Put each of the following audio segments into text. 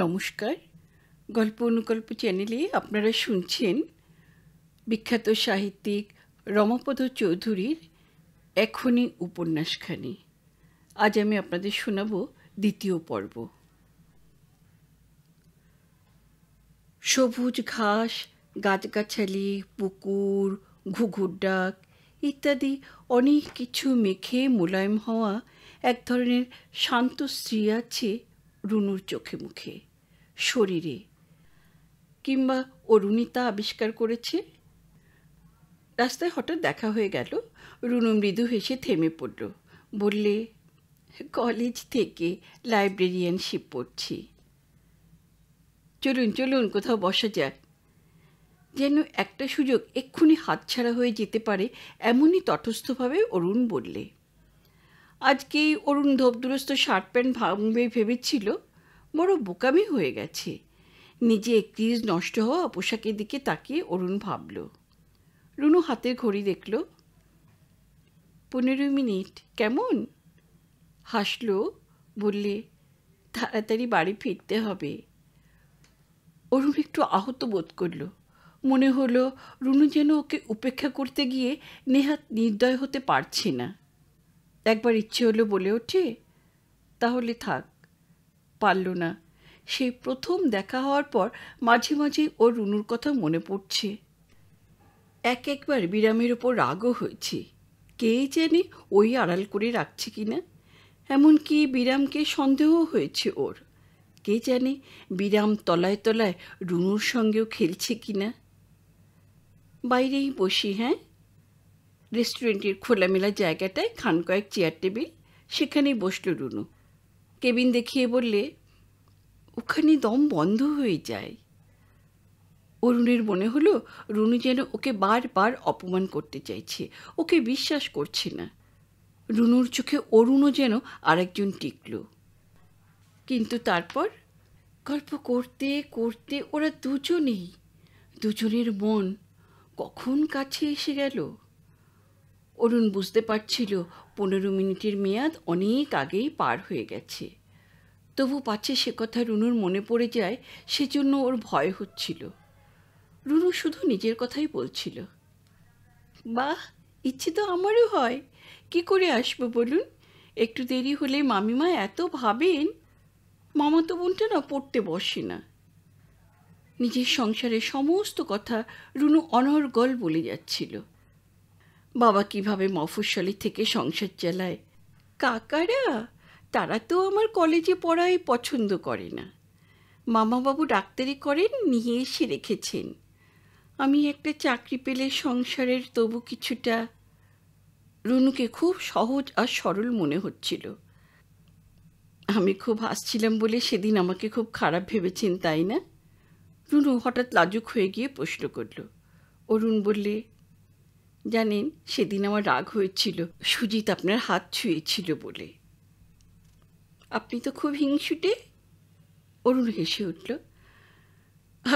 নমস্কার গল্প অনুকল্প চ্যানেলে আপনারা শুনছেন বিখ্যাত সাহিত্যিক রমাপদ চৌধুরীর এখনই উপন্যাসখানি আজ আমি আপনাদের শোনাব দ্বিতীয় পর্ব সবুজ ঘাস গাছগাছালি পুকুর ঘুঘুর ডাক ইত্যাদি অনেক কিছু মেখে মোলায়েম হওয়া এক ধরনের শান্ত স্ত্রী আছে রুনুর চোখে মুখে শরীরে কিংবা অরুণিতা আবিষ্কার করেছে রাস্তায় হঠাৎ দেখা হয়ে গেল রুনু মৃদু হেসে থেমে পড়ল বললে কলেজ থেকে লাইব্রেরিয়ানশিপ পড়ছি চলুন চলুন কোথাও বসা যাক যেন একটা সুযোগ এক্ষুনি হাতছাড়া হয়ে যেতে পারে এমনই তটস্থভাবে অরুণ বললে আজকেই অরুণ ধোপদুরস্ত শার্ট প্যান্ট ভাঙবে ভেবেছিল বড় বোকামি হয়ে গেছে নিজে একত্রিশ নষ্ট হওয়া পোশাকের দিকে তাকিয়ে অরুণ ভাবল রুনু হাতের ঘড়ি দেখল পনেরো মিনিট কেমন হাসল বললে তাড়াতাড়ি বাড়ি ফিরতে হবে অরুণ একটু আহত বোধ করল মনে হলো রুনু যেন ওকে উপেক্ষা করতে গিয়ে নেহাত নির্দয় হতে পারছে না একবার ইচ্ছে হলো বলে ওঠে তাহলে থাক পারল না সেই প্রথম দেখা হওয়ার পর মাঝে মাঝেই ওর রুনুর কথা মনে পড়ছে এক একবার বিরামের ওপর রাগও হয়েছে কে জানে ওই আড়াল করে রাখছে কি না এমনকি বিরামকে সন্দেহ হয়েছে ওর কে জানে বিরাম তলায় তলায় রুনুর সঙ্গেও খেলছে কি না বাইরেই বসি হ্যাঁ রেস্টুরেন্টের খোলামেলা জায়গাটায় খান কয়েক চেয়ার টেবিল সেখানেই বসল রুনু কেবিন দেখিয়ে বললে ওখানে দম বন্ধ হয়ে যায় অরুণের মনে হলো রুনু যেন ওকে বারবার অপমান করতে চাইছে ওকে বিশ্বাস করছে না রুনুর চোখে অরুণও যেন আরেকজন টিকল কিন্তু তারপর গল্প করতে করতে ওরা দুজনেই দুজনের মন কখন কাছে এসে গেল অরুণ বুঝতে পারছিল পনেরো মিনিটের মেয়াদ অনেক আগেই পার হয়ে গেছে তবু পাচ্ছে সে কথা রুনুর মনে পড়ে যায় সেজন্য ওর ভয় হচ্ছিল রুনু শুধু নিজের কথাই বলছিল বাহ ইচ্ছে তো আমারও হয় কি করে আসবো বলুন একটু দেরি হলে মামিমা এত ভাবেন মামা তো বোনটা না পড়তে বসে না নিজের সংসারের সমস্ত কথা রুনু অনর্গল বলে যাচ্ছিল বাবা কিভাবে মফস্বলি থেকে সংসার চালায় কাকারা তারা তো আমার কলেজে পড়াই পছন্দ করে না মামাবাবু ডাক্তারি করেন নিয়ে এসে রেখেছেন আমি একটা চাকরি পেলে সংসারের তবু কিছুটা রুনুকে খুব সহজ আর সরল মনে হচ্ছিল আমি খুব হাসছিলাম বলে সেদিন আমাকে খুব খারাপ ভেবেছেন তাই না রুনু হঠাৎ লাজুক হয়ে গিয়ে প্রশ্ন করল অরুণ বললে জানেন সেদিন আমার রাগ হয়েছিল সুজিত আপনার হাত ছুঁয়েছিল বলে আপনি তো খুব হিংসুটে অরুণ হেসে উঠল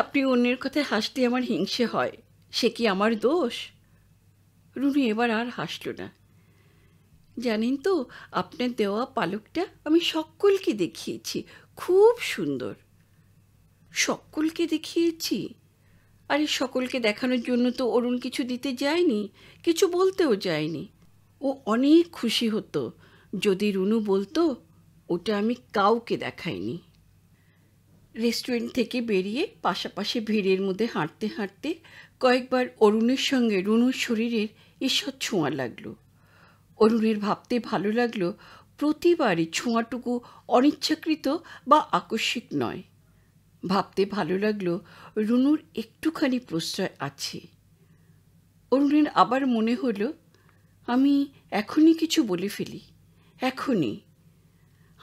আপনি অন্যের কথায় হাসতে আমার হিংসে হয় সে কি আমার দোষ রুনু এবার আর হাসল না জানেন তো আপনার দেওয়া পালকটা আমি সকলকে দেখিয়েছি খুব সুন্দর সকলকে দেখিয়েছি আর এই সকলকে দেখানোর জন্য তো অরুণ কিছু দিতে যায়নি কিছু বলতেও যায়নি ও অনেক খুশি হতো যদি রুনু বলতো ওটা আমি কাউকে দেখাইনি রেস্টুরেন্ট থেকে বেরিয়ে পাশাপাশি ভিড়ের মধ্যে হাঁটতে হাঁটতে কয়েকবার অরুণের সঙ্গে রুনুর শরীরের ঈশ্বর ছোঁয়া লাগলো অরুণের ভাবতে ভালো লাগলো প্রতিবারই ছোঁয়াটুকু অনিচ্ছাকৃত বা আকস্মিক নয় ভাবতে ভালো লাগলো রুনুর একটুখানি প্রশ্রয় আছে অরুণের আবার মনে হলো আমি এখনই কিছু বলে ফেলি এখনই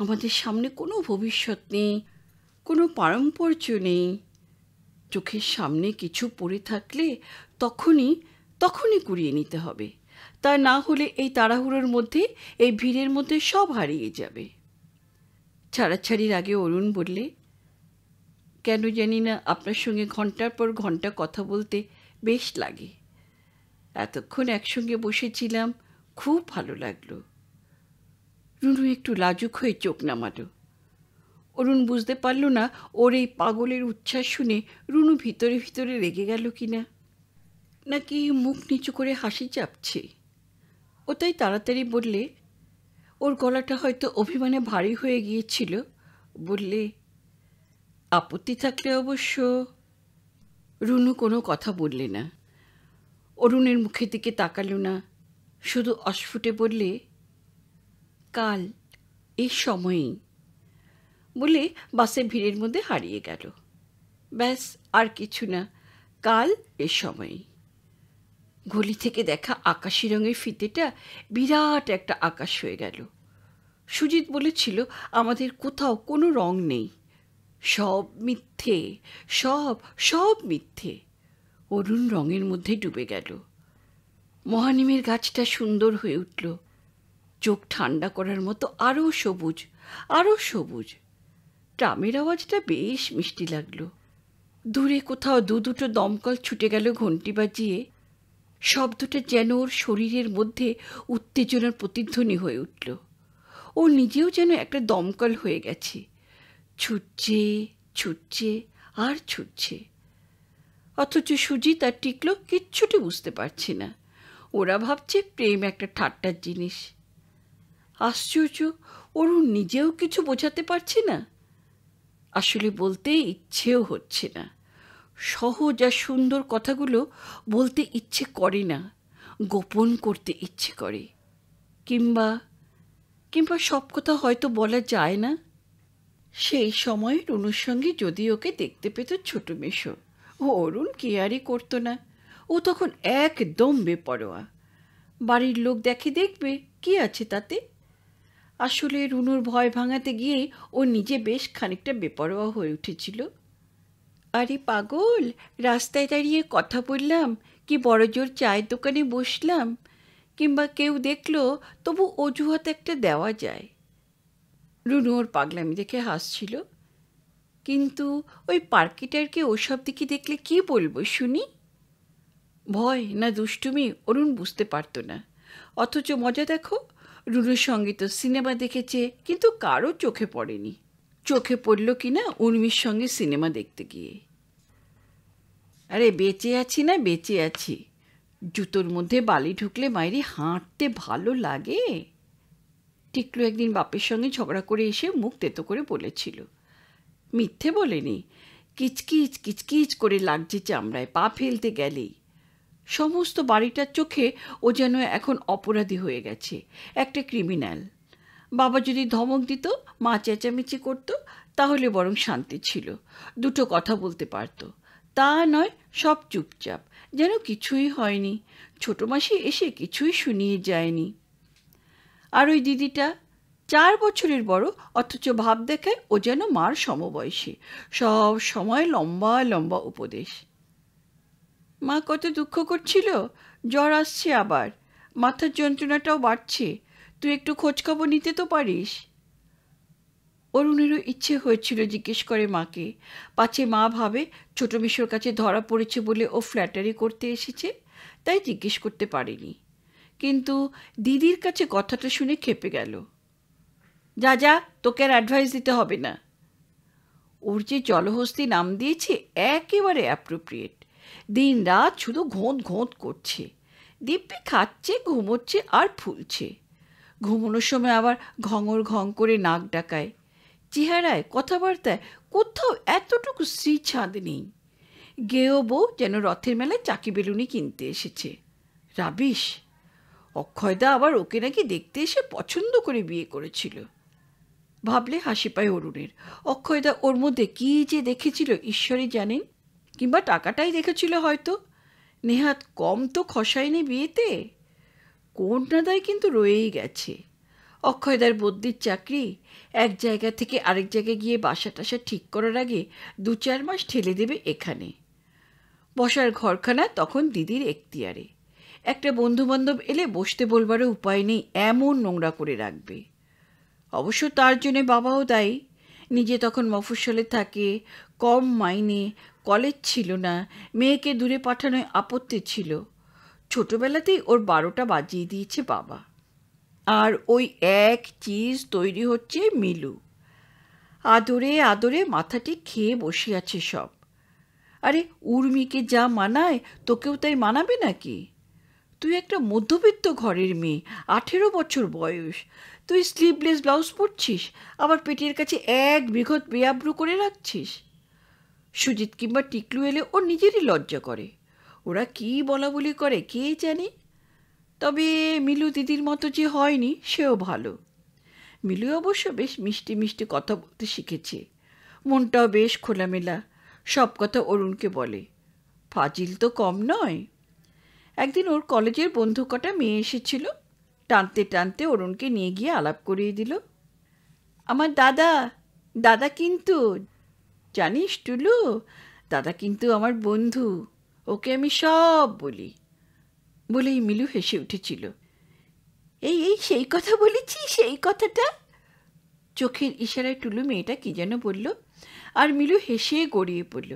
আমাদের সামনে কোনো ভবিষ্যৎ নেই কোনো পারম্পর্য নেই চোখের সামনে কিছু পড়ে থাকলে তখনই তখনই কুড়িয়ে নিতে হবে তা না হলে এই তাড়াহুড়োর মধ্যে এই ভিড়ের মধ্যে সব হারিয়ে যাবে ছাড়াছাড়ির আগে অরুণ বললে কেন জানি না আপনার সঙ্গে ঘন্টার পর ঘন্টা কথা বলতে বেশ লাগে এতক্ষণ একসঙ্গে বসেছিলাম খুব ভালো লাগলো রুনু একটু লাজুক হয়ে চোখ নামাল অরুণ বুঝতে পারল না ওর এই পাগলের উচ্ছ্বাস শুনে রুনু ভিতরে ভিতরে রেগে গেল কি না নাকি মুখ নিচু করে হাসি চাপছে ও তাই তাড়াতাড়ি বললে ওর গলাটা হয়তো অভিমানে ভারী হয়ে গিয়েছিল বললে আপত্তি থাকলে অবশ্য রুনু কোনো কথা বললে না অরুণের মুখের দিকে তাকালো না শুধু অস্ফুটে বললে কাল এই সময়েই বলে বাসে ভিড়ের মধ্যে হারিয়ে গেল ব্যাস আর কিছু না কাল এ সময়েই গলি থেকে দেখা আকাশি রঙের ফিতেটা বিরাট একটা আকাশ হয়ে গেল সুজিত বলেছিল আমাদের কোথাও কোনো রং নেই সব মিথ্যে সব সব মিথ্যে অরুণ রঙের মধ্যে ডুবে গেল মহানিমের গাছটা সুন্দর হয়ে উঠল চোখ ঠান্ডা করার মতো আরও সবুজ আরও সবুজ ট্রামের আওয়াজটা বেশ মিষ্টি লাগলো দূরে কোথাও দু দুটো দমকল ছুটে গেল ঘন্টি বাজিয়ে শব্দটা যেন ওর শরীরের মধ্যে উত্তেজনার প্রতিধ্বনি হয়ে উঠল ও নিজেও যেন একটা দমকল হয়ে গেছে ছুটছে ছুটছে আর ছুটছে অথচ সুজিত আর টিকলো কিচ্ছুটি বুঝতে পারছি না ওরা ভাবছে প্রেম একটা ঠাট্টার জিনিস আশ্চর্য অরুণ নিজেও কিছু বোঝাতে পারছি না আসলে বলতে ইচ্ছেও হচ্ছে না সহজ আর সুন্দর কথাগুলো বলতে ইচ্ছে করে না গোপন করতে ইচ্ছে করে কিংবা কিংবা সব কথা হয়তো বলা যায় না সেই সময়ের অনুষঙ্গে যদি ওকে দেখতে পেত ছোট মেশো ও অরুণ কেয়ারই করতো না ও তখন একদম বেপরোয়া বাড়ির লোক দেখে দেখবে কি আছে তাতে আসলে রুনুর ভয় ভাঙাতে গিয়ে ও নিজে বেশ খানিকটা বেপরোয়া হয়ে উঠেছিল আরে পাগল রাস্তায় দাঁড়িয়ে কথা বললাম কি বড়জোর চায়ের দোকানে বসলাম কিংবা কেউ দেখলো তবু অজুহাত একটা দেওয়া যায় রুনু ওর পাগলামি দেখে হাসছিল কিন্তু ওই পার্কিটারকে ওসব দিকে দেখলে কি বলবো শুনি ভয় না দুষ্টুমি অরুণ বুঝতে পারতো না অথচ মজা দেখো রুনুর সঙ্গে তো সিনেমা দেখেছে কিন্তু কারো চোখে পড়েনি চোখে পড়ল কি না উর্মির সঙ্গে সিনেমা দেখতে গিয়ে আরে বেঁচে আছি না বেঁচে আছি জুতোর মধ্যে বালি ঢুকলে মায়েরি হাঁটতে ভালো লাগে টিকলু একদিন বাপের সঙ্গে ঝগড়া করে এসে মুখ তেতো করে বলেছিল মিথ্যে বলেনি কিচকিচ কিচকিচ করে লাগছে চামড়ায় পা ফেলতে গেলেই সমস্ত বাড়িটার চোখে ও যেন এখন অপরাধী হয়ে গেছে একটা ক্রিমিনাল বাবা যদি ধমক দিত মা চেঁচামেচি করত তাহলে বরং শান্তি ছিল দুটো কথা বলতে পারত তা নয় সব চুপচাপ যেন কিছুই হয়নি ছোটো মাসি এসে কিছুই শুনিয়ে যায়নি আর ওই দিদিটা চার বছরের বড় অথচ ভাব দেখায় ও যেন মার সমবয়সী সব সময় লম্বা লম্বা উপদেশ মা কত দুঃখ করছিল জ্বর আসছে আবার মাথার যন্ত্রণাটাও বাড়ছে তুই একটু খোঁজখবর নিতে তো পারিস অরুণেরও ইচ্ছে হয়েছিল জিজ্ঞেস করে মাকে পাছে মা ভাবে ছোট মিশোর কাছে ধরা পড়েছে বলে ও ফ্ল্যাটারি করতে এসেছে তাই জিজ্ঞেস করতে পারেনি কিন্তু দিদির কাছে কথাটা শুনে খেপে গেল যা যা তোকে আর অ্যাডভাইস দিতে হবে না ওর যে জলহস্তি নাম দিয়েছে একেবারে অ্যাপ্রোপ্রিয়েট দিন রাত শুধু ঘোঁত ঘোঁত করছে দিব্যি খাচ্ছে ঘুমোচ্ছে আর ফুলছে ঘুমোনোর সময় আবার ঘঙর ঘং করে নাক ডাকায় চেহারায় কথাবার্তায় কোথাও এতটুকু শ্রীছাঁদ ছাঁদ নেই গেও বউ যেন রথের মেলায় চাকি বেলুনি কিনতে এসেছে রাবিশ অক্ষয়দা আবার ওকে নাকি দেখতে এসে পছন্দ করে বিয়ে করেছিল ভাবলে হাসি পায় অরুণের অক্ষয়দা ওর মধ্যে কী যে দেখেছিল ঈশ্বরই জানেন কিংবা টাকাটাই দেখেছিল হয়তো নেহাত কম তো খসায়নি বিয়েতে কোনটাদায় কিন্তু রয়েই গেছে অক্ষয়দার বদ্যির চাকরি এক জায়গা থেকে আরেক জায়গায় গিয়ে বাসা টাসা ঠিক করার আগে দু চার মাস ঠেলে দেবে এখানে বসার ঘরখানা তখন দিদির এখতিয়ারে একটা বন্ধুবান্ধব এলে বসতে বলবারও উপায় নেই এমন নোংরা করে রাখবে অবশ্য তার জন্যে বাবাও দায়ী নিজে তখন মফস্বলে থাকে কম মাইনে কলেজ ছিল না মেয়েকে দূরে পাঠানোয় আপত্তি ছিল ছোটবেলাতেই ওর বারোটা বাজিয়ে দিয়েছে বাবা আর ওই এক চিজ তৈরি হচ্ছে মিলু আদরে আদরে মাথাটি খেয়ে বসে আছে সব আরে উর্মিকে যা মানায় তোকেও তাই মানাবে নাকি তুই একটা মধ্যবিত্ত ঘরের মেয়ে আঠেরো বছর বয়স তুই স্লিভলেস ব্লাউজ পরছিস আবার পেটের কাছে এক বৃহৎ বেয়াব্রু করে রাখছিস সুজিত কিংবা টিকলু এলে ওর নিজেরই লজ্জা করে ওরা কি বলা বলি করে কে জানে তবে মিলু দিদির মতো যে হয়নি সেও ভালো মিলু অবশ্য বেশ মিষ্টি মিষ্টি কথা বলতে শিখেছে মনটাও বেশ খোলামেলা সব কথা অরুণকে বলে ফাজিল তো কম নয় একদিন ওর কলেজের বন্ধু কটা মেয়ে এসেছিল টানতে টানতে অরুণকে নিয়ে গিয়ে আলাপ করিয়ে দিল আমার দাদা দাদা কিন্তু জানিস টুলু দাদা কিন্তু আমার বন্ধু ওকে আমি সব বলি বলেই মিলু হেসে উঠেছিল এই এই সেই কথা বলেছি সেই কথাটা চোখের ইশারায় টুলু মেয়েটা কি যেন বলল আর মিলু হেসে গড়িয়ে পড়ল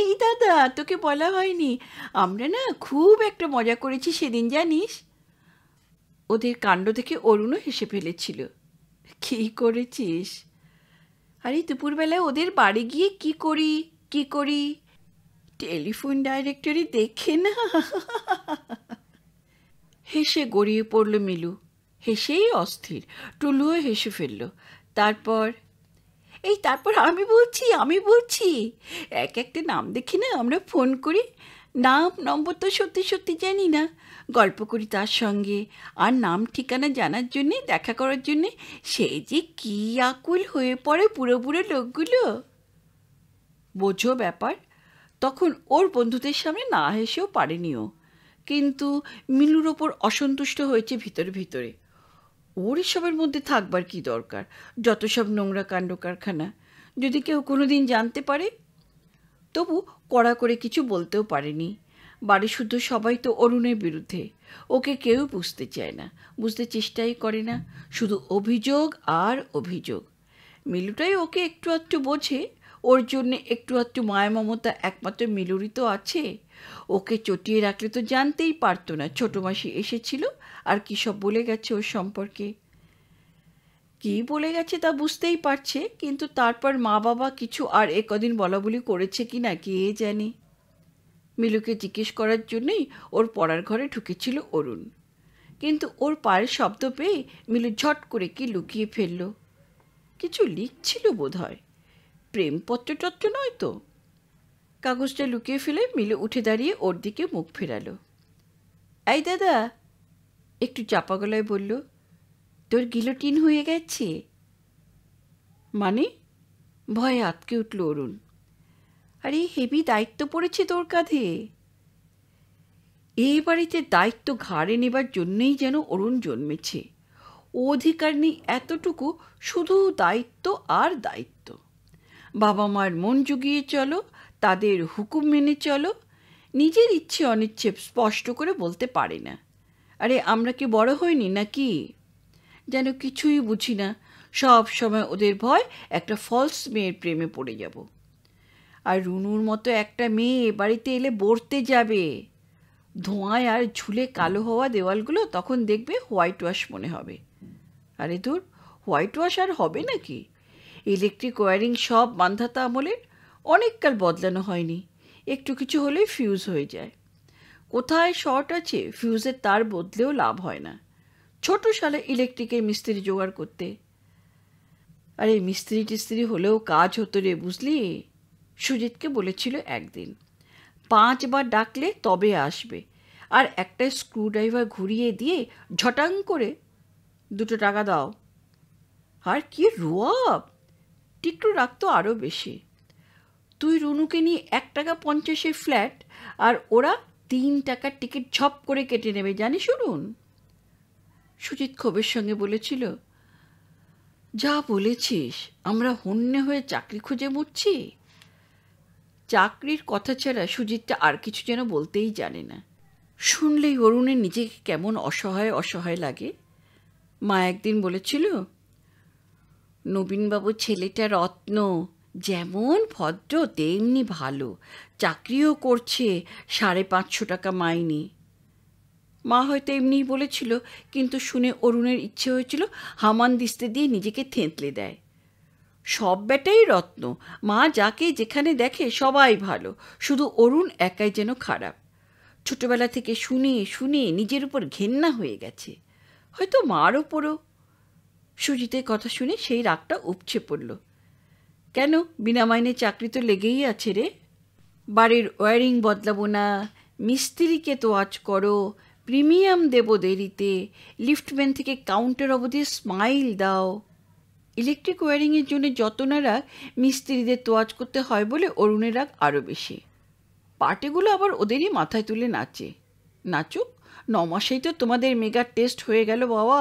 এই দাদা তোকে বলা হয়নি আমরা না খুব একটা মজা করেছি সেদিন জানিস ওদের কাণ্ড থেকে অরুণও হেসে ফেলেছিল কী করেছিস আরে দুপুরবেলায় ওদের বাড়ি গিয়ে কি করি কি করি টেলিফোন ডাইরেক্টরি দেখে না হেসে গড়িয়ে পড়ল মিলু হেসেই অস্থির টুলুও হেসে ফেলল তারপর এই তারপর আমি বলছি আমি বলছি এক একটা নাম দেখি না আমরা ফোন করি নাম নম্বর তো সত্যি সত্যি জানি না গল্প করি তার সঙ্গে আর নাম ঠিকানা জানার জন্যে দেখা করার জন্যে সে যে কী আকুল হয়ে পড়ে বুড়ো বুড়ো লোকগুলো বোঝো ব্যাপার তখন ওর বন্ধুদের সামনে না হেসেও পারেনিও কিন্তু মিলুর ওপর অসন্তুষ্ট হয়েছে ভিতরে ভিতরে ওর এসবের মধ্যে থাকবার কি দরকার যত সব নোংরা কাণ্ড কারখানা যদি কেউ কোনো দিন জানতে পারে তবু কড়া করে কিছু বলতেও পারেনি বাড়ি শুদ্ধ সবাই তো অরুণের বিরুদ্ধে ওকে কেউ বুঝতে চায় না বুঝতে চেষ্টাই করে না শুধু অভিযোগ আর অভিযোগ মিলুটাই ওকে একটু আধটু বোঝে ওর জন্যে একটু আধটু মায়া মমতা একমাত্র মিলুরই তো আছে ওকে চটিয়ে রাখলে তো জানতেই পারতো না ছোটো মাসি এসেছিল আর কী সব বলে গেছে ওর সম্পর্কে কি বলে গেছে তা বুঝতেই পারছে কিন্তু তারপর মা বাবা কিছু আর একদিন বলা বলি করেছে কি না কে জানে মিলুকে জিজ্ঞেস করার জন্যই ওর পড়ার ঘরে ঢুকেছিল অরুণ কিন্তু ওর পায়ের শব্দ পেয়ে মিলু ঝট করে কি লুকিয়ে ফেলল কিছু লিখছিল বোধ হয় প্রেমপত্রটত্র নয় তো কাগজটা লুকিয়ে ফেলে মিলু উঠে দাঁড়িয়ে ওর দিকে মুখ ফেরালো এই দাদা একটু চাপা গলায় বলল তোর গিলোটিন হয়ে গেছে মানে ভয়ে আটকে উঠল অরুণ আরে হেভি দায়িত্ব পড়েছে তোর কাঁধে এই বাড়িতে দায়িত্ব ঘাড়ে নেবার জন্যেই যেন অরুণ জন্মেছে অধিকার নেই এতটুকু শুধু দায়িত্ব আর দায়িত্ব বাবা মার মন জুগিয়ে চলো তাদের হুকুম মেনে চলো নিজের ইচ্ছে অনিচ্ছে স্পষ্ট করে বলতে পারে না আরে আমরা কি বড় হইনি নাকি যেন কিছুই বুঝি না সব সময় ওদের ভয় একটা ফলস মেয়ের প্রেমে পড়ে যাব আর রুনুর মতো একটা মেয়ে বাড়িতে এলে বড়তে যাবে ধোঁয়ায় আর ঝুলে কালো হওয়া দেওয়ালগুলো তখন দেখবে হোয়াইট ওয়াশ মনে হবে আরে ধুর হোয়াইট ওয়াশ আর হবে নাকি ইলেকট্রিক ওয়ারিং সব বান্ধাতা আমলের অনেককাল বদলানো হয়নি একটু কিছু হলে ফিউজ হয়ে যায় কোথায় শর্ট আছে ফিউজের তার বদলেও লাভ হয় না ছোট সালে ইলেকট্রিকের মিস্ত্রি জোগাড় করতে আরে মিস্ত্রি টিস্ত্রি হলেও কাজ হতো রে বুঝলি সুজিতকে বলেছিল একদিন পাঁচবার ডাকলে তবে আসবে আর একটা স্ক্রুড্রাইভার ঘুরিয়ে দিয়ে ঝটাং করে দুটো টাকা দাও আর কি রুয়াব টিকটু রাখতো আরও বেশি তুই রুনুকে নিয়ে এক টাকা পঞ্চাশে ফ্ল্যাট আর ওরা তিন টাকার টিকিট ঝপ করে কেটে নেবে জানি শুনুন সুজিত ক্ষোভের সঙ্গে বলেছিল যা বলেছিস আমরা হন্যে হয়ে চাকরি খুঁজে মরছি চাকরির কথা ছাড়া সুজিতটা আর কিছু যেন বলতেই জানে না শুনলেই অরুণের নিজেকে কেমন অসহায় অসহায় লাগে মা একদিন বলেছিল নবীনবাবু ছেলেটা রত্ন যেমন ভদ্র তেমনি ভালো চাকরিও করছে সাড়ে পাঁচশো টাকা মাইনে মা হয়তো এমনিই বলেছিল কিন্তু শুনে অরুণের ইচ্ছে হয়েছিল হামান দিস্তে দিয়ে নিজেকে থেঁতলে দেয় সব বেটাই রত্ন মা যাকে যেখানে দেখে সবাই ভালো শুধু অরুণ একাই যেন খারাপ ছোটবেলা থেকে শুনে শুনে নিজের উপর ঘেন্না হয়ে গেছে হয়তো মার ওপরও সুজিতের কথা শুনে সেই রাগটা উপচে পড়ল কেন বিনা মাইনে চাকরি তো লেগেই আছে রে বাড়ির ওয়ারিং বদলাবো না মিস্ত্রিকে তো আজ করো প্রিমিয়াম দেব দেরিতে লিফটম্যান থেকে কাউন্টার অবধি স্মাইল দাও ইলেকট্রিক ওয়ারিংয়ের জন্য যত না রাগ মিস্ত্রিদের তোয়াজ করতে হয় বলে অরুণের রাগ আরও বেশি পার্টিগুলো আবার ওদেরই মাথায় তুলে নাচে নাচুক ন মাসেই তো তোমাদের মেগা টেস্ট হয়ে গেল বাবা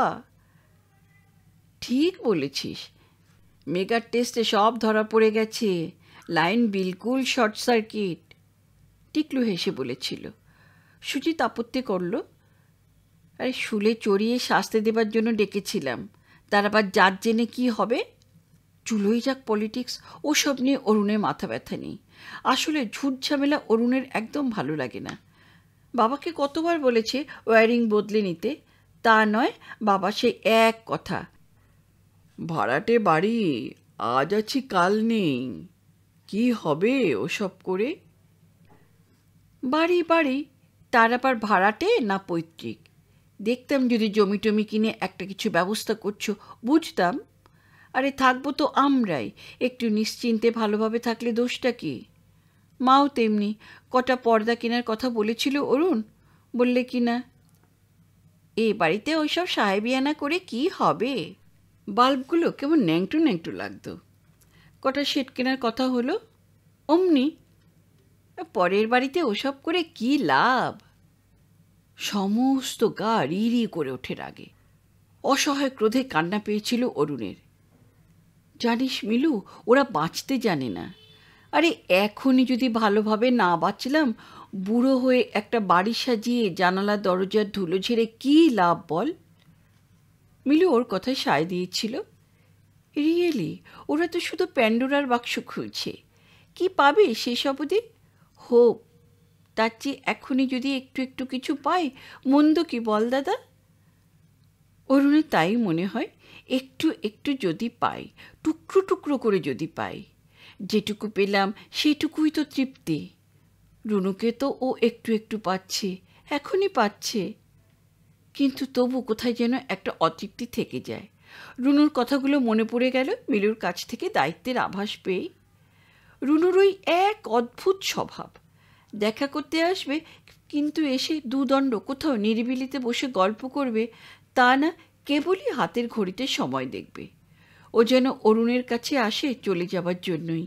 ঠিক বলেছিস মেগার টেস্টে সব ধরা পড়ে গেছে লাইন বিলকুল শর্ট সার্কিট টিকলু হেসে বলেছিল সুচিত আপত্তি করল আরে শুলে চড়িয়ে শাস্তি দেবার জন্য ডেকেছিলাম তার আবার যার জেনে কী হবে চুলোই যাক পলিটিক্স ওসব নিয়ে অরুণের মাথা ব্যথা নেই আসলে ঝুট ঝামেলা অরুণের একদম ভালো লাগে না বাবাকে কতবার বলেছে ওয়ারিং বদলে নিতে তা নয় বাবা সে এক কথা ভাড়াটে বাড়ি আজ আছি কাল নেই কি হবে ওসব করে বাড়ি বাড়ি তার আবার ভাড়াটে না পৈতৃক দেখতাম যদি জমি টমি কিনে একটা কিছু ব্যবস্থা করছো বুঝতাম আরে থাকবো তো আমরাই একটু নিশ্চিন্তে ভালোভাবে থাকলে দোষটা কি মাও তেমনি কটা পর্দা কেনার কথা বলেছিল অরুণ বললে কি না এ বাড়িতে ওইসব সাহেবিয়ানা করে কি হবে বাল্বগুলো কেমন ন্যাংটু ন্যাংটু লাগতো কটা শেড কেনার কথা হলো অমনি পরের বাড়িতে ওসব করে কি লাভ সমস্ত গা রিরি করে ওঠে আগে অসহায় ক্রোধে কান্না পেয়েছিল অরুণের জানিস মিলু ওরা বাঁচতে জানে না আরে এখনই যদি ভালোভাবে না বাঁচলাম বুড়ো হয়ে একটা বাড়ি সাজিয়ে জানালা দরজার ধুলো ঝেড়ে কী লাভ বল মিলু ওর কথায় সায় দিয়েছিল রিয়েলি ওরা তো শুধু প্যান্ডোরার বাক্স খুঁজছে কি পাবে শেষ অবধি হোপ তার চেয়ে এখনই যদি একটু একটু কিছু পায় মন্দ কি বল দাদা অরুণের তাই মনে হয় একটু একটু যদি পাই টুকরো টুকরো করে যদি পাই যেটুকু পেলাম সেটুকুই তো তৃপ্তি রুনুকে তো ও একটু একটু পাচ্ছে এখনই পাচ্ছে কিন্তু তবু কোথায় যেন একটা অতৃপ্তি থেকে যায় রুনুর কথাগুলো মনে পড়ে গেল মিলুর কাছ থেকে দায়িত্বের আভাস পেয়ে রুনুর ওই এক অদ্ভুত স্বভাব দেখা করতে আসবে কিন্তু এসে দুদণ্ড কোথাও নিরিবিলিতে বসে গল্প করবে তা না কেবলই হাতের ঘড়িতে সময় দেখবে ও যেন অরুণের কাছে আসে চলে যাবার জন্যই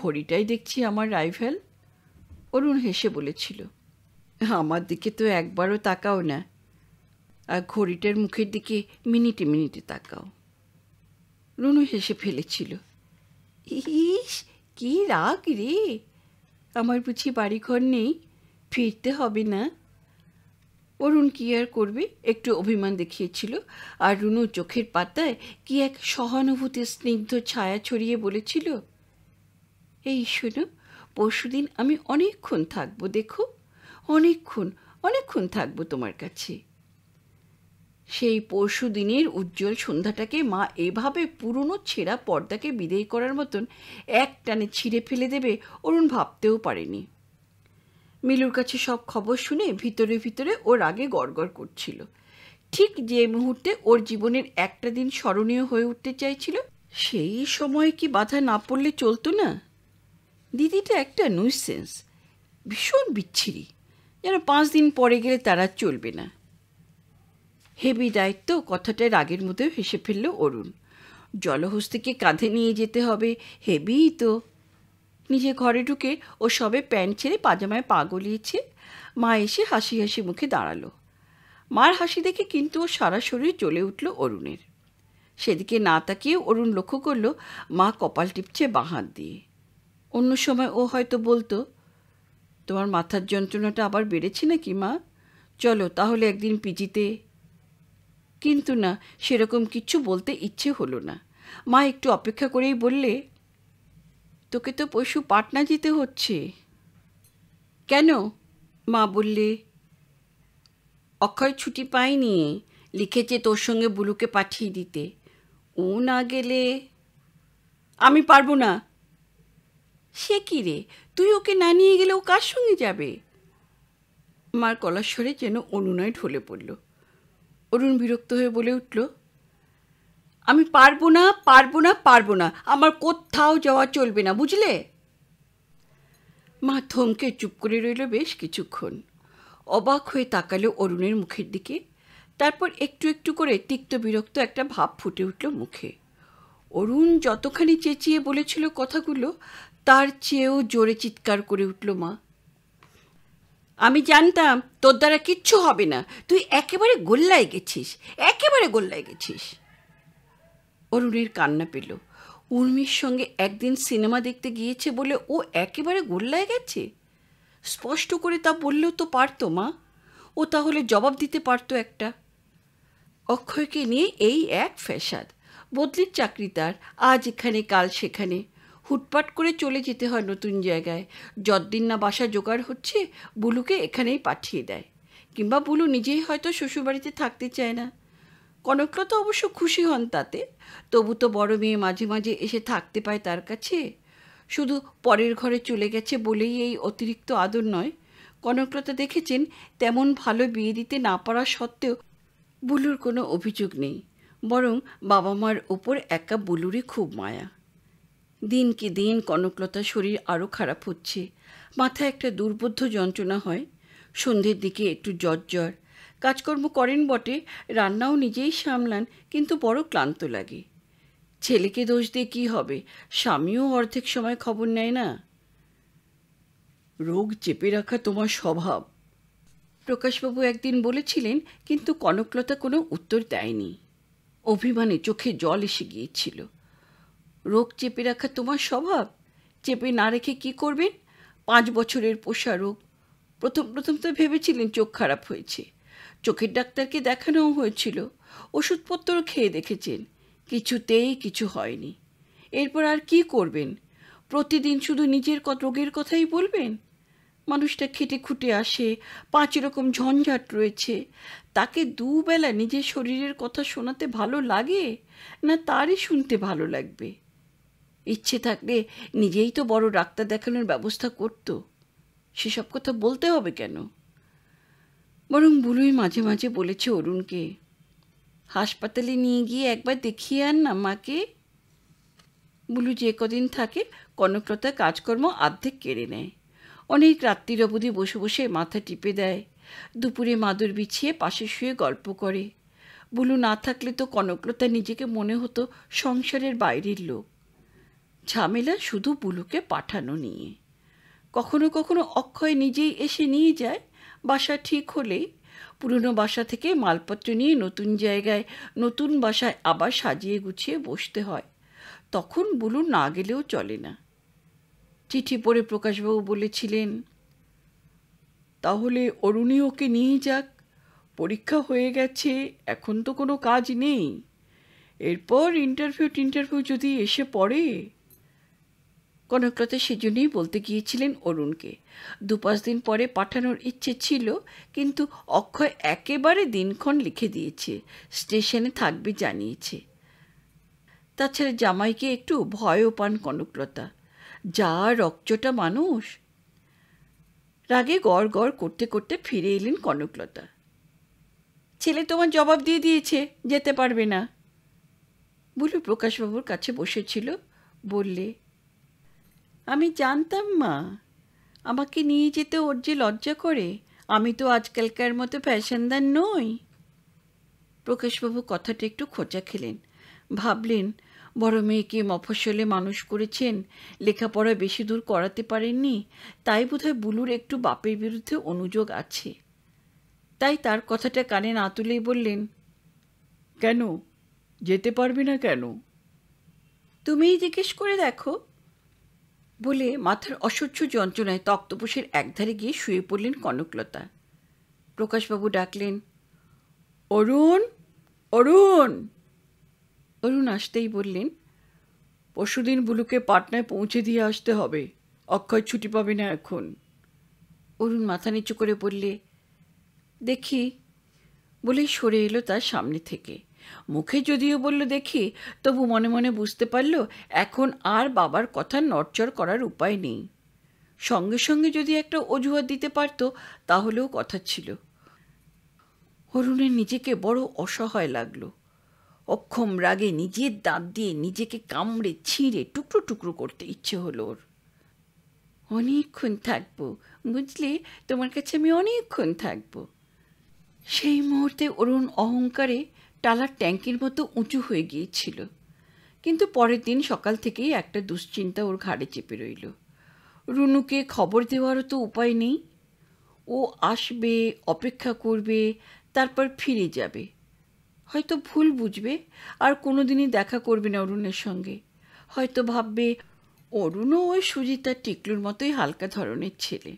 ঘড়িটাই দেখছি আমার রাইভেল অরুণ হেসে বলেছিল আমার দিকে তো একবারও তাকাও না আর ঘড়িটার মুখের দিকে মিনিটে মিনিটে তাকাও রুনু হেসে ফেলেছিল ইস কি রাগ রে আমার বুঝি বাড়িঘর নেই ফিরতে হবে না অরুণ কি আর করবে একটু অভিমান দেখিয়েছিল আর রুনু চোখের পাতায় কি এক সহানুভূতির স্নিগ্ধ ছায়া ছড়িয়ে বলেছিল এই শোনো পরশুদিন আমি অনেকক্ষণ থাকবো দেখো অনেকক্ষণ অনেকক্ষণ থাকবো তোমার কাছে সেই পরশু দিনের উজ্জ্বল সন্ধ্যাটাকে মা এভাবে পুরনো ছেঁড়া পর্দাকে বিদায় করার মতন এক টানে ছিঁড়ে ফেলে দেবে অরুণ ভাবতেও পারেনি মিলুর কাছে সব খবর শুনে ভিতরে ভিতরে ওর আগে গড়গড় করছিল ঠিক যে মুহূর্তে ওর জীবনের একটা দিন স্মরণীয় হয়ে উঠতে চাইছিল সেই সময় কি বাধা না পড়লে চলতো না দিদিটা একটা নুইসেন্স ভীষণ বিচ্ছিরি যেন পাঁচ দিন পরে গেলে তারা চলবে না হেবি দায়িত্ব কথাটা রাগের মধ্যেও হেসে ফেলল অরুণ জলহস্তিকে কাঁধে নিয়ে যেতে হবে হেবিই তো নিজে ঘরে ঢুকে ও সবে প্যান্ট ছেড়ে পাজামায় পা গলিয়েছে মা এসে হাসি হাসি মুখে দাঁড়ালো মার হাসি দেখে কিন্তু ও সারা শরীর চলে উঠল অরুণের সেদিকে না তাকিয়ে অরুণ লক্ষ্য করল মা কপাল টিপছে বাঁ হাত দিয়ে অন্য সময় ও হয়তো বলতো তোমার মাথার যন্ত্রণাটা আবার বেড়েছে নাকি মা চলো তাহলে একদিন পিজিতে কিন্তু না সেরকম কিছু বলতে ইচ্ছে হলো না মা একটু অপেক্ষা করেই বললে তোকে তো পশু পাটনা যেতে হচ্ছে কেন মা বললে অক্ষয় ছুটি পায়নি লিখেছে তোর সঙ্গে বুলুকে পাঠিয়ে দিতে ও না গেলে আমি পারবো না সে কি রে তুই ওকে না নিয়ে গেলে ও কার সঙ্গে যাবে মার কলাস্বরে যেন অনুনয় ঢলে পড়ল অরুণ বিরক্ত হয়ে বলে উঠল আমি পারবো না পারবো না পারবো না আমার কোথাও যাওয়া চলবে না বুঝলে মা থমকে চুপ করে রইল বেশ কিছুক্ষণ অবাক হয়ে তাকালো অরুণের মুখের দিকে তারপর একটু একটু করে তিক্ত বিরক্ত একটা ভাব ফুটে উঠল মুখে অরুণ যতখানি চেঁচিয়ে বলেছিল কথাগুলো তার চেয়েও জোরে চিৎকার করে উঠল মা আমি জানতাম তোর দ্বারা কিচ্ছু হবে না তুই একেবারে গোল্লায় গেছিস একেবারে গোল্লায় গেছিস অরুণের কান্না পেল উর্মির সঙ্গে একদিন সিনেমা দেখতে গিয়েছে বলে ও একেবারে গোল্লায় গেছে স্পষ্ট করে তা বললেও তো পারতো মা ও তাহলে জবাব দিতে পারতো একটা অক্ষয়কে নিয়ে এই এক ফ্যাসাদ বদলির চাকরি তার আজ এখানে কাল সেখানে হুটপাট করে চলে যেতে হয় নতুন জায়গায় যদ্দিন না বাসা জোগাড় হচ্ছে বুলুকে এখানেই পাঠিয়ে দেয় কিংবা বুলু নিজেই হয়তো শ্বশুরবাড়িতে থাকতে চায় না কনকলতা তো অবশ্য খুশি হন তাতে তবু তো বড় মেয়ে মাঝে মাঝে এসে থাকতে পায় তার কাছে শুধু পরের ঘরে চলে গেছে বলেই এই অতিরিক্ত আদর নয় কনকলতা দেখেছেন তেমন ভালো বিয়ে দিতে না পারা সত্ত্বেও বুলুর কোনো অভিযোগ নেই বরং বাবা মার ওপর একা বুলুরই খুব মায়া দিন কি দিন কনকলতার শরীর আরও খারাপ হচ্ছে মাথায় একটা দুর্বোধ্য যন্ত্রণা হয় সন্ধ্যের দিকে একটু জ্বর কাজকর্ম করেন বটে রান্নাও নিজেই সামলান কিন্তু বড় ক্লান্ত লাগে ছেলেকে দোষ দিয়ে কী হবে স্বামীও অর্ধেক সময় খবর নেয় না রোগ চেপে রাখা তোমার স্বভাব প্রকাশবাবু একদিন বলেছিলেন কিন্তু কনকলতা কোনো উত্তর দেয়নি অভিমানে চোখে জল এসে গিয়েছিল রোগ চেপে রাখা তোমার স্বভাব চেপে না রেখে কি করবেন পাঁচ বছরের পোষা রোগ প্রথম প্রথম তো ভেবেছিলেন চোখ খারাপ হয়েছে চোখের ডাক্তারকে দেখানোও হয়েছিল ওষুধপত্র খেয়ে দেখেছেন কিছুতেই কিছু হয়নি এরপর আর কি করবেন প্রতিদিন শুধু নিজের রোগের কথাই বলবেন মানুষটা খেটে খুটে আসে পাঁচ রকম ঝঞ্ঝাট রয়েছে তাকে দুবেলা নিজের শরীরের কথা শোনাতে ভালো লাগে না তারই শুনতে ভালো লাগবে ইচ্ছে থাকলে নিজেই তো বড় ডাক্তার দেখানোর ব্যবস্থা করত সেসব কথা বলতে হবে কেন বরং বুড়োই মাঝে মাঝে বলেছে অরুণকে হাসপাতালে নিয়ে গিয়ে একবার দেখিয়ে আন না মাকে বুলু যে কদিন থাকে কনকলতা কাজকর্ম আর্ধেক কেড়ে নেয় অনেক রাত্রির অবধি বসে বসে মাথা টিপে দেয় দুপুরে মাদুর বিছিয়ে পাশে শুয়ে গল্প করে বুলু না থাকলে তো কনকলতা নিজেকে মনে হতো সংসারের বাইরের লোক ঝামেলা শুধু বুলুকে পাঠানো নিয়ে কখনো কখনো অক্ষয় নিজেই এসে নিয়ে যায় বাসা ঠিক হলে পুরনো বাসা থেকে মালপত্র নিয়ে নতুন জায়গায় নতুন বাসায় আবার সাজিয়ে গুছিয়ে বসতে হয় তখন বুলু না গেলেও চলে না চিঠি পড়ে প্রকাশবাবু বলেছিলেন তাহলে অরুণী ওকে নিয়ে যাক পরীক্ষা হয়ে গেছে এখন তো কোনো কাজ নেই এরপর ইন্টারভিউ টিন্টারভিউ যদি এসে পড়ে কনকলতা সেজন্যই বলতে গিয়েছিলেন অরুণকে দু পাঁচ দিন পরে পাঠানোর ইচ্ছে ছিল কিন্তু অক্ষয় একেবারে দিনক্ষণ লিখে দিয়েছে স্টেশনে থাকবে জানিয়েছে তাছাড়া জামাইকে একটু ভয়ও পান কনকলতা যা রকচটা মানুষ রাগে গড় গড় করতে করতে ফিরে এলেন কনকলতা ছেলে তোমার জবাব দিয়ে দিয়েছে যেতে পারবে না বলু প্রকাশবাবুর কাছে বসেছিল বললে আমি জানতাম মা আমাকে নিয়ে যেতে ওর যে লজ্জা করে আমি তো আজকালকার মতো ফ্যাশনদার নই প্রকাশবাবু কথাটা একটু খোঁচা খেলেন ভাবলেন বড় মেয়েকে মফস্বলে মানুষ করেছেন লেখাপড়া বেশি দূর করাতে পারেননি তাই বোধহয় বুলুর একটু বাপের বিরুদ্ধে অনুযোগ আছে তাই তার কথাটা কানে না তুলেই বললেন কেন যেতে পারবি না কেন তুমিই জিজ্ঞেস করে দেখো বলে মাথার অসহ্য যন্ত্রণায় তক্তপোষের একধারে গিয়ে শুয়ে পড়লেন কনকলতা প্রকাশবাবু ডাকলেন অরুণ অরুণ অরুণ আসতেই বললেন পরশুদিন বুলুকে পাটনায় পৌঁছে দিয়ে আসতে হবে অক্ষয় ছুটি পাবে না এখন অরুণ মাথা নিচু করে বললে দেখি বলেই সরে এলো তার সামনে থেকে মুখে যদিও বলল দেখি তবু মনে মনে বুঝতে পারল এখন আর বাবার কথা নড়চড় করার উপায় নেই সঙ্গে সঙ্গে যদি একটা অজুহাত দিতে পারত তাহলেও কথা ছিল অরুণের নিজেকে বড় অসহায় লাগলো অক্ষম রাগে নিজের দাঁত দিয়ে নিজেকে কামড়ে ছিঁড়ে টুকরো টুকরো করতে ইচ্ছে হলো ওর অনেকক্ষণ থাকবো বুঝলে তোমার কাছে আমি অনেকক্ষণ থাকবো সেই মুহূর্তে অরুণ অহংকারে টালার ট্যাঙ্কের মতো উঁচু হয়ে গিয়েছিল কিন্তু পরের দিন সকাল থেকেই একটা দুশ্চিন্তা ওর ঘাড়ে চেপে রইল রুনুকে খবর দেওয়ারও তো উপায় নেই ও আসবে অপেক্ষা করবে তারপর ফিরে যাবে হয়তো ভুল বুঝবে আর কোনো দিনই দেখা করবে না অরুণের সঙ্গে হয়তো ভাববে অরুণও ওই সুজিতা টিকলুর মতোই হালকা ধরনের ছেলে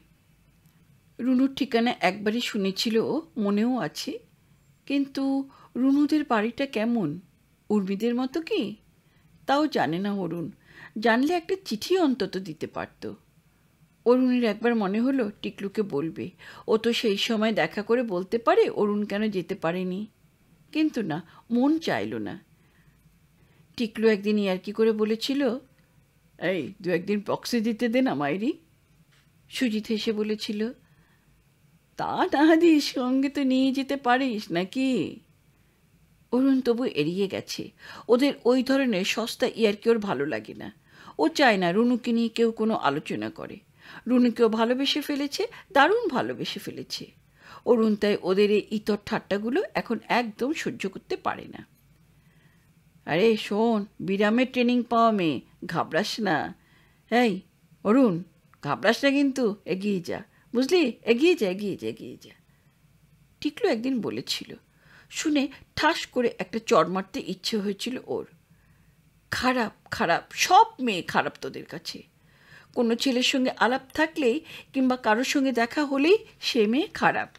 রুনুর ঠিকানা একবারই শুনেছিল ও মনেও আছে কিন্তু রুনুদের বাড়িটা কেমন উর্মিদের মতো কি তাও জানে না অরুণ জানলে একটা চিঠি অন্তত দিতে পারত অরুণের একবার মনে হলো টিকলুকে বলবে ও তো সেই সময় দেখা করে বলতে পারে অরুণ কেন যেতে পারেনি কিন্তু না মন চাইল না টিকলু একদিন ইয়ার্কি করে বলেছিল এই দু একদিন প্রক্সি দিতে দে না মাইরি সুজিত হেসে বলেছিল তা না দিস সঙ্গে তো নিয়ে যেতে পারিস নাকি অরুণ তবু এড়িয়ে গেছে ওদের ওই ধরনের সস্তা ইয়ারকি ওর ভালো লাগে না ও চায় না রুনুকে নিয়ে কেউ কোনো আলোচনা করে রুনুকেও ভালোবেসে ফেলেছে দারুণ ভালোবেসে ফেলেছে অরুণ তাই ওদের এই ইতর ঠাট্টাগুলো এখন একদম সহ্য করতে পারে না আরে শোন বিরামের ট্রেনিং পাওয়া মেয়ে ঘাবড়াস না এই অরুণ ঘাবড়াস না কিন্তু এগিয়ে যা বুঝলি এগিয়ে যা এগিয়ে যা এগিয়ে যা টিকলো একদিন বলেছিল শুনে ঠাস করে একটা চড় মারতে ইচ্ছে হয়েছিল ওর খারাপ খারাপ সব মেয়ে খারাপ তোদের কাছে কোনো ছেলের সঙ্গে আলাপ থাকলেই কিংবা কারোর সঙ্গে দেখা হলেই সে মেয়ে খারাপ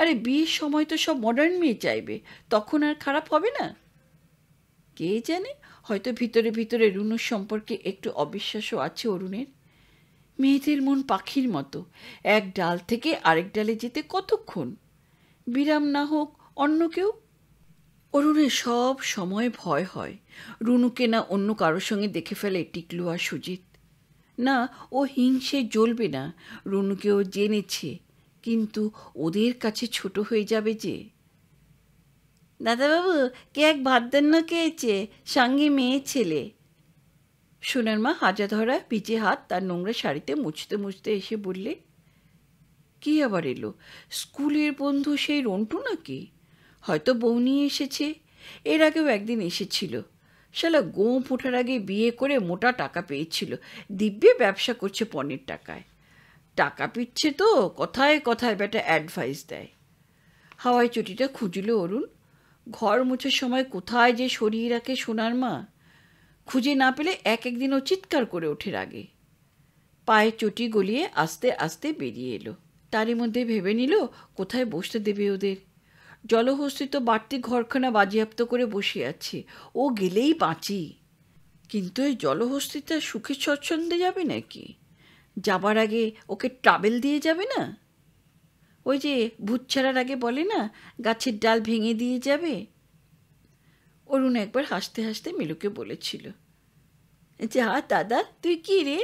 আরে বিয়ের সময় তো সব মডার্ন মেয়ে চাইবে তখন আর খারাপ হবে না কে জানে হয়তো ভিতরে ভিতরে রুনুর সম্পর্কে একটু অবিশ্বাসও আছে অরুণের মেয়েদের মন পাখির মতো এক ডাল থেকে আরেক ডালে যেতে কতক্ষণ বিরাম না হোক অন্য কেউ অরুণের সব সময় ভয় হয় রুনুকে না অন্য কারোর সঙ্গে দেখে ফেলে টিকলু আর সুজিত না ও হিংসে জ্বলবে না রুনুকেও জেনেছে কিন্তু ওদের কাছে ছোট হয়ে যাবে যে দাদাবাবু কে এক ভাত দেন না খেয়েছে সঙ্গে মেয়ে ছেলে সোনার মা হাজা ধরা পিচে হাত তার নোংরা শাড়িতে মুছতে মুছতে এসে বললে কি আবার এলো স্কুলের বন্ধু সেই রন্টু নাকি হয়তো বউ নিয়ে এসেছে এর আগেও একদিন এসেছিল শালা গোঁ ফোটার আগে বিয়ে করে মোটা টাকা পেয়েছিল দিব্যে ব্যবসা করছে পনের টাকায় টাকা পিচ্ছে তো কথায় কথায় বেটা অ্যাডভাইস দেয় হাওয়াই চটিটা খুঁজল অরুণ ঘর মুছার সময় কোথায় যে সরিয়ে রাখে সোনার মা খুঁজে না পেলে এক একদিন ও চিৎকার করে ওঠে আগে পায়ে চটি গলিয়ে আস্তে আস্তে বেরিয়ে এলো তারই মধ্যে ভেবে নিল কোথায় বসতে দেবে ওদের জলহস্তিত বাড়তি ঘরখানা বাজেয়াপ্ত করে বসে আছি ও গেলেই বাঁচি কিন্তু এই জলহস্তিটা সুখে স্বচ্ছন্দে যাবে নাকি যাবার আগে ওকে ট্রাভেল দিয়ে যাবে না ওই যে ভূত ছাড়ার আগে বলে না গাছের ডাল ভেঙে দিয়ে যাবে অরুণ একবার হাসতে হাসতে মিলুকে বলেছিল হা দাদা তুই কি রে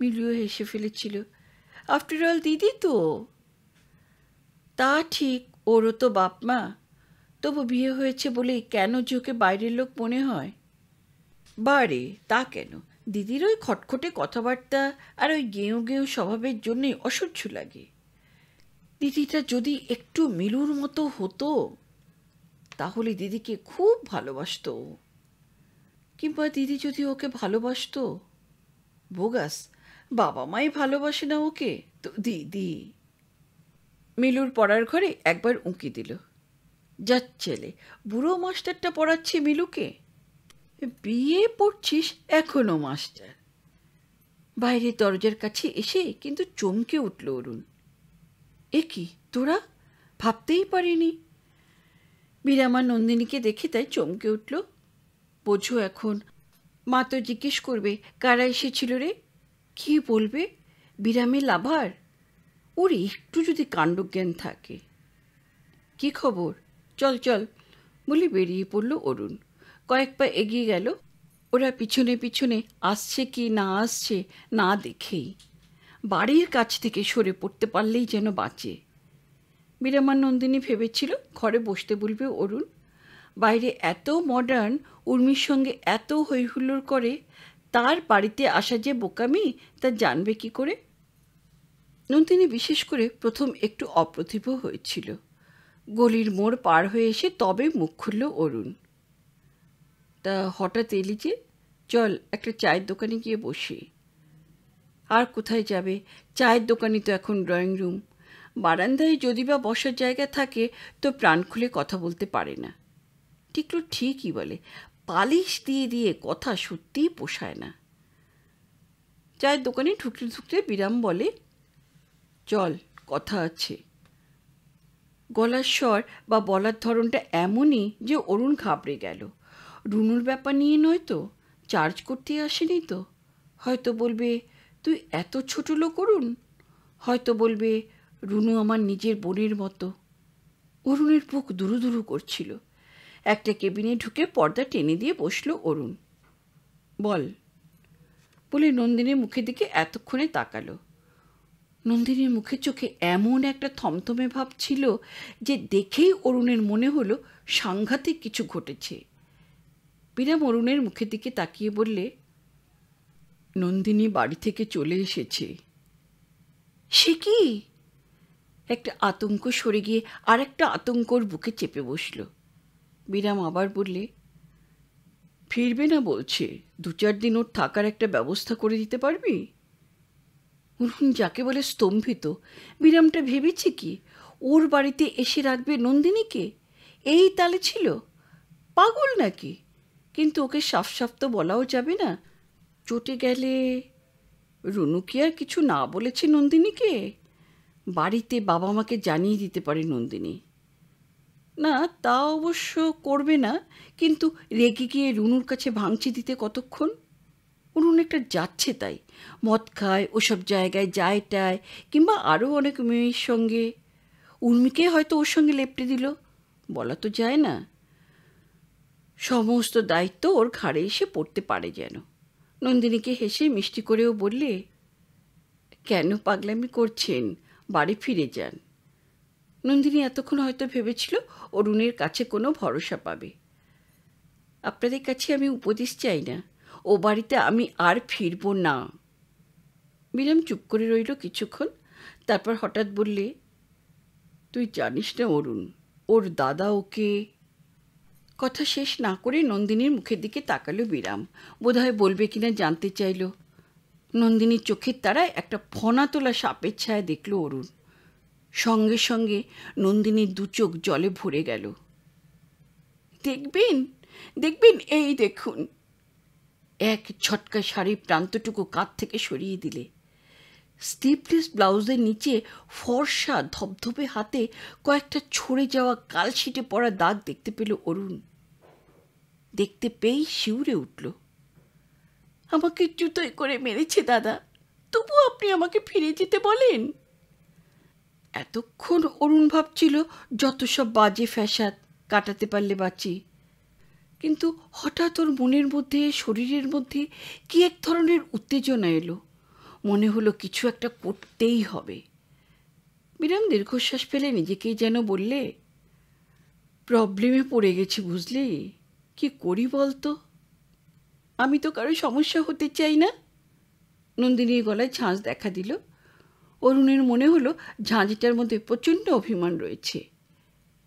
মিলুও হেসে ফেলেছিল আফটার অল দিদি তো তা ঠিক ওরও তো বাপ মা তবু বিয়ে হয়েছে বলে কেন যে ওকে বাইরের লোক মনে হয় বারে তা কেন দিদির ওই খটখটে কথাবার্তা আর ওই গেঁয়ো গেঁয়ো স্বভাবের জন্যই অসহ্য লাগে দিদিটা যদি একটু মিলুর মতো হতো তাহলে দিদিকে খুব ভালোবাসত কিংবা দিদি যদি ওকে ভালোবাসত বোগাস বাবা মাই ভালোবাসে না ওকে তো দিদি মিলুর পড়ার ঘরে একবার উঁকি দিল যা ছেলে বুড়ো মাস্টারটা পড়াচ্ছে মিলুকে বিয়ে পড়ছিস এখনো মাস্টার বাইরে দরজার কাছে এসে কিন্তু চমকে উঠল অরুণ এ কি তোরা ভাবতেই পারিনি বীরামা নন্দিনীকে দেখে তাই চমকে উঠল বোঝো এখন মা তো জিজ্ঞেস করবে কারা এসেছিল রে কি বলবে বিরামে লাভার ওর একটু যদি কাণ্ডজ্ঞান থাকে কি খবর চল চল বলে বেরিয়ে পড়ল অরুণ কয়েক পা এগিয়ে গেল ওরা পিছনে পিছনে আসছে কি না আসছে না দেখেই বাড়ির কাছ থেকে সরে পড়তে পারলেই যেন বাঁচে বিরামান নন্দিনী ভেবেছিল ঘরে বসতে বলবে অরুণ বাইরে এত মডার্ন উর্মির সঙ্গে এত হৈহুল্লোড় করে তার বাড়িতে আসা যে বোকামি তা জানবে কি করে নন্দিনী বিশেষ করে প্রথম একটু অপ্রতিভ হয়েছিল গলির মোড় পার হয়ে এসে তবে মুখ খুলল অরুণ তা হঠাৎ এলি যে চল একটা চায়ের দোকানে গিয়ে বসি আর কোথায় যাবে চায়ের দোকানই তো এখন ড্রয়িং রুম বারান্দায় যদি বা বসার জায়গা থাকে তো প্রাণ খুলে কথা বলতে পারে না টিকলু ঠিকই বলে পালিশ দিয়ে দিয়ে কথা সত্যিই পোষায় না চায়ের দোকানে ঢুকতে ঢুকতে বিরাম বলে চল কথা আছে গলার স্বর বা বলার ধরনটা এমনই যে অরুণ ঘাবড়ে গেল রুনুর ব্যাপার নিয়ে নয় তো চার্জ করতে আসেনি তো হয়তো বলবে তুই এত ছোট লোক অরুণ হয়তো বলবে রুনু আমার নিজের বোনের মতো অরুণের বুক দুরু দুরু করছিল একটা কেবিনে ঢুকে পর্দা টেনে দিয়ে বসল অরুণ বল বলে নন্দিনীর মুখের দিকে এতক্ষণে তাকালো নন্দিনীর মুখে চোখে এমন একটা থমথমে ভাব ছিল যে দেখেই অরুণের মনে হলো সাংঘাতিক কিছু ঘটেছে বিরাম অরুণের মুখের দিকে তাকিয়ে বললে নন্দিনী বাড়ি থেকে চলে এসেছে সে কি একটা আতঙ্ক সরে গিয়ে আর একটা আতঙ্কর বুকে চেপে বসল বিরাম আবার বললে ফিরবে না বলছে দু চার দিন ওর থাকার একটা ব্যবস্থা করে দিতে পারবি মুনমুন যাকে বলে স্তম্ভিত বিরামটা ভেবেছে কি ওর বাড়িতে এসে রাখবে নন্দিনীকে এই তালে ছিল পাগল নাকি কিন্তু ওকে সাফ সাফ তো বলাও যাবে না চটে গেলে রুনু কি আর কিছু না বলেছে নন্দিনীকে বাড়িতে বাবা মাকে জানিয়ে দিতে পারে নন্দিনী না তা অবশ্য করবে না কিন্তু রেগে গিয়ে রুনুর কাছে ভাঙচি দিতে কতক্ষণ উনুন একটা যাচ্ছে তাই মদ খায় ওসব জায়গায় যায় টায় কিংবা আরও অনেক মেয়ের সঙ্গে উর্মিকে হয়তো ওর সঙ্গে লেপটে দিল বলা তো যায় না সমস্ত দায়িত্ব ওর ঘাড়ে এসে পড়তে পারে যেন নন্দিনীকে হেসে মিষ্টি করেও বললে কেন পাগলামি করছেন বাড়ি ফিরে যান নন্দিনী এতক্ষণ হয়তো ভেবেছিল অরুণের কাছে কোনো ভরসা পাবে আপনাদের কাছে আমি উপদেশ চাই না ও বাড়িতে আমি আর ফিরব না বিরাম চুপ করে রইল কিছুক্ষণ তারপর হঠাৎ বললে তুই জানিস না অরুণ ওর দাদা ওকে কথা শেষ না করে নন্দিনীর মুখের দিকে তাকালো বিরাম বোধহয় বলবে কিনা জানতে চাইল নন্দিনীর চোখের তারায় একটা ফনা তোলা সাপের ছায়া দেখল অরুণ সঙ্গে সঙ্গে নন্দিনীর দু চোখ জলে ভরে গেল দেখবেন দেখবেন এই দেখুন এক ছটকা শাড়ির প্রান্তটুকু কাঁধ থেকে সরিয়ে দিলে স্লিভলেস ব্লাউজের নিচে ফর্সা ধপধপে হাতে কয়েকটা ছড়ে যাওয়া কালশিটে পড়া দাগ দেখতে পেল অরুণ দেখতে পেয়েই শিউরে উঠল আমাকে জুতোয় করে মেরেছে দাদা তবু আপনি আমাকে ফিরে যেতে বলেন এতক্ষণ অরুণ ভাবছিল যত সব বাজে ফ্যাসাদ কাটাতে পারলে বাঁচি কিন্তু হঠাৎ ওর মনের মধ্যে শরীরের মধ্যে কি এক ধরনের উত্তেজনা এলো মনে হলো কিছু একটা করতেই হবে বিরাম দীর্ঘশ্বাস ফেলে নিজেকেই যেন বললে প্রবলেমে পড়ে গেছি বুঝলি কি করি বলতো আমি তো কারো সমস্যা হতে চাই না নন্দিনীর গলায় ঝাঁজ দেখা দিল অরুণের মনে হলো ঝাঁঝিটার মধ্যে প্রচণ্ড অভিমান রয়েছে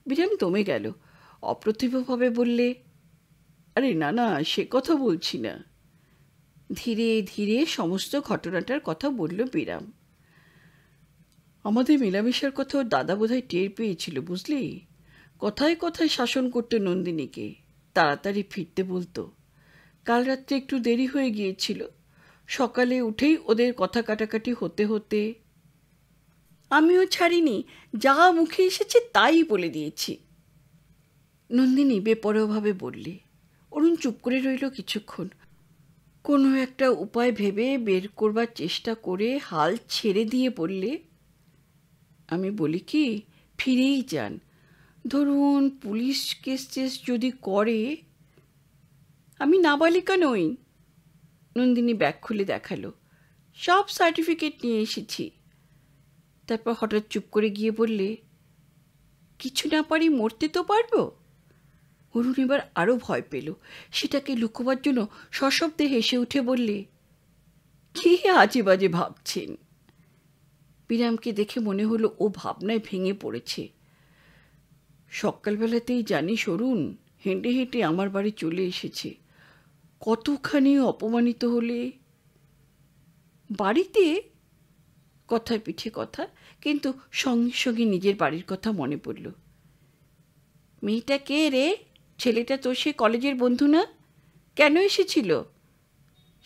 বিরাম দমে গেল অপ্রতিভভাবে বললে আরে না না সে কথা বলছি না ধীরে ধীরে সমস্ত ঘটনাটার কথা বলল বিরাম আমাদের মেলামেশার কথা দাদা বোধহয় টের পেয়েছিল বুঝলি কথায় কথায় শাসন করতো নন্দিনীকে তাড়াতাড়ি ফিরতে বলতো কাল রাত্রে একটু দেরি হয়ে গিয়েছিল সকালে উঠেই ওদের কথা কাটাকাটি হতে হতে আমিও ছাড়িনি যা মুখে এসেছে তাই বলে দিয়েছি নন্দিনী বেপরোয়াভাবে বললি অরুণ চুপ করে রইল কিছুক্ষণ কোনো একটা উপায় ভেবে বের করবার চেষ্টা করে হাল ছেড়ে দিয়ে বললে আমি বলি কি ফিরেই যান ধরুন পুলিশ কেস চেস যদি করে আমি নাবালিকা নই নন্দিনী ব্যাগ খুলে দেখালো সব সার্টিফিকেট নিয়ে এসেছি তারপর হঠাৎ চুপ করে গিয়ে বললে কিছু না পারি মরতে তো পারবো অরুণ এবার আরও ভয় পেল সেটাকে লুকোবার জন্য সশব্দে হেসে উঠে বললে কি আজে বাজে ভাবছেন বিরামকে দেখে মনে হলো ও ভাবনায় ভেঙে পড়েছে সকালবেলাতেই জানি অরুণ হেঁটে হেঁটে আমার বাড়ি চলে এসেছে কতখানি অপমানিত হলে বাড়িতে কথায় পিঠে কথা কিন্তু সঙ্গে সঙ্গে নিজের বাড়ির কথা মনে পড়ল মেয়েটা কে রে ছেলেটা তো সে কলেজের বন্ধু না কেন এসেছিল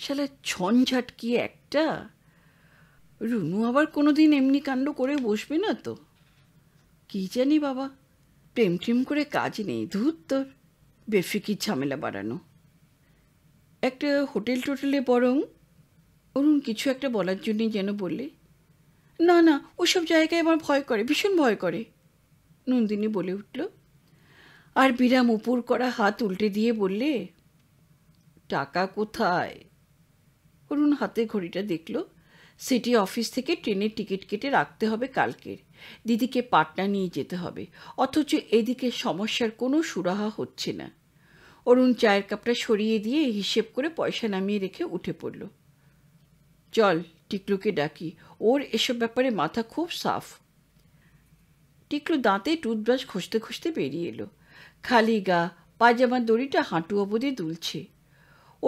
শালা ছনঝাট কি একটা রুনু আবার কোনো দিন এমনি কাণ্ড করে বসবে না তো কি জানি বাবা প্রেম ট্রেম করে কাজ নেই ধূর তোর বেফিকির ঝামেলা বাড়ানো একটা হোটেল টোটেলে বরং অরুণ কিছু একটা বলার জন্যই যেন বললে না না ওসব জায়গায় আমার ভয় করে ভীষণ ভয় করে নন্দিনী বলে উঠল আর বিরাম উপর করা হাত উল্টে দিয়ে বললে টাকা কোথায় করুন হাতে ঘড়িটা দেখল সিটি অফিস থেকে ট্রেনের টিকিট কেটে রাখতে হবে কালকের দিদিকে পাটনা নিয়ে যেতে হবে অথচ এদিকে সমস্যার কোনো সুরাহা হচ্ছে না অরুণ চায়ের কাপটা সরিয়ে দিয়ে হিসেব করে পয়সা নামিয়ে রেখে উঠে পড়ল চল টিকলুকে ডাকি ওর এসব ব্যাপারে মাথা খুব সাফ টিকলু দাঁতে টুথব্রাশ খসতে ঘষতে বেরিয়ে এলো খালি গা পাজামার দড়িটা হাঁটু অবধি দুলছে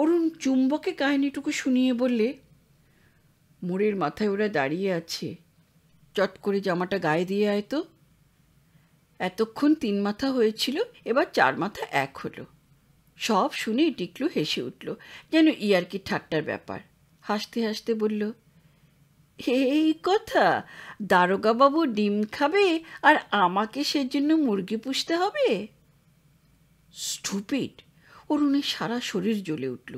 অরুণ চুম্বকে কাহিনীটুকু শুনিয়ে বললে মোড়ের মাথায় ওরা দাঁড়িয়ে আছে চট করে জামাটা গায়ে দিয়ে আয় তো এতক্ষণ তিন মাথা হয়েছিল এবার চার মাথা এক হলো সব শুনে টিকলু হেসে উঠল যেন ইয়ারকি ঠাট্টার ব্যাপার হাসতে হাসতে বলল এই কথা দারোগাবাবু ডিম খাবে আর আমাকে সেজন্য মুরগি পুষতে হবে স্টুপিড অরুণের সারা শরীর জ্বলে উঠল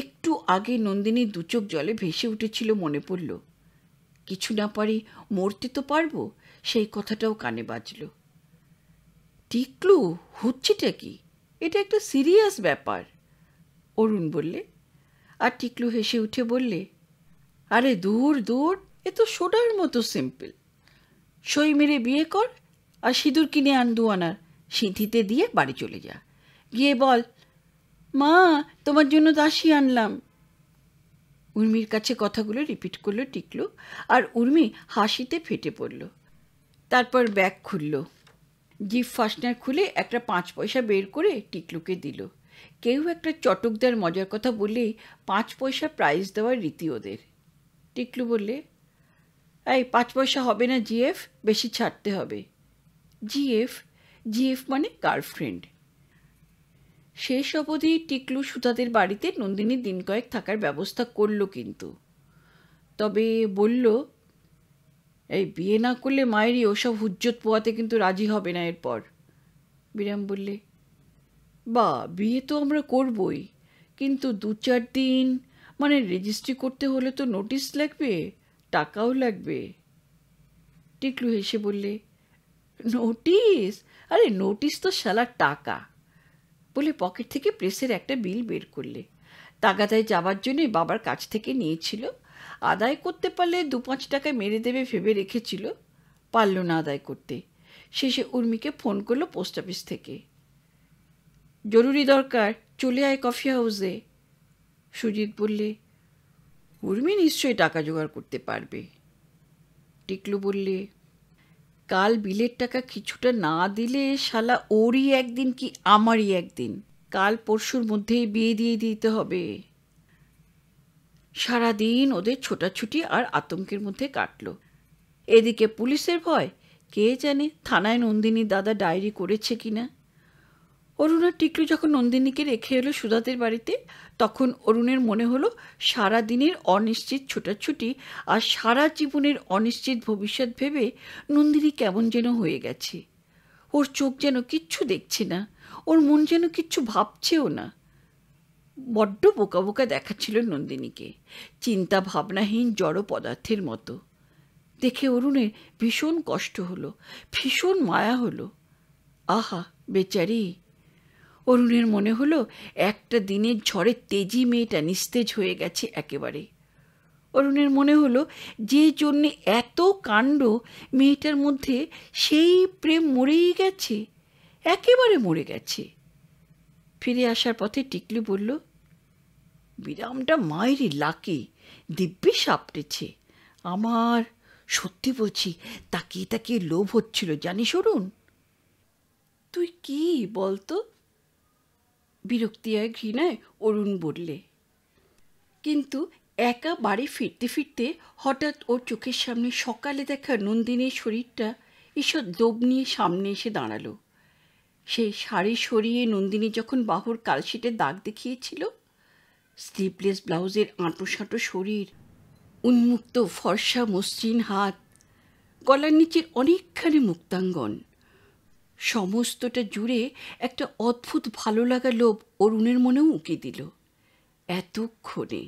একটু আগে নন্দিনীর দুচোখ জলে ভেসে উঠেছিল মনে পড়ল কিছু না পারি মরতে তো পারবো সেই কথাটাও কানে বাজল টিকলু হচ্ছেটা কি এটা একটা সিরিয়াস ব্যাপার অরুণ বললে আর টিকলু হেসে উঠে বললে আরে দূর দূর এ তো সোডার মতো সিম্পল সই মেরে বিয়ে কর আর সিঁদুর কিনে আন আনার সিঁথিতে দিয়ে বাড়ি চলে যা গিয়ে বল মা তোমার জন্য দাসি আনলাম উর্মির কাছে কথাগুলো রিপিট করলো টিকল আর উর্মি হাসিতে ফেটে পড়ল তারপর ব্যাগ খুলল জিপ ফাস্টনার খুলে একটা পাঁচ পয়সা বের করে টিকলুকে দিল কেউ একটা চটকদার মজার কথা বললেই পাঁচ পয়সা প্রাইজ দেওয়ার রীতি ওদের টিকলু বললে এই পাঁচ পয়সা হবে না জিএফ বেশি ছাড়তে হবে জিএফ জিএফ মানে গার্লফ্রেন্ড শেষ অবধি টিকলু সুতাদের বাড়িতে নন্দিনী দিন কয়েক থাকার ব্যবস্থা করল কিন্তু তবে বলল এই বিয়ে না করলে মায়েরই ওসব হুজ্জত পোয়াতে কিন্তু রাজি হবে না এরপর বিরাম বললে বা বিয়ে তো আমরা করবই কিন্তু দু চার দিন মানে রেজিস্ট্রি করতে হলে তো নোটিশ লাগবে টাকাও লাগবে টিকলু হেসে বললে নোটিশ আরে নোটিশ তো শালা টাকা বলে পকেট থেকে প্রেসের একটা বিল বের করলে তাগাদায় যাওয়ার জন্যে বাবার কাছ থেকে নিয়েছিল আদায় করতে পারলে দু পাঁচ টাকা মেরে দেবে ভেবে রেখেছিল পারল না আদায় করতে শেষে উর্মিকে ফোন করলো পোস্ট অফিস থেকে জরুরি দরকার চলে আয় কফি হাউসে সুজিত বললে উর্মি নিশ্চয়ই টাকা জোগাড় করতে পারবে টিকলু বললে কাল বিলের টাকা কিছুটা না দিলে শালা ওরই একদিন কি আমারই একদিন কাল পরশুর মধ্যেই বিয়ে দিয়ে দিতে হবে সারাদিন ওদের ছোটাছুটি আর আতঙ্কের মধ্যে কাটল এদিকে পুলিশের ভয় কে জানে থানায় নন্দিনীর দাদা ডায়েরি করেছে কিনা অরুণের টিকলু যখন নন্দিনীকে রেখে এলো সুধাতের বাড়িতে তখন অরুণের মনে হলো সারা দিনের অনিশ্চিত ছোটাছুটি আর সারা জীবনের অনিশ্চিত ভবিষ্যৎ ভেবে নন্দিনী কেমন যেন হয়ে গেছে ওর চোখ যেন কিচ্ছু দেখছে না ওর মন যেন কিচ্ছু ভাবছেও না বড্ড বোকা বোকা দেখাচ্ছিল নন্দিনীকে চিন্তা ভাবনাহীন জড় পদার্থের মতো দেখে অরুণের ভীষণ কষ্ট হলো ভীষণ মায়া হলো আহা বেচারি অরুণের মনে হলো একটা দিনের ঝড়ে তেজি মেয়েটা নিস্তেজ হয়ে গেছে একেবারে অরুণের মনে হলো যে জন্যে এত কাণ্ড মেয়েটার মধ্যে সেই প্রেম মরেই গেছে একেবারে মরে গেছে ফিরে আসার পথে টিকলু বলল বিরামটা মায়েরই লাকি দিব্যি সাপটেছে আমার সত্যি বলছি তাকে তাকে লোভ হচ্ছিল জানিস অরুণ তুই কি বলতো বিরক্তি আর ঘৃণায় অরুণ বললে কিন্তু একা বাড়ি ফিরতে ফিরতে হঠাৎ ওর চোখের সামনে সকালে দেখা নন্দিনীর শরীরটা ঈশ্বর দোব নিয়ে সামনে এসে দাঁড়ালো সে শাড়ি সরিয়ে নন্দিনী যখন বাহুর কালশিটে দাগ দেখিয়েছিল স্লিভলেস ব্লাউজের সাঁটো শরীর উন্মুক্ত ফর্সা মসৃণ হাত গলার নিচের অনেকখানি মুক্তাঙ্গন সমস্তটা জুড়ে একটা অদ্ভুত ভালো লাগা লোভ অরুণের মনেও উঁকি দিল এতক্ষণে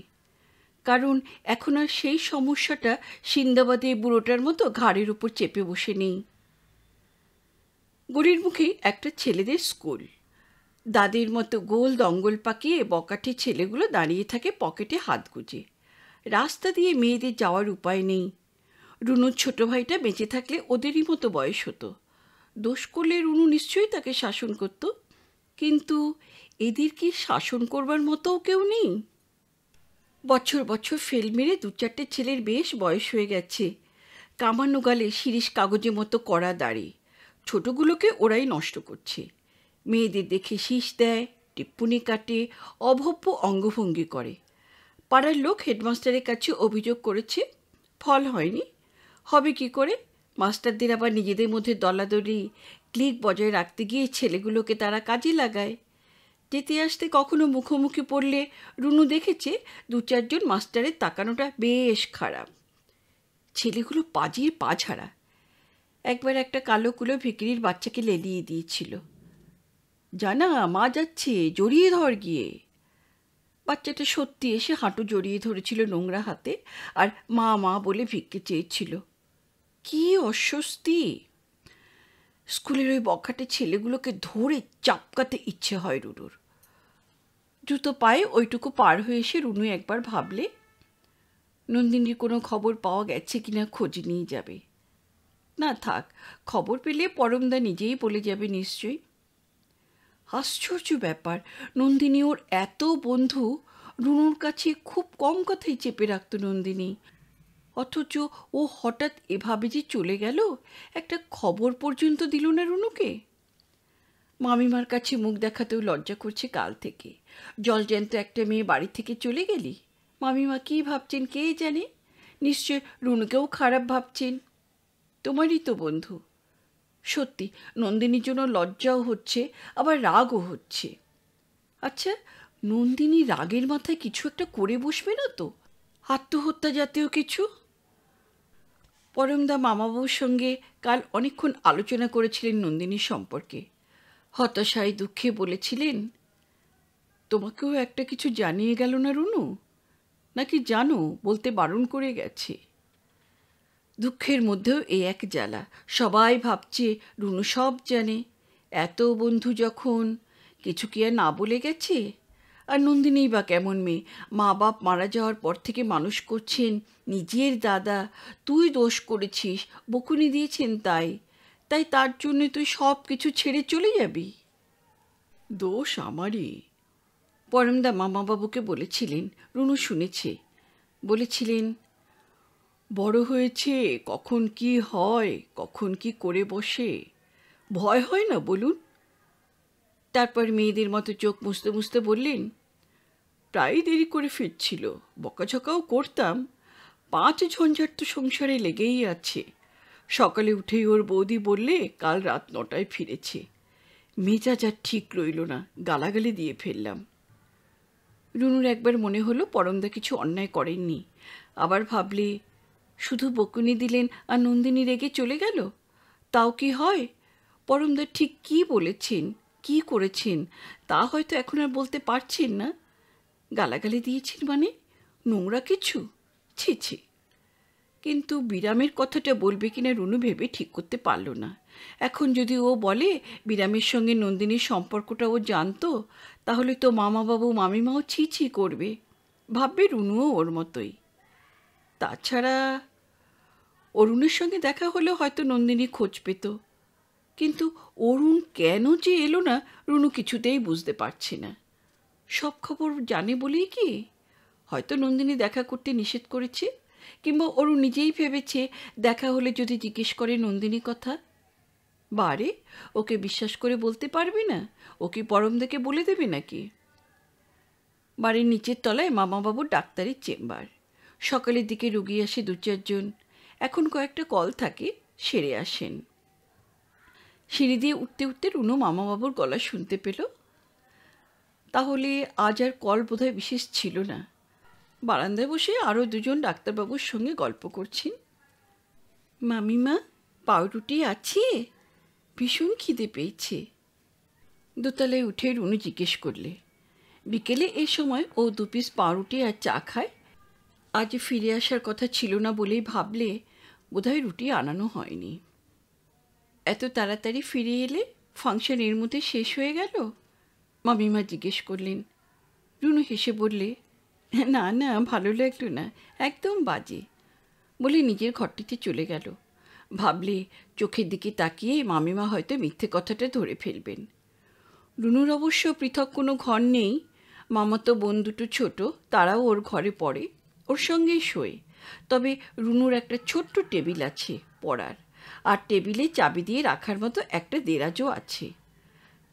কারণ এখন আর সেই সমস্যাটা সিন্দাবাদে বুড়োটার মতো ঘাড়ের উপর চেপে বসে নেই গড়ির মুখে একটা ছেলেদের স্কুল দাদির মতো গোল দঙ্গল পাকিয়ে বকাঠি ছেলেগুলো দাঁড়িয়ে থাকে পকেটে হাত গুজে রাস্তা দিয়ে মেয়েদের যাওয়ার উপায় নেই রুনুর ছোট ভাইটা বেঁচে থাকলে ওদেরই মতো বয়স হতো দোষ করলে রুনু নিশ্চয়ই তাকে শাসন করত কিন্তু এদের কি শাসন করবার মতো কেউ নেই বছর বছর ফেল মেরে দু চারটে ছেলের বেশ বয়স হয়ে গেছে কামানো গালে শিরিষ কাগজের মতো করা দাড়ি ছোটগুলোকে ওরাই নষ্ট করছে মেয়েদের দেখে শীষ দেয় টিপ্পুনি কাটে অভব্য অঙ্গভঙ্গি করে পাড়ার লোক হেডমাস্টারের কাছে অভিযোগ করেছে ফল হয়নি হবে কি করে মাস্টারদের আবার নিজেদের মধ্যে দলাদলি ক্লিক বজায় রাখতে গিয়ে ছেলেগুলোকে তারা কাজে লাগায় যেতে আসতে কখনো মুখোমুখি পড়লে রুনু দেখেছে দু চারজন মাস্টারের তাকানোটা বেশ খারাপ ছেলেগুলো পাজির পা ছাড়া একবার একটা কালো কুলো ভিকিরির বাচ্চাকে লেলিয়ে দিয়েছিল জানা মা যাচ্ছে জড়িয়ে ধর গিয়ে বাচ্চাটা সত্যি এসে হাঁটু জড়িয়ে ধরেছিল নোংরা হাতে আর মা মা বলে ভিক্ষে চেয়েছিল কি অস্বস্তি স্কুলের ওই বখাটে ছেলেগুলোকে ধরে চাপকাতে ইচ্ছে হয় রুনুর জুতো পায়ে ওইটুকু পার হয়ে এসে রুনু একবার ভাবলে নন্দিনীর কোনো খবর পাওয়া গেছে কিনা খোঁজ নিয়ে যাবে না থাক খবর পেলে পরমদা নিজেই বলে যাবে নিশ্চয়ই আশ্চর্য ব্যাপার নন্দিনী ওর এত বন্ধু রুনুর কাছে খুব কম কথাই চেপে রাখত নন্দিনী অথচ ও হঠাৎ এভাবে যে চলে গেল একটা খবর পর্যন্ত দিল না রুনুকে মামিমার কাছে মুখ দেখাতেও লজ্জা করছে কাল থেকে জ্যান্ত একটা মেয়ে বাড়ি থেকে চলে গেলি মামিমা কী ভাবছেন কে জানে নিশ্চয় রুনুকেও খারাপ ভাবছেন তোমারই তো বন্ধু সত্যি নন্দিনীর জন্য লজ্জাও হচ্ছে আবার রাগও হচ্ছে আচ্ছা নন্দিনী রাগের মাথায় কিছু একটা করে বসবে না তো আত্মহত্যা জাতীয় কিছু পরমদা মামাবুর সঙ্গে কাল অনেকক্ষণ আলোচনা করেছিলেন নন্দিনী সম্পর্কে হতাশায় দুঃখে বলেছিলেন তোমাকেও একটা কিছু জানিয়ে গেল না রুনু নাকি জানো বলতে বারণ করে গেছে দুঃখের মধ্যেও এ এক জ্বালা সবাই ভাবছে রুনু সব জানে এত বন্ধু যখন কিছু কি আর না বলে গেছে আর নন্দিনী বা কেমন মেয়ে মা বাপ মারা যাওয়ার পর থেকে মানুষ করছেন নিজের দাদা তুই দোষ করেছিস বকুনি দিয়েছেন তাই তাই তার জন্য তুই সব কিছু ছেড়ে চলে যাবি দোষ আমারই পরমদা মামাবাবুকে বলেছিলেন রুনু শুনেছে বলেছিলেন বড় হয়েছে কখন কি হয় কখন কি করে বসে ভয় হয় না বলুন তারপর মেয়েদের মতো চোখ মুছতে মুছতে বললেন প্রায় দেরি করে ফিরছিল বকাঝকাও করতাম পাঁচ ঝঞ্ঝার তো সংসারে লেগেই আছে সকালে উঠেই ওর বৌদি বললে কাল রাত নটায় ফিরেছে মেজাজ আর ঠিক রইল না গালাগালি দিয়ে ফেললাম রুনুর একবার মনে হলো পরমদা কিছু অন্যায় করেননি আবার ভাবলে শুধু বকুনি দিলেন আর নন্দিনী রেগে চলে গেল তাও কি হয় পরমদা ঠিক কি বলেছেন কি করেছেন তা হয়তো এখন আর বলতে পারছেন না গালাগালি দিয়েছেন মানে নোংরা কিছু ছি ছি কিন্তু বিরামের কথাটা বলবে কিনা রুনু ভেবে ঠিক করতে পারল না এখন যদি ও বলে বিরামের সঙ্গে নন্দিনীর সম্পর্কটা ও জানতো তাহলে তো মামাবাবু মামিমাও ছি ছি করবে ভাববে রুনুও ওর মতোই তাছাড়া অরুণের সঙ্গে দেখা হলে হয়তো নন্দিনী খোঁজ পেত কিন্তু অরুণ কেন যে এলো না রুনু কিছুতেই বুঝতে পারছে না সব খবর জানে বলেই কি হয়তো নন্দিনী দেখা করতে নিষেধ করেছে কিংবা ওরু নিজেই ভেবেছে দেখা হলে যদি জিজ্ঞেস করে নন্দিনী কথা বারে ওকে বিশ্বাস করে বলতে পারবি না ও কি পরম দেখে বলে দেবে নাকি বাড়ির নিচের তলায় মামাবাবুর ডাক্তারের চেম্বার সকালের দিকে রুগী আসে দু চারজন এখন কয়েকটা কল থাকে সেরে আসেন সিঁড়ি দিয়ে উঠতে উঠতে রুনু মামাবাবুর গলা শুনতে পেলো তাহলে আজ আর কল বোধহয় বিশেষ ছিল না বারান্দায় বসে আরও দুজন ডাক্তারবাবুর সঙ্গে গল্প করছেন মামিমা পাউরুটি আছে ভীষণ খিদে পেয়েছে দোতলায় উঠে রুনু জিজ্ঞেস করলে বিকেলে এ সময় ও দু পিস পাউরুটি আর চা খায় আজ ফিরে আসার কথা ছিল না বলেই ভাবলে বোধহয় রুটি আনানো হয়নি এত তাড়াতাড়ি ফিরে এলে ফাংশন এর মধ্যে শেষ হয়ে গেল মামিমা জিজ্ঞেস করলেন রুনু হেসে বললে না না ভালো লাগলো না একদম বাজে বলে নিজের ঘরটিতে চলে গেল ভাবলে চোখের দিকে তাকিয়ে মামিমা হয়তো মিথ্যে কথাটা ধরে ফেলবেন রুনুর অবশ্য পৃথক কোনো ঘর নেই মামাতো বোন দুটো ছোটো তারাও ওর ঘরে পড়ে ওর সঙ্গে শোয় তবে রুনুর একটা ছোট্ট টেবিল আছে পড়ার আর টেবিলে চাবি দিয়ে রাখার মতো একটা দেরাজও আছে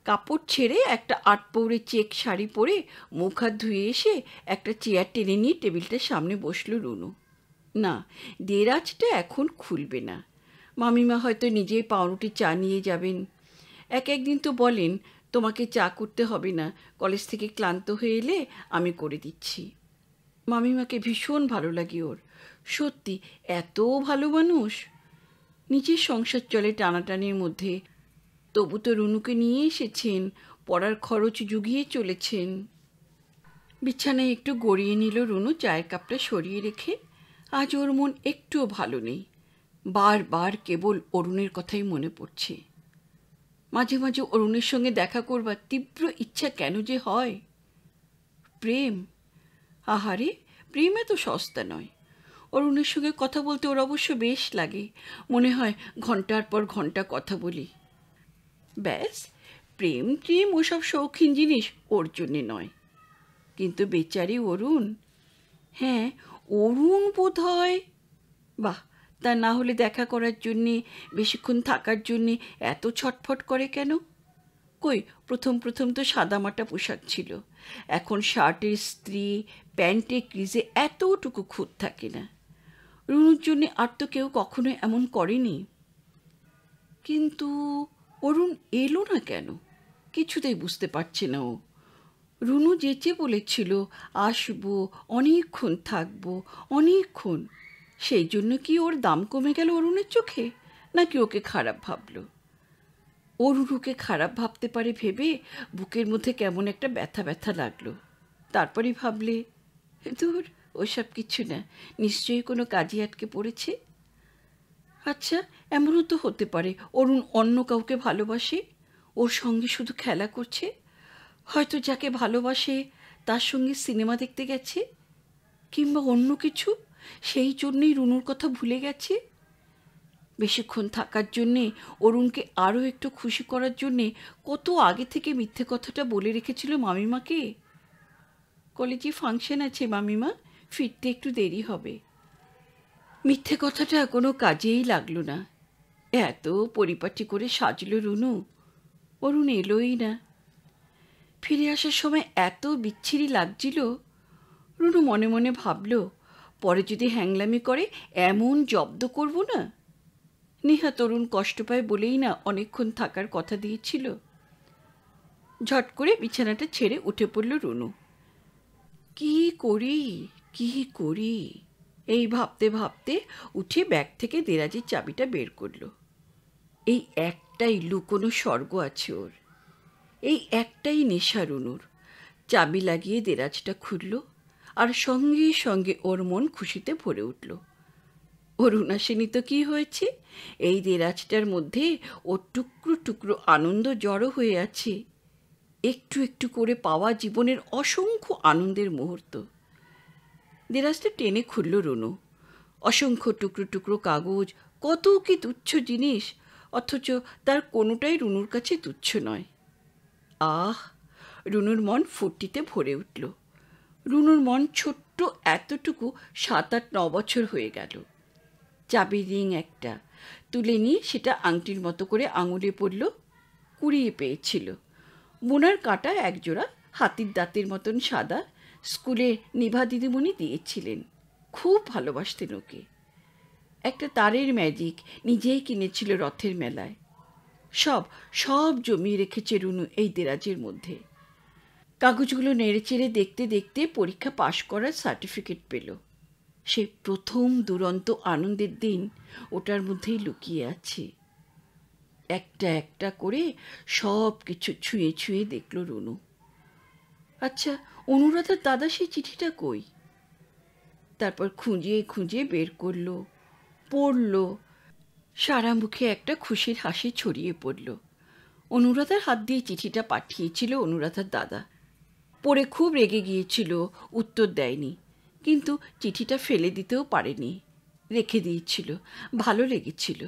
কাপড় ছেড়ে একটা আটপৌরে চেক শাড়ি পরে মুখ হাত ধুয়ে এসে একটা চেয়ার টেনে নিয়ে টেবিলটার সামনে বসল রুনু না দেরাজটা এখন খুলবে না মামিমা হয়তো নিজেই পাউরুটি চা নিয়ে যাবেন এক একদিন তো বলেন তোমাকে চা করতে হবে না কলেজ থেকে ক্লান্ত হয়ে এলে আমি করে দিচ্ছি মামিমাকে ভীষণ ভালো লাগে ওর সত্যি এত ভালো মানুষ নিজের সংসার চলে টানাটানির মধ্যে তবু তো রুনুকে নিয়ে এসেছেন পড়ার খরচ জুগিয়ে চলেছেন বিছানায় একটু গড়িয়ে নিল রুনু চায়ের কাপটা সরিয়ে রেখে আজ ওর মন একটুও ভালো নেই বারবার কেবল অরুণের কথাই মনে পড়ছে মাঝে মাঝে অরুণের সঙ্গে দেখা করবার তীব্র ইচ্ছা কেন যে হয় প্রেম আহারে প্রেম এত সস্তা নয় অরুণের সঙ্গে কথা বলতে ওর অবশ্য বেশ লাগে মনে হয় ঘন্টার পর ঘন্টা কথা বলি ব্যাস প্রেম প্রেম ওসব শৌখিন জিনিস ওর জন্যে নয় কিন্তু বেচারি অরুণ হ্যাঁ অরুণ বোধ হয় বাহ তা না হলে দেখা করার জন্যে বেশিক্ষণ থাকার জন্যে এত ছটফট করে কেন কই প্রথম প্রথম তো সাদামাটা পোশাক ছিল এখন শার্টের স্ত্রী প্যান্টে ক্রিজে এতটুকু খুঁত থাকে না রুনুর জন্যে আর তো কেউ কখনো এমন করেনি কিন্তু অরুণ এলো না কেন কিছুতেই বুঝতে পারছে না ও রুনু যেচে বলেছিল আসবো অনেকক্ষণ থাকবো অনেকক্ষণ সেই জন্য কি ওর দাম কমে গেল অরুণের চোখে নাকি ওকে খারাপ ভাবল অরুণকে খারাপ ভাবতে পারে ভেবে বুকের মধ্যে কেমন একটা ব্যথা ব্যথা লাগলো তারপরে ভাবলে দূর ওসব কিছু না নিশ্চয়ই কোনো কাজে আটকে পড়েছে আচ্ছা এমনও তো হতে পারে অরুণ অন্য কাউকে ভালোবাসে ওর সঙ্গে শুধু খেলা করছে হয়তো যাকে ভালোবাসে তার সঙ্গে সিনেমা দেখতে গেছে কিংবা অন্য কিছু সেই জন্যেই রুনুর কথা ভুলে গেছে বেশিক্ষণ থাকার জন্যে অরুণকে আরও একটু খুশি করার জন্যে কত আগে থেকে মিথ্যে কথাটা বলে রেখেছিল মামিমাকে কলেজে ফাংশন আছে মামিমা ফিরতে একটু দেরি হবে মিথ্যে কথাটা কোনো কাজেই লাগলো না এত পরিপাটি করে সাজল রুনু অরুণ এলোই না ফিরে আসার সময় এত বিচ্ছিরি লাগছিল রুনু মনে মনে ভাবল পরে যদি হ্যাংলামি করে এমন জব্দ করব না নেহা তরুণ কষ্ট পায় বলেই না অনেকক্ষণ থাকার কথা দিয়েছিল ঝট করে বিছানাটা ছেড়ে উঠে পড়ল রুনু কি করি কি করি এই ভাবতে ভাবতে উঠে ব্যাগ থেকে দেরাজের চাবিটা বের করলো এই একটাই লুকোনো স্বর্গ আছে ওর এই একটাই নেশার অনুর চাবি লাগিয়ে দেরাজটা খুলল আর সঙ্গে সঙ্গে ওর মন খুশিতে ভরে উঠল উনাসিনী তো কী হয়েছে এই দেরাজটার মধ্যে ও টুকরো টুকরো আনন্দ জড়ো হয়ে আছে একটু একটু করে পাওয়া জীবনের অসংখ্য আনন্দের মুহূর্ত দেরাজটা টেনে খুলল রনু অসংখ্য টুকরো টুকরো কাগজ কত কি তুচ্ছ জিনিস অথচ তার কোনোটাই রুনুর কাছে তুচ্ছ নয় আহ রুনুর মন ফুর্তিতে ভরে উঠল রুনুর মন ছোট্ট এতটুকু সাত আট ন বছর হয়ে গেল চাবি রিং একটা তুলে নিয়ে সেটা আংটির মতো করে আঙুলে পড়ল কুড়িয়ে পেয়েছিল মোনার কাটা একজোড়া হাতির দাঁতের মতন সাদা স্কুলে নিভা দিদিমণি দিয়েছিলেন খুব ভালোবাসতেন ওকে একটা তারের ম্যাজিক নিজেই কিনেছিল রথের মেলায় সব সব জমিয়ে রেখেছে রুনু এই দেরাজের মধ্যে কাগজগুলো নেড়ে চেড়ে দেখতে দেখতে পরীক্ষা পাশ করার সার্টিফিকেট পেল সে প্রথম দুরন্ত আনন্দের দিন ওটার মধ্যেই লুকিয়ে আছে একটা একটা করে সব কিছু ছুঁয়ে ছুঁয়ে দেখল রুনু আচ্ছা অনুরাধার দাদা সেই চিঠিটা কই তারপর খুঁজিয়ে খুঁজিয়ে বের করল পড়ল সারা মুখে একটা খুশির হাসি ছড়িয়ে পড়ল অনুরাধার হাত দিয়ে চিঠিটা পাঠিয়েছিল অনুরাধার দাদা পড়ে খুব রেগে গিয়েছিল উত্তর দেয়নি কিন্তু চিঠিটা ফেলে দিতেও পারেনি রেখে দিয়েছিল ভালো লেগেছিল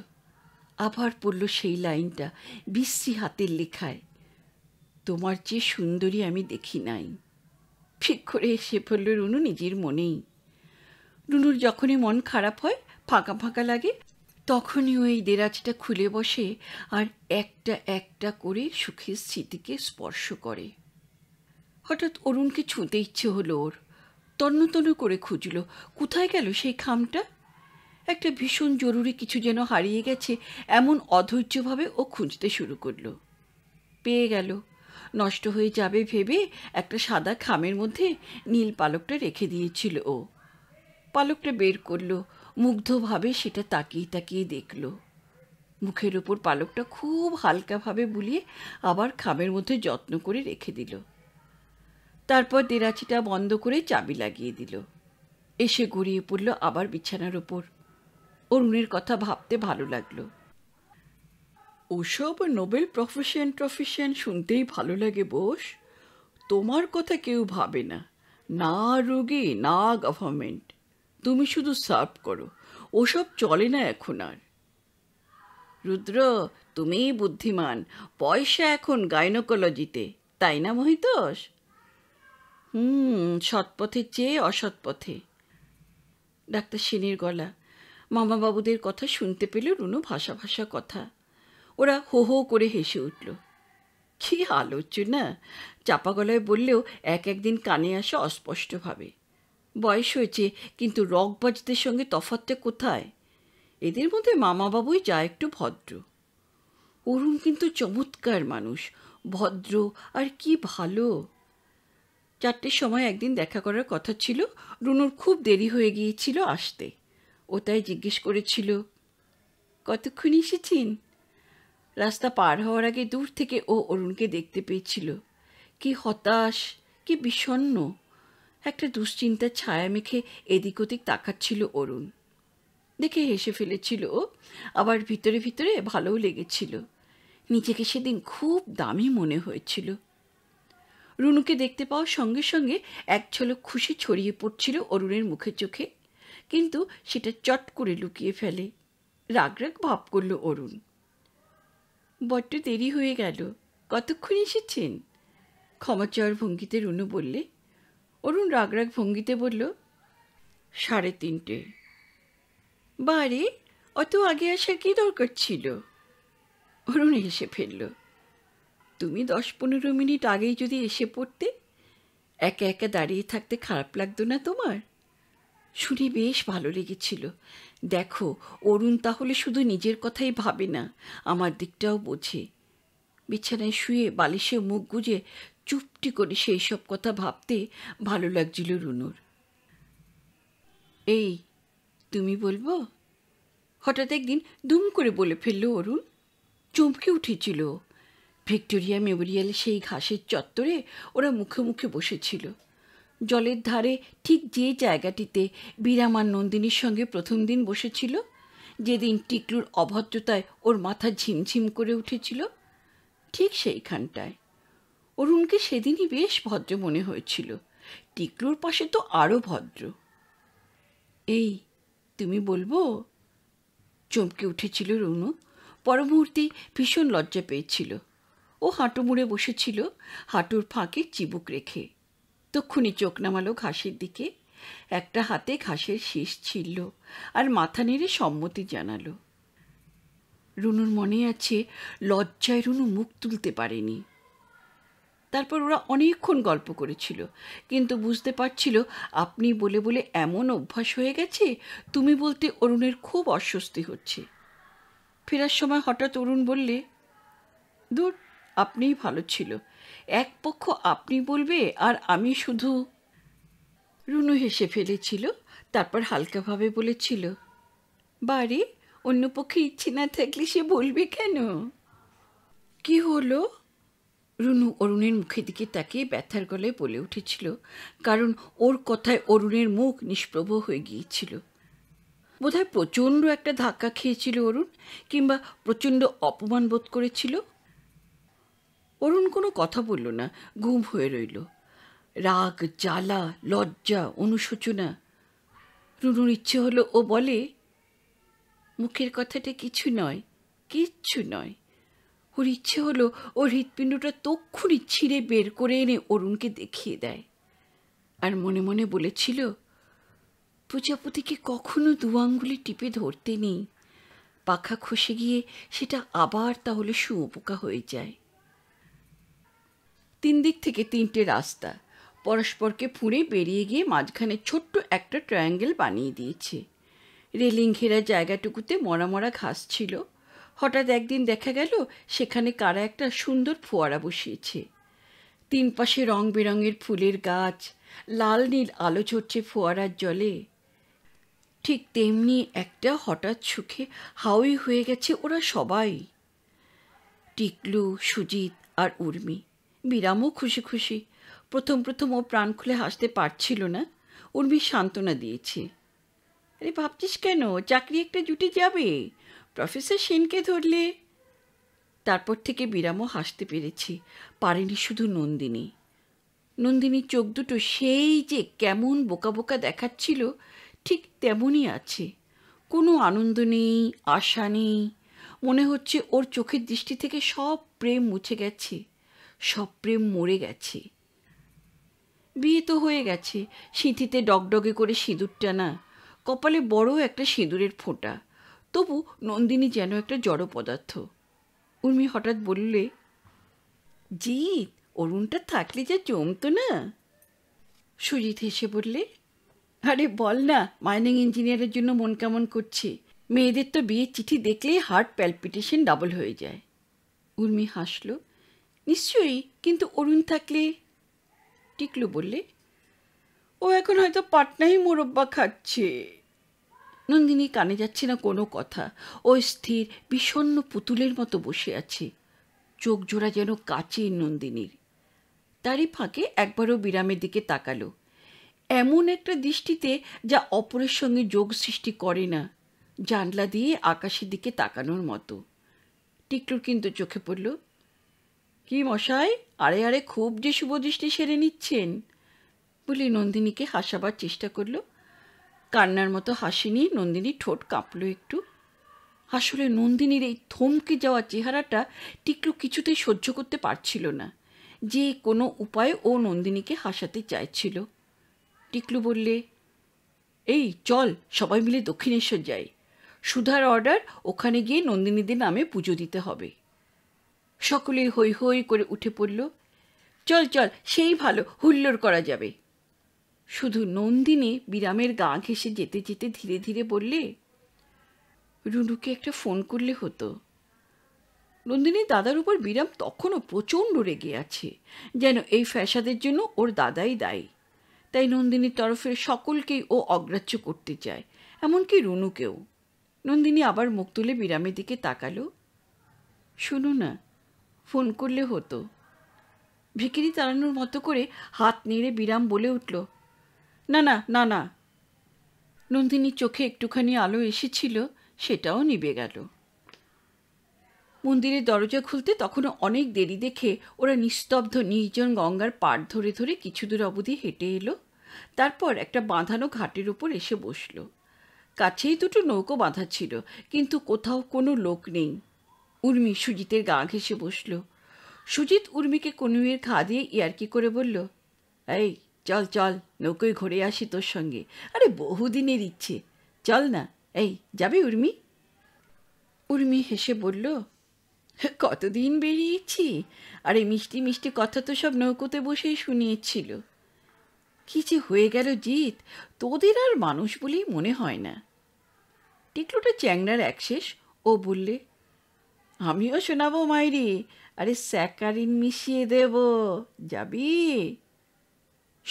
আবার পড়ল সেই লাইনটা বিশ্রী হাতের লেখায় তোমার যে সুন্দরী আমি দেখি নাই ঠিক করে এসে পড়ল রুনু নিজের মনেই রুনুর যখনই মন খারাপ হয় ফাঁকা ফাঁকা লাগে তখনই ওই দেরাজটা খুলে বসে আর একটা একটা করে সুখের স্মৃতিকে স্পর্শ করে হঠাৎ অরুণকে ছুঁতে ইচ্ছে হলো ওর তন্ন করে খুঁজল কোথায় গেল সেই খামটা একটা ভীষণ জরুরি কিছু যেন হারিয়ে গেছে এমন অধৈর্যভাবে ও খুঁজতে শুরু করলো পেয়ে গেল নষ্ট হয়ে যাবে ভেবে একটা সাদা খামের মধ্যে নীল পালকটা রেখে দিয়েছিল ও পালকটা বের করল মুগ্ধভাবে সেটা তাকিয়ে তাকিয়ে দেখল মুখের ওপর পালকটা খুব হালকাভাবে বুলিয়ে আবার খামের মধ্যে যত্ন করে রেখে দিল তারপর দেরাচিটা বন্ধ করে চাবি লাগিয়ে দিল এসে গড়িয়ে পড়ল আবার বিছানার ওপর অরুণের কথা ভাবতে ভালো লাগলো ওসব নোবেল প্রফেশন ট্রফেশন শুনতেই ভালো লাগে বোস তোমার কথা কেউ ভাবে না না রোগী না গভর্নমেন্ট তুমি শুধু সার্ভ করো ওসব চলে না এখন আর রুদ্র তুমি বুদ্ধিমান পয়সা এখন গাইনোকোলজিতে তাই না মহিতোষ হুম সৎপথে চেয়ে অসৎ পথে ডাক্তার সেনের গলা মামাবাবুদের কথা শুনতে পেল রুনু ভাষা ভাষা কথা ওরা হো হো করে হেসে উঠল কি আলোচনা চাপা গলায় বললেও এক একদিন কানে আসে অস্পষ্টভাবে বয়স হয়েছে কিন্তু রকবাজদের সঙ্গে তফাতটা কোথায় এদের মধ্যে মামাবাবুই যা একটু ভদ্র অরুণ কিন্তু চমৎকার মানুষ ভদ্র আর কি ভালো চারটের সময় একদিন দেখা করার কথা ছিল রুনুর খুব দেরি হয়ে গিয়েছিল আসতে ও তাই জিজ্ঞেস করেছিল কতক্ষণ এসেছেন রাস্তা পার হওয়ার আগে দূর থেকে ও অরুণকে দেখতে পেয়েছিল কি হতাশ কি বিষণ্ন একটা দুশ্চিন্তার ছায়া মেখে এদিক ওদিক তাকাচ্ছিল অরুণ দেখে হেসে ফেলেছিল ও আবার ভিতরে ভিতরে ভালোও লেগেছিল নিজেকে সেদিন খুব দামি মনে হয়েছিল রুনুকে দেখতে পাওয়ার সঙ্গে সঙ্গে এক ঝলক খুশি ছড়িয়ে পড়ছিল অরুণের মুখে চোখে কিন্তু সেটা চট করে লুকিয়ে ফেলে রাগ রাগ ভাব করল অরুণ বড্ড দেরি হয়ে গেল কতক্ষণ এসেছেন ক্ষমাচর ভঙ্গিতে রুনু বললে অরুণ রাগ রাগ ভঙ্গিতে বলল সাড়ে তিনটে বারে অত আগে আসার কী দরকার ছিল অরুণ এসে ফেলল তুমি দশ পনেরো মিনিট আগেই যদি এসে পড়তে একা একা দাঁড়িয়ে থাকতে খারাপ লাগতো না তোমার শুনে বেশ ভালো লেগেছিল দেখো অরুণ তাহলে শুধু নিজের কথাই ভাবে না আমার দিকটাও বোঝে বিছানায় শুয়ে বালিশে মুখ গুজে চুপটি করে সেই সব কথা ভাবতে ভালো লাগছিল রুনুর এই তুমি বলবো হঠাৎ একদিন দুম করে বলে ফেলল অরুণ চমকে উঠেছিল ভিক্টোরিয়া মেমোরিয়ালে সেই ঘাসের চত্বরে ওরা মুখে মুখে বসেছিল জলের ধারে ঠিক যে জায়গাটিতে বীরামার নন্দিনীর সঙ্গে প্রথম দিন বসেছিল যেদিন টিকলুর অভদ্রতায় ওর মাথা ঝিমঝিম করে উঠেছিল ঠিক সেইখানটায় অরুণকে সেদিনই বেশ ভদ্র মনে হয়েছিল টিকলুর পাশে তো আরও ভদ্র এই তুমি বলবো চমকে উঠেছিল রুনু পরমুহূর্তে ভীষণ লজ্জা পেয়েছিল ও হাঁটু মুড়ে বসেছিল হাঁটুর ফাঁকে চিবুক রেখে তক্ষুনি চোখ নামালো ঘাসের দিকে একটা হাতে ঘাসের শেষ ছিল আর মাথা নেড়ে সম্মতি জানালো রুনুর মনে আছে লজ্জায় রুনু মুখ তুলতে পারেনি তারপর ওরা অনেকক্ষণ গল্প করেছিল কিন্তু বুঝতে পারছিল আপনি বলে বলে এমন অভ্যাস হয়ে গেছে তুমি বলতে অরুণের খুব অস্বস্তি হচ্ছে ফেরার সময় হঠাৎ অরুণ বললে দূর আপনিই ভালো ছিল এক পক্ষ আপনি বলবে আর আমি শুধু রুনু হেসে ফেলেছিল তারপর হালকাভাবে বলেছিল বাড়ি অন্য পক্ষে ইচ্ছে না থাকলে সে বলবে কেন কি হলো রুনু অরুণের মুখের দিকে তাকিয়ে ব্যথার গলায় বলে উঠেছিল কারণ ওর কথায় অরুণের মুখ নিষ্প্রভ হয়ে গিয়েছিল বোধহয় প্রচণ্ড একটা ধাক্কা খেয়েছিল অরুণ কিংবা প্রচণ্ড অপমান বোধ করেছিল অরুণ কোনো কথা বলল না ঘুম হয়ে রইল রাগ জ্বালা লজ্জা অনুশোচনা রুনুর ইচ্ছে হলো ও বলে মুখের কথাটা কিছু নয় কিচ্ছু নয় ওর ইচ্ছে হলো ও হৃৎপিণ্ডটা তক্ষুনি ছিঁড়ে বের করে এনে অরুণকে দেখিয়ে দেয় আর মনে মনে বলেছিল প্রজাপতিকে কখনো দু আঙ্গুলি টিপে ধরতে নেই পাখা খসে গিয়ে সেটা আবার তাহলে শুঁয়োপোকা হয়ে যায় তিন দিক থেকে তিনটে রাস্তা পরস্পরকে ফুঁড়ে বেরিয়ে গিয়ে মাঝখানে ছোট্ট একটা ট্রায়াঙ্গেল বানিয়ে দিয়েছে রেলিং ঘেরা জায়গাটুকুতে মরা মরা ঘাস ছিল হঠাৎ একদিন দেখা গেল সেখানে কারা একটা সুন্দর ফোয়ারা বসিয়েছে তিন পাশে রং বেরঙের ফুলের গাছ লাল নীল আলো ঝরছে ফোয়ারার জলে ঠিক তেমনি একটা হঠাৎ সুখে হাওই হয়ে গেছে ওরা সবাই টিকলু সুজিত আর উর্মি বিরামও খুশি খুশি প্রথম প্রথম ও প্রাণ খুলে হাসতে পারছিল না উর্মি সান্ত্বনা দিয়েছে আরে ভাবছিস কেন চাকরি একটা জুটে যাবে প্রফেসর সেনকে ধরলে তারপর থেকে বিরামও হাসতে পেরেছি পারেনি শুধু নন্দিনী নন্দিনীর চোখ দুটো সেই যে কেমন বোকা বোকা দেখাচ্ছিল ঠিক তেমনই আছে কোনো আনন্দ নেই আশা নেই মনে হচ্ছে ওর চোখের দৃষ্টি থেকে সব প্রেম মুছে গেছে সব প্রেম মরে গেছে বিয়ে তো হয়ে গেছে সিঁথিতে ডগডগে করে সিঁদুর টানা কপালে বড় একটা সিঁদুরের ফোঁটা তবু নন্দিনী যেন একটা জড় পদার্থ উর্মি হঠাৎ বললে জিৎ অরুণটা থাকলে যা জমতো না সুজিত হেসে বললে আরে বল না মাইনিং ইঞ্জিনিয়ারের জন্য মন কেমন করছে মেয়েদের তো বিয়ের চিঠি দেখলেই হার্ট প্যালপিটেশন ডাবল হয়ে যায় উর্মি হাসলো নিশ্চয়ই কিন্তু অরুণ থাকলে টিকলু বললে ও এখন হয়তো পাটনাই মোরব্বা খাচ্ছে নন্দিনী কানে যাচ্ছে না কোনো কথা ও স্থির বিষণ্ন পুতুলের মতো বসে আছে চোখ জোড়া যেন কাচে নন্দিনীর তারই ফাঁকে একবারও বিরামের দিকে তাকালো এমন একটা দৃষ্টিতে যা অপরের সঙ্গে যোগ সৃষ্টি করে না জানলা দিয়ে আকাশের দিকে তাকানোর মতো টিকলুর কিন্তু চোখে পড়ল কি মশাই আরে আরে খুব যে শুভদৃষ্টি সেরে নিচ্ছেন বলে নন্দিনীকে হাসাবার চেষ্টা করল কান্নার মতো হাসিনি নন্দিনী ঠোঁট কাঁপল একটু আসলে নন্দিনীর এই থমকে যাওয়া চেহারাটা টিকলু কিছুতেই সহ্য করতে পারছিল না যে কোনো উপায়ে ও নন্দিনীকে হাসাতে চাইছিল টিকলু বললে এই চল সবাই মিলে দক্ষিণেশ্বর যাই সুধার অর্ডার ওখানে গিয়ে নন্দিনীদের নামে পুজো দিতে হবে সকলেই হৈ হৈ করে উঠে পড়ল চল চল সেই ভালো হুল্লোর করা যাবে শুধু নন্দিনী বিরামের গা ঘেসে যেতে যেতে ধীরে ধীরে বললে রুনুকে একটা ফোন করলে হতো নন্দিনী দাদার উপর বিরাম তখনও প্রচণ্ড রেগে আছে যেন এই ফ্যাসাদের জন্য ওর দাদাই দায়ী তাই নন্দিনীর তরফে সকলকেই ও অগ্রাহ্য করতে চায় এমনকি রুনুকেও নন্দিনী আবার মুখ তুলে বিরামের দিকে তাকালো শুনো না ফোন করলে হতো ভিকিরি তাড়ানোর মতো করে হাত নেড়ে বিরাম বলে উঠল না না না না নন্দিনীর চোখে একটুখানি আলো এসেছিল সেটাও নিবে গেল মন্দিরের দরজা খুলতে তখনও অনেক দেরি দেখে ওরা নিস্তব্ধ নির্জন গঙ্গার পাড় ধরে ধরে কিছু দূর অবধি হেঁটে এলো তারপর একটা বাঁধানো ঘাটের ওপর এসে বসল কাছেই দুটো নৌকো বাঁধা ছিল কিন্তু কোথাও কোনো লোক নেই উর্মি সুজিতের গা ঘেসে বসল সুজিত উর্মিকে কনুয়ের খা দিয়ে ইয়ারকি করে বলল এই চল চল নৌকোয় ঘুরে আসি তোর সঙ্গে আরে বহুদিনের ইচ্ছে চল না এই যাবে উর্মি উর্মি হেসে বলল কতদিন বেরিয়েছি আরে মিষ্টি মিষ্টি কথা তো সব নৌকোতে বসেই শুনিয়েছিল কি যে হয়ে গেল জিত তোদের আর মানুষ বলেই মনে হয় না টিকলোটা চ্যাংড়ার একশেষ ও বললে আমিও শোনাবো মাইরি আরে স্যাকারিন মিশিয়ে দেব যাবি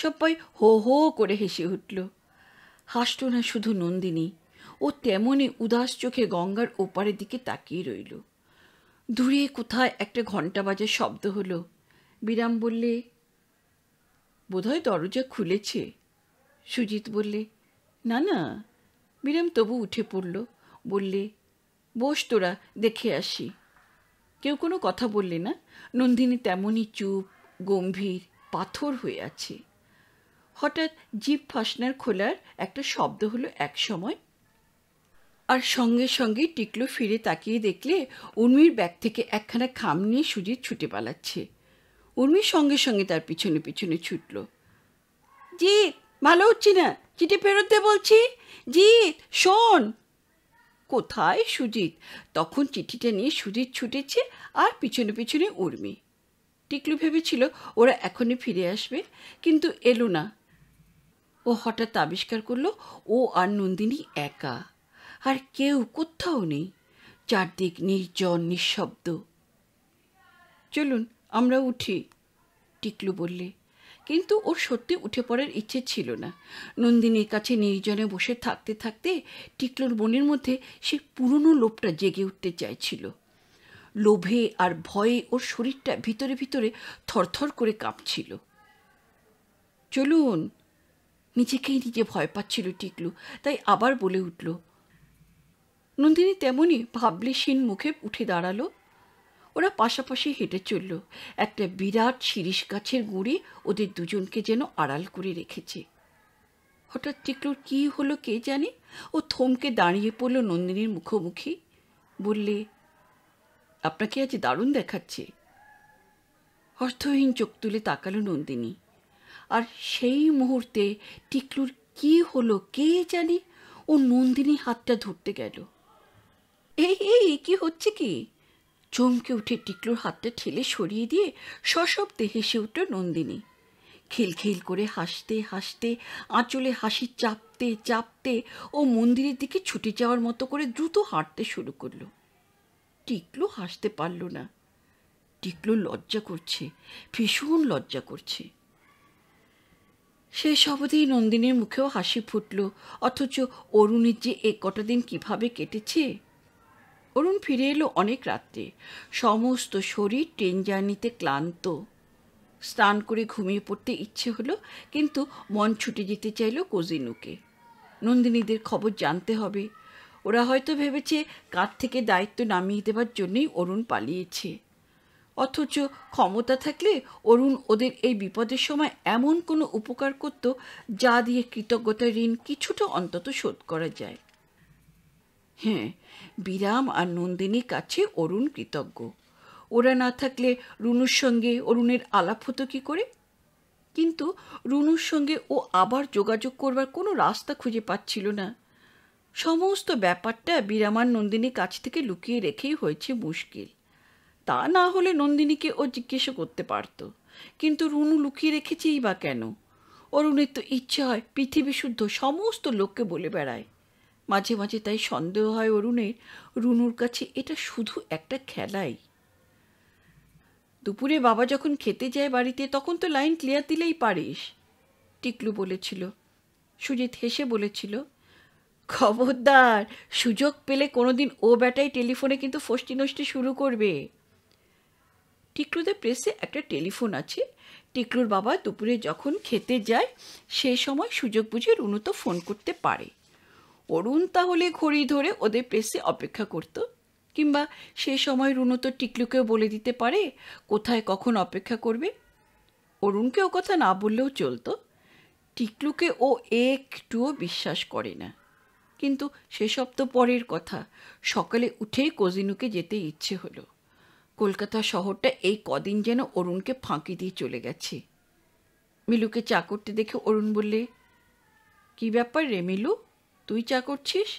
সবাই হো হো করে হেসে উঠল হাসত না শুধু নন্দিনী ও তেমনই উদাস চোখে গঙ্গার ওপারের দিকে তাকিয়ে রইল দূরে কোথায় একটা ঘন্টা বাজার শব্দ হলো বিরাম বললে বোধহয় দরজা খুলেছে সুজিত বললে না না বিরাম তবু উঠে পড়ল বললে বস তোরা দেখে আসি কেউ কোনো কথা বললে না নন্দিনী তেমনই চুপ গম্ভীর পাথর হয়ে আছে হঠাৎ জিপ ফাসনার খোলার একটা শব্দ হলো এক সময় আর সঙ্গে সঙ্গে টিকলো ফিরে তাকিয়ে দেখলে উর্মির ব্যাগ থেকে একখানা খাম নিয়ে সুজিত ছুটে পালাচ্ছে উর্মির সঙ্গে সঙ্গে তার পিছনে পিছনে ছুটল জিৎ ভালো হচ্ছি না চিঠি ফেরত দে বলছি জিৎ শোন কোথায় সুজিত তখন চিঠিটা নিয়ে সুজিত ছুটেছে আর পিছনে পিছনে উর্মি টিকলু ভেবেছিল ওরা এখনই ফিরে আসবে কিন্তু এলো না ও হঠাৎ আবিষ্কার করলো ও আর নন্দিনী একা আর কেউ কোথাও নেই চারদিক নির্জন নিঃশব্দ চলুন আমরা উঠি টিকলু বললে কিন্তু ওর সত্যি উঠে পড়ার ইচ্ছে ছিল না নন্দিনীর কাছে নির্জনে বসে থাকতে থাকতে টিকলোর মনের মধ্যে সে পুরনো লোভটা জেগে উঠতে চাইছিল লোভে আর ভয়ে ওর শরীরটা ভিতরে ভিতরে থরথর করে কাঁপছিল চলুন নিজেকেই নিজে ভয় পাচ্ছিল টিকলু তাই আবার বলে উঠল নন্দিনী তেমনই ভাবলেশীন মুখে উঠে দাঁড়ালো ওরা পাশাপাশি হেঁটে চলল একটা বিরাট শিরিষ গাছের গুঁড়ি ওদের দুজনকে যেন আড়াল করে রেখেছে হঠাৎ টিকলুর কি হলো কে জানে ও থমকে দাঁড়িয়ে পড়ল নন্দিনীর মুখোমুখি বললে আপনাকে আজ দারুণ দেখাচ্ছে অর্থহীন চোখ তুলে তাকালো নন্দিনী আর সেই মুহূর্তে টিকলুর কি হলো কে জানে ও নন্দিনী হাতটা ধরতে গেল এই এই কি হচ্ছে কি চমকে উঠে টিকলুর হাতটা ঠেলে সরিয়ে দিয়ে সশব্দে হেসে উঠল নন্দিনী খিলখিল করে হাসতে হাসতে আঁচলে হাসি চাপতে চাপতে ও মন্দিরের দিকে ছুটে যাওয়ার মতো করে দ্রুত হাঁটতে শুরু করলো টিকলু হাসতে পারল না টিকলু লজ্জা করছে ভীষণ লজ্জা করছে সে অবধি নন্দিনীর মুখেও হাসি ফুটল অথচ অরুণের যে এ কটা দিন কিভাবে কেটেছে অরুণ ফিরে এলো অনেক রাত্রে সমস্ত শরীর ট্রেন জার্নিতে ক্লান্ত স্নান করে ঘুমিয়ে পড়তে ইচ্ছে হলো কিন্তু মন ছুটে যেতে চাইল কোজিনুকে নন্দিনীদের খবর জানতে হবে ওরা হয়তো ভেবেছে কার থেকে দায়িত্ব নামিয়ে দেবার জন্যই অরুণ পালিয়েছে অথচ ক্ষমতা থাকলে অরুণ ওদের এই বিপদের সময় এমন কোনো উপকার করত যা দিয়ে কৃতজ্ঞতা ঋণ কিছুটা অন্তত শোধ করা যায় হ্যাঁ বিরাম আর নন্দিনীর কাছে অরুণ কৃতজ্ঞ ওরা না থাকলে রুনুর সঙ্গে অরুণের আলাপ হতো কী করে কিন্তু রুনুর সঙ্গে ও আবার যোগাযোগ করবার কোনো রাস্তা খুঁজে পাচ্ছিল না সমস্ত ব্যাপারটা বিরামার নন্দিনীর কাছ থেকে লুকিয়ে রেখেই হয়েছে মুশকিল তা না হলে নন্দিনীকে ও জিজ্ঞেসও করতে পারত কিন্তু রুনু লুকিয়ে রেখেছেই বা কেন অরুণের তো ইচ্ছে হয় পৃথিবী শুদ্ধ সমস্ত লোককে বলে বেড়ায় মাঝে মাঝে তাই সন্দেহ হয় অরুণের রুনুর কাছে এটা শুধু একটা খেলাই দুপুরে বাবা যখন খেতে যায় বাড়িতে তখন তো লাইন ক্লিয়ার দিলেই পারিস টিকলু বলেছিল সুজিত হেসে বলেছিল খবরদার সুযোগ পেলে কোনোদিন ও ব্যাটাই টেলিফোনে কিন্তু ফষ্টি নষ্টি শুরু করবে টিকলুদের প্রেসে একটা টেলিফোন আছে টিকলুর বাবা দুপুরে যখন খেতে যায় সেই সময় সুযোগ বুঝে রুনু তো ফোন করতে পারে অরুণ তাহলে খড়ি ধরে ওদের প্রেসে অপেক্ষা করত কিংবা সে সময় রুনু তো টিকলুকেও বলে দিতে পারে কোথায় কখন অপেক্ষা করবে অরুণকে ও কথা না বললেও চলতো টিকলুকে ও একটুও বিশ্বাস করে না কিন্তু সেসব তো পরের কথা সকালে উঠেই কজিনুকে যেতে ইচ্ছে হলো কলকাতা শহরটা এই কদিন যেন অরুণকে ফাঁকি দিয়ে চলে গেছে মিলুকে চা করতে দেখে অরুণ বললে কি ব্যাপার রে মিলু তুই চা করছিস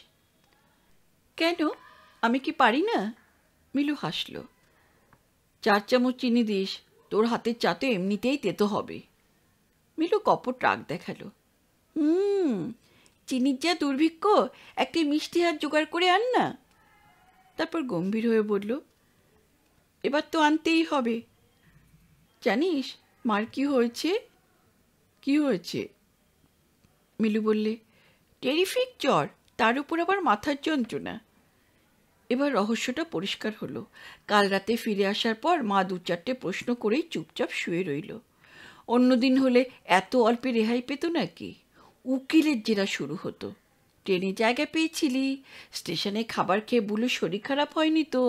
কেন আমি কি পারি না মিলু হাসল চার চামচ চিনি দিস তোর হাতের চা তো এমনিতেই তেতো হবে মিলু কপট রাগ দেখালো হুম চিনির যা দুর্ভিক্ষ একটি মিষ্টি হাত জোগাড় করে আন না তারপর গম্ভীর হয়ে বলল এবার তো আনতেই হবে জানিস মার কি হয়েছে কি হয়েছে মিলু বললে টেরিফিক জ্বর তার উপর আবার মাথার যন্ত্রণা এবার রহস্যটা পরিষ্কার হলো কাল রাতে ফিরে আসার পর মা দু চারটে প্রশ্ন করেই চুপচাপ শুয়ে রইল অন্যদিন হলে এত অল্পে রেহাই পেত নাকি উকিলের জেরা শুরু হতো ট্রেনে জায়গা পেয়েছিলি স্টেশনে খাবার খেয়ে বুলু শরীর খারাপ হয়নি তো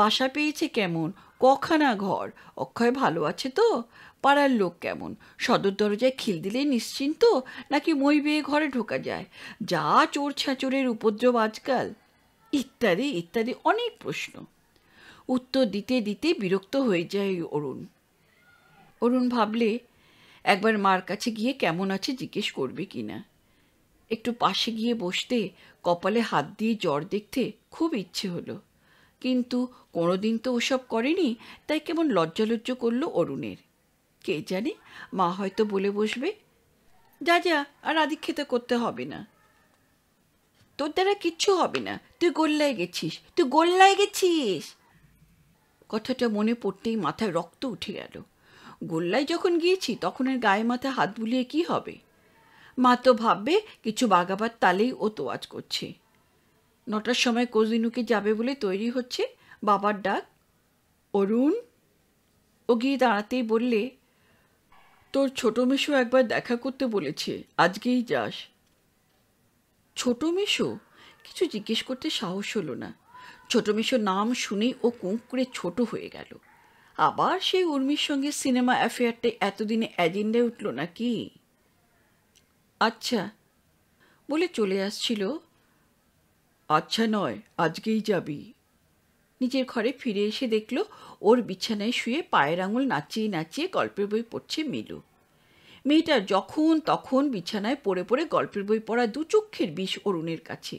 বাসা পেয়েছে কেমন কখানা ঘর অক্ষয় ভালো আছে তো পাড়ার লোক কেমন সদর দরজায় খিল দিলে নিশ্চিন্ত নাকি মই বেয়ে ঘরে ঢোকা যায় যা চোর ছাঁচোরের উপদ্রব আজকাল ইত্যাদি ইত্যাদি অনেক প্রশ্ন উত্তর দিতে দিতে বিরক্ত হয়ে যায় অরুণ অরুণ ভাবলে একবার মার কাছে গিয়ে কেমন আছে জিজ্ঞেস করবে কি না একটু পাশে গিয়ে বসতে কপালে হাত দিয়ে জ্বর দেখতে খুব ইচ্ছে হলো কিন্তু কোনোদিন তো ওসব করেনি তাই কেমন লজ্জালজ্জ করলো অরুণের কে জানে মা হয়তো বলে বসবে যা যা আর আদিক্ষেতা করতে হবে না তোর দ্বারা কিচ্ছু হবে না তুই গোল্লায় গেছিস তুই গোল্লায় গেছিস কথাটা মনে পড়তেই মাথায় রক্ত উঠে গেল গোল্লায় যখন গিয়েছি তখন আর গায়ে মাথা হাত বুলিয়ে কি হবে মা তো ভাববে কিছু বাগাবার তালেই ও তোয়াজ করছে নটার সময় কজিনুকে যাবে বলে তৈরি হচ্ছে বাবার ডাক অরুণ ও গিয়ে দাঁড়াতেই বললে তোর ছোট মেশো একবার দেখা করতে বলেছে আজকেই যাস ছোট মিশু কিছু জিজ্ঞেস করতে সাহস হলো না ছোট মিশুর নাম শুনেই ও করে ছোট হয়ে গেল আবার সেই উর্মির সঙ্গে সিনেমা অ্যাফেয়ারটা এতদিনে অ্যাজেন্ডায় উঠল কি আচ্ছা বলে চলে আসছিল আচ্ছা নয় আজকেই যাবি নিজের ঘরে ফিরে এসে দেখল ওর বিছানায় শুয়ে পায়ের আঙুল নাচিয়ে নাচিয়ে গল্পের বই পড়ছে মিলু মেয়েটার যখন তখন বিছানায় পড়ে পড়ে গল্পের বই পড়া দু চক্ষের বিষ অরুণের কাছে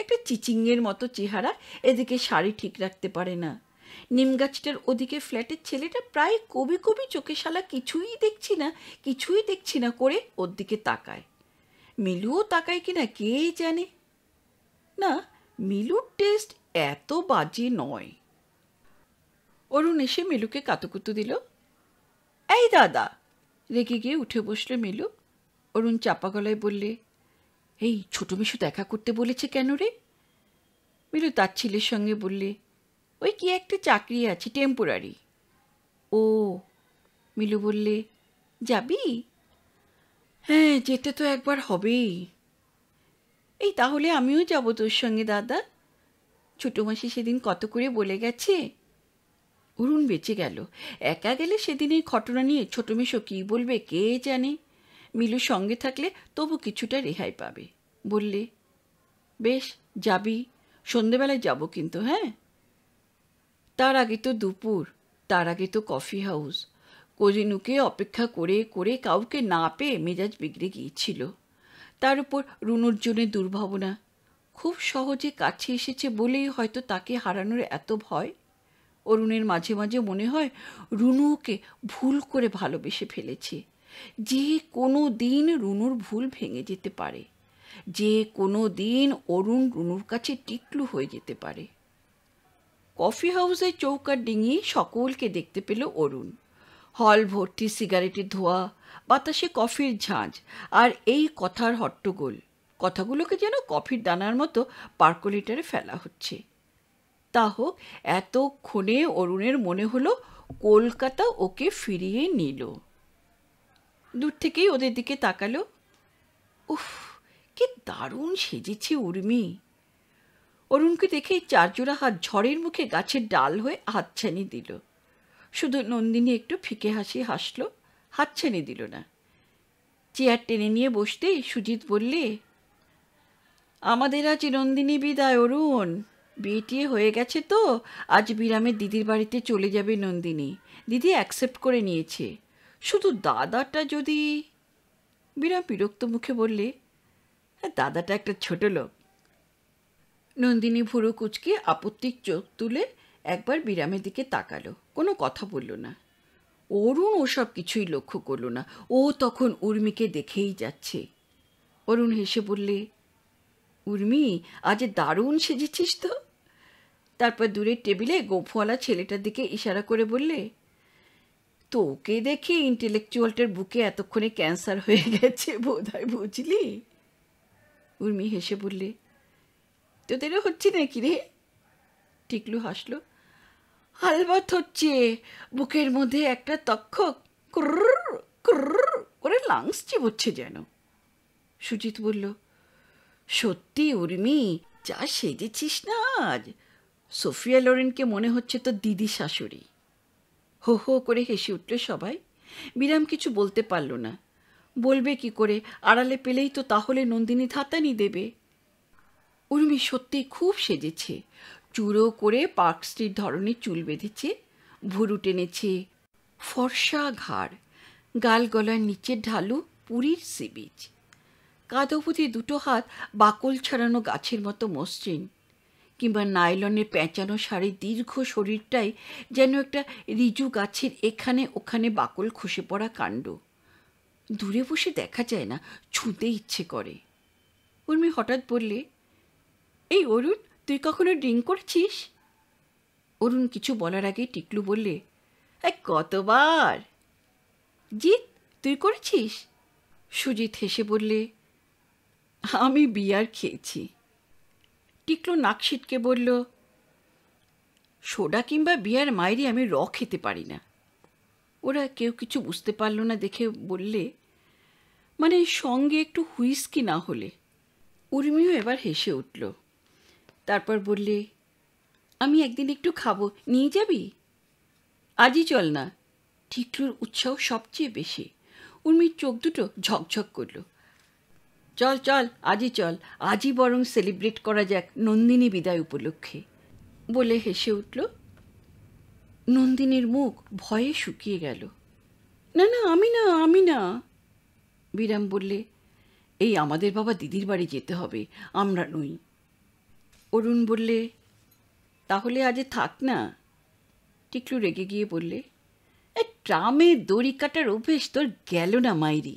একটা চিচিংয়ের মতো চেহারা এদিকে শাড়ি ঠিক রাখতে পারে না নিমগাছটার ওদিকে ফ্ল্যাটের ছেলেটা প্রায় কবি কবি চোখে শালা কিছুই দেখছি না কিছুই দেখছি না করে ওর দিকে তাকায় মিলুও তাকায় কিনা কে জানে না মিলুর টেস্ট এত বাজে নয় অরুণ এসে মিলুকে কাতুকুতু দিল এই দাদা রেগে গিয়ে উঠে বসলো মিলু অরুণ চাপা গলায় বললে এই ছোট মিশু দেখা করতে বলেছে কেন রে মিলু তার ছেলের সঙ্গে বললে ওই কি একটা চাকরি আছে টেম্পোরারি ও মিলু বললে যাবি হ্যাঁ যেতে তো একবার হবেই এই তাহলে আমিও যাব তোর সঙ্গে দাদা ছোটো মাসি সেদিন কত করে বলে গেছে অরুণ বেঁচে গেল একা গেলে সেদিন এই ঘটনা নিয়ে ছোটো মেশো কী বলবে কে জানে মিলু সঙ্গে থাকলে তবু কিছুটা রেহাই পাবে বললে বেশ যাবি সন্ধেবেলায় যাব কিন্তু হ্যাঁ তার আগে তো দুপুর তার আগে তো কফি হাউস কোজিনুকে অপেক্ষা করে করে কাউকে না পেয়ে মেজাজ বিগড়ে গিয়েছিল তার উপর রুনুর জন্যে দুর্ভাবনা খুব সহজে কাছে এসেছে বলেই হয়তো তাকে হারানোর এত ভয় অরুণের মাঝে মাঝে মনে হয় রুনুকে ভুল করে ভালোবেসে ফেলেছে যে কোনো দিন রুনুর ভুল ভেঙে যেতে পারে যে কোনো দিন অরুণ রুনুর কাছে টিকলু হয়ে যেতে পারে কফি হাউসের চৌকার ডিঙিয়ে সকলকে দেখতে পেল অরুণ হল ভর্তি সিগারেটের ধোয়া বাতাসে কফির ঝাঁঝ আর এই কথার হট্টগোল কথাগুলোকে যেন কফির দানার মতো পার্কোলিটারে ফেলা হচ্ছে তা হোক এতক্ষণে অরুণের মনে হলো কলকাতা ওকে ফিরিয়ে নিল দূর থেকেই ওদের দিকে তাকালো উফ কি দারুণ সেজেছে উর্মি অরুণকে দেখে চারজোড়া হাত ঝড়ের মুখে গাছের ডাল হয়ে হাতছানি দিল শুধু নন্দিনী একটু ফিকে হাসি হাসলো হাত ছেনে দিল না চেয়ার টেনে নিয়ে বসতে সুজিত বললে আমাদের আজ নন্দিনী বিদায় অরুণ বিয়ে হয়ে গেছে তো আজ বিরামের দিদির বাড়িতে চলে যাবে নন্দিনী দিদি অ্যাকসেপ্ট করে নিয়েছে শুধু দাদাটা যদি বিরাম বিরক্ত মুখে বললে হ্যাঁ দাদাটা একটা ছোট লোক নন্দিনী ভুরু কুচকে আপত্তির চোখ তুলে একবার বিরামের দিকে তাকালো কোনো কথা বলল না অরুণ ওসব কিছুই লক্ষ্য করল না ও তখন উর্মিকে দেখেই যাচ্ছে অরুণ হেসে বললে উর্মি আজ দারুণ সেজেছিস তো তারপর দূরের টেবিলে গোফওয়ালা ছেলেটার দিকে ইশারা করে বললে তোকে দেখে ইন্টেলেকচুয়ালটার বুকে এতক্ষণে ক্যান্সার হয়ে গেছে বোধ হয় বুঝলি উর্মি হেসে বললে তোদেরও হচ্ছে নাকি রে টিকলু হাসলো হালবাত হচ্ছে বুকের মধ্যে একটা তক্ষক ক্রুর ক্রুর করে লাংস চিবচ্ছে যেন সুজিত বলল সত্যি উর্মি যা সেজেছিস না আজ সোফিয়া লরেনকে মনে হচ্ছে তো দিদি শাশুড়ি হো হো করে হেসে উঠল সবাই বিরাম কিছু বলতে পারল না বলবে কি করে আড়ালে পেলেই তো তাহলে নন্দিনী ধাতানি দেবে উর্মি সত্যি খুব সেজেছে চুরো করে পার্ক স্ট্রিট ধরনের চুল বেঁধেছে ভুরু টেনেছে ফর্সা ঘাড় গাল গলার নিচের ঢালু পুরীর সিবিচ কাদপতি দুটো হাত বাকল ছাড়ানো গাছের মতো মসৃণ কিংবা নাইলনের প্যাঁচানো শাড়ির দীর্ঘ শরীরটাই যেন একটা রিজু গাছের এখানে ওখানে বাকল খসে পড়া কাণ্ড দূরে বসে দেখা যায় না ছুঁতে ইচ্ছে করে উর্মি হঠাৎ বললে এই অরুণ তুই কখনো ড্রিঙ্ক করেছিস অরুণ কিছু বলার আগে টিকলু বললে এক কতবার জিৎ তুই করেছিস সুজিত হেসে বললে আমি বিয়ার খেয়েছি টিকলু নাকশিটকে বলল সোডা কিংবা বিয়ার মায়েরই আমি র খেতে পারি না ওরা কেউ কিছু বুঝতে পারল না দেখে বললে মানে সঙ্গে একটু হুইস্কি না হলে উর্মিও এবার হেসে উঠল তারপর বললে আমি একদিন একটু খাবো নিয়ে যাবি আজই চল না ঠিকলুর উৎসাহ সবচেয়ে বেশি উর্মির চোখ দুটো ঝকঝক করল চল চল আজই চল আজই বরং সেলিব্রেট করা যাক নন্দিনী বিদায় উপলক্ষে বলে হেসে উঠল নন্দিনীর মুখ ভয়ে শুকিয়ে গেল না না আমি না আমি না বিরাম বললে এই আমাদের বাবা দিদির বাড়ি যেতে হবে আমরা নই অরুণ বললে তাহলে আজ থাক না টিকলু রেগে গিয়ে বললে ট্রামে দড়ি কাটার অভ্যেস তোর গেল না মাইরি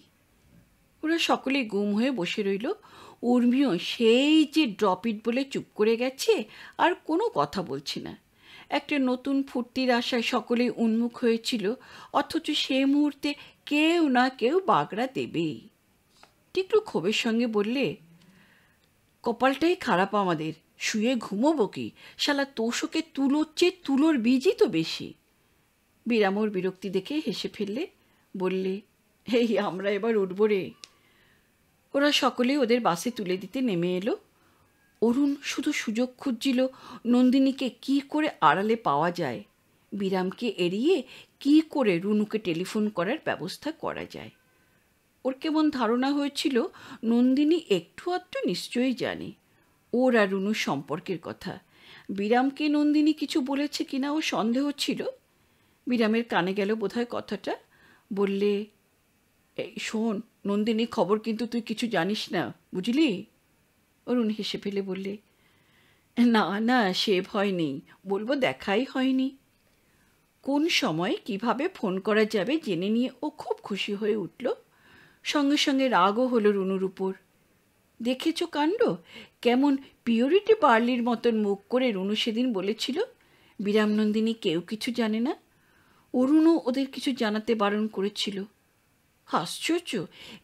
ওরা সকলে গুম হয়ে বসে রইল উর্মিও সেই যে ড্রপিট বলে চুপ করে গেছে আর কোনো কথা বলছে না একটা নতুন ফুর্তির আশায় সকলে উন্মুখ হয়েছিল অথচ সে মুহূর্তে কেউ না কেউ বাগড়া দেবেই টিকলু ক্ষোভের সঙ্গে বললে কপালটাই খারাপ আমাদের শুয়ে ঘুমোবো কি শালা তোষকে তুলোর চেয়ে তুলোর বীজই তো বেশি বিরামর বিরক্তি দেখে হেসে ফেললে বললে এই আমরা এবার উঠব রে ওরা সকলে ওদের বাসে তুলে দিতে নেমে এলো অরুণ শুধু সুযোগ খুঁজছিল নন্দিনীকে কি করে আড়ালে পাওয়া যায় বিরামকে এড়িয়ে কি করে রুনুকে টেলিফোন করার ব্যবস্থা করা যায় ওর কেমন ধারণা হয়েছিল নন্দিনী একটু আধটু নিশ্চয়ই জানে ওর আর রুনুর সম্পর্কের কথা বিরামকে নন্দিনী কিছু বলেছে কিনা ও সন্দেহ ছিল বিরামের কানে গেল বোধহয় কথাটা বললে এই শোন নন্দিনী খবর কিন্তু তুই কিছু জানিস না বুঝলি অরুণ হেসে ফেলে বললে না না সে ভয় নেই বলবো দেখাই হয়নি কোন সময় কিভাবে ফোন করা যাবে জেনে নিয়ে ও খুব খুশি হয়ে উঠল সঙ্গে সঙ্গে রাগও হলো রুনুর উপর দেখেছ কাণ্ড কেমন পিওরিটি পার্লির মতন মুখ করে রুনু সেদিন বলেছিল বিরামনন্দিনী কেউ কিছু জানে না অরুণও ওদের কিছু জানাতে বারণ করেছিল আশ্চর্য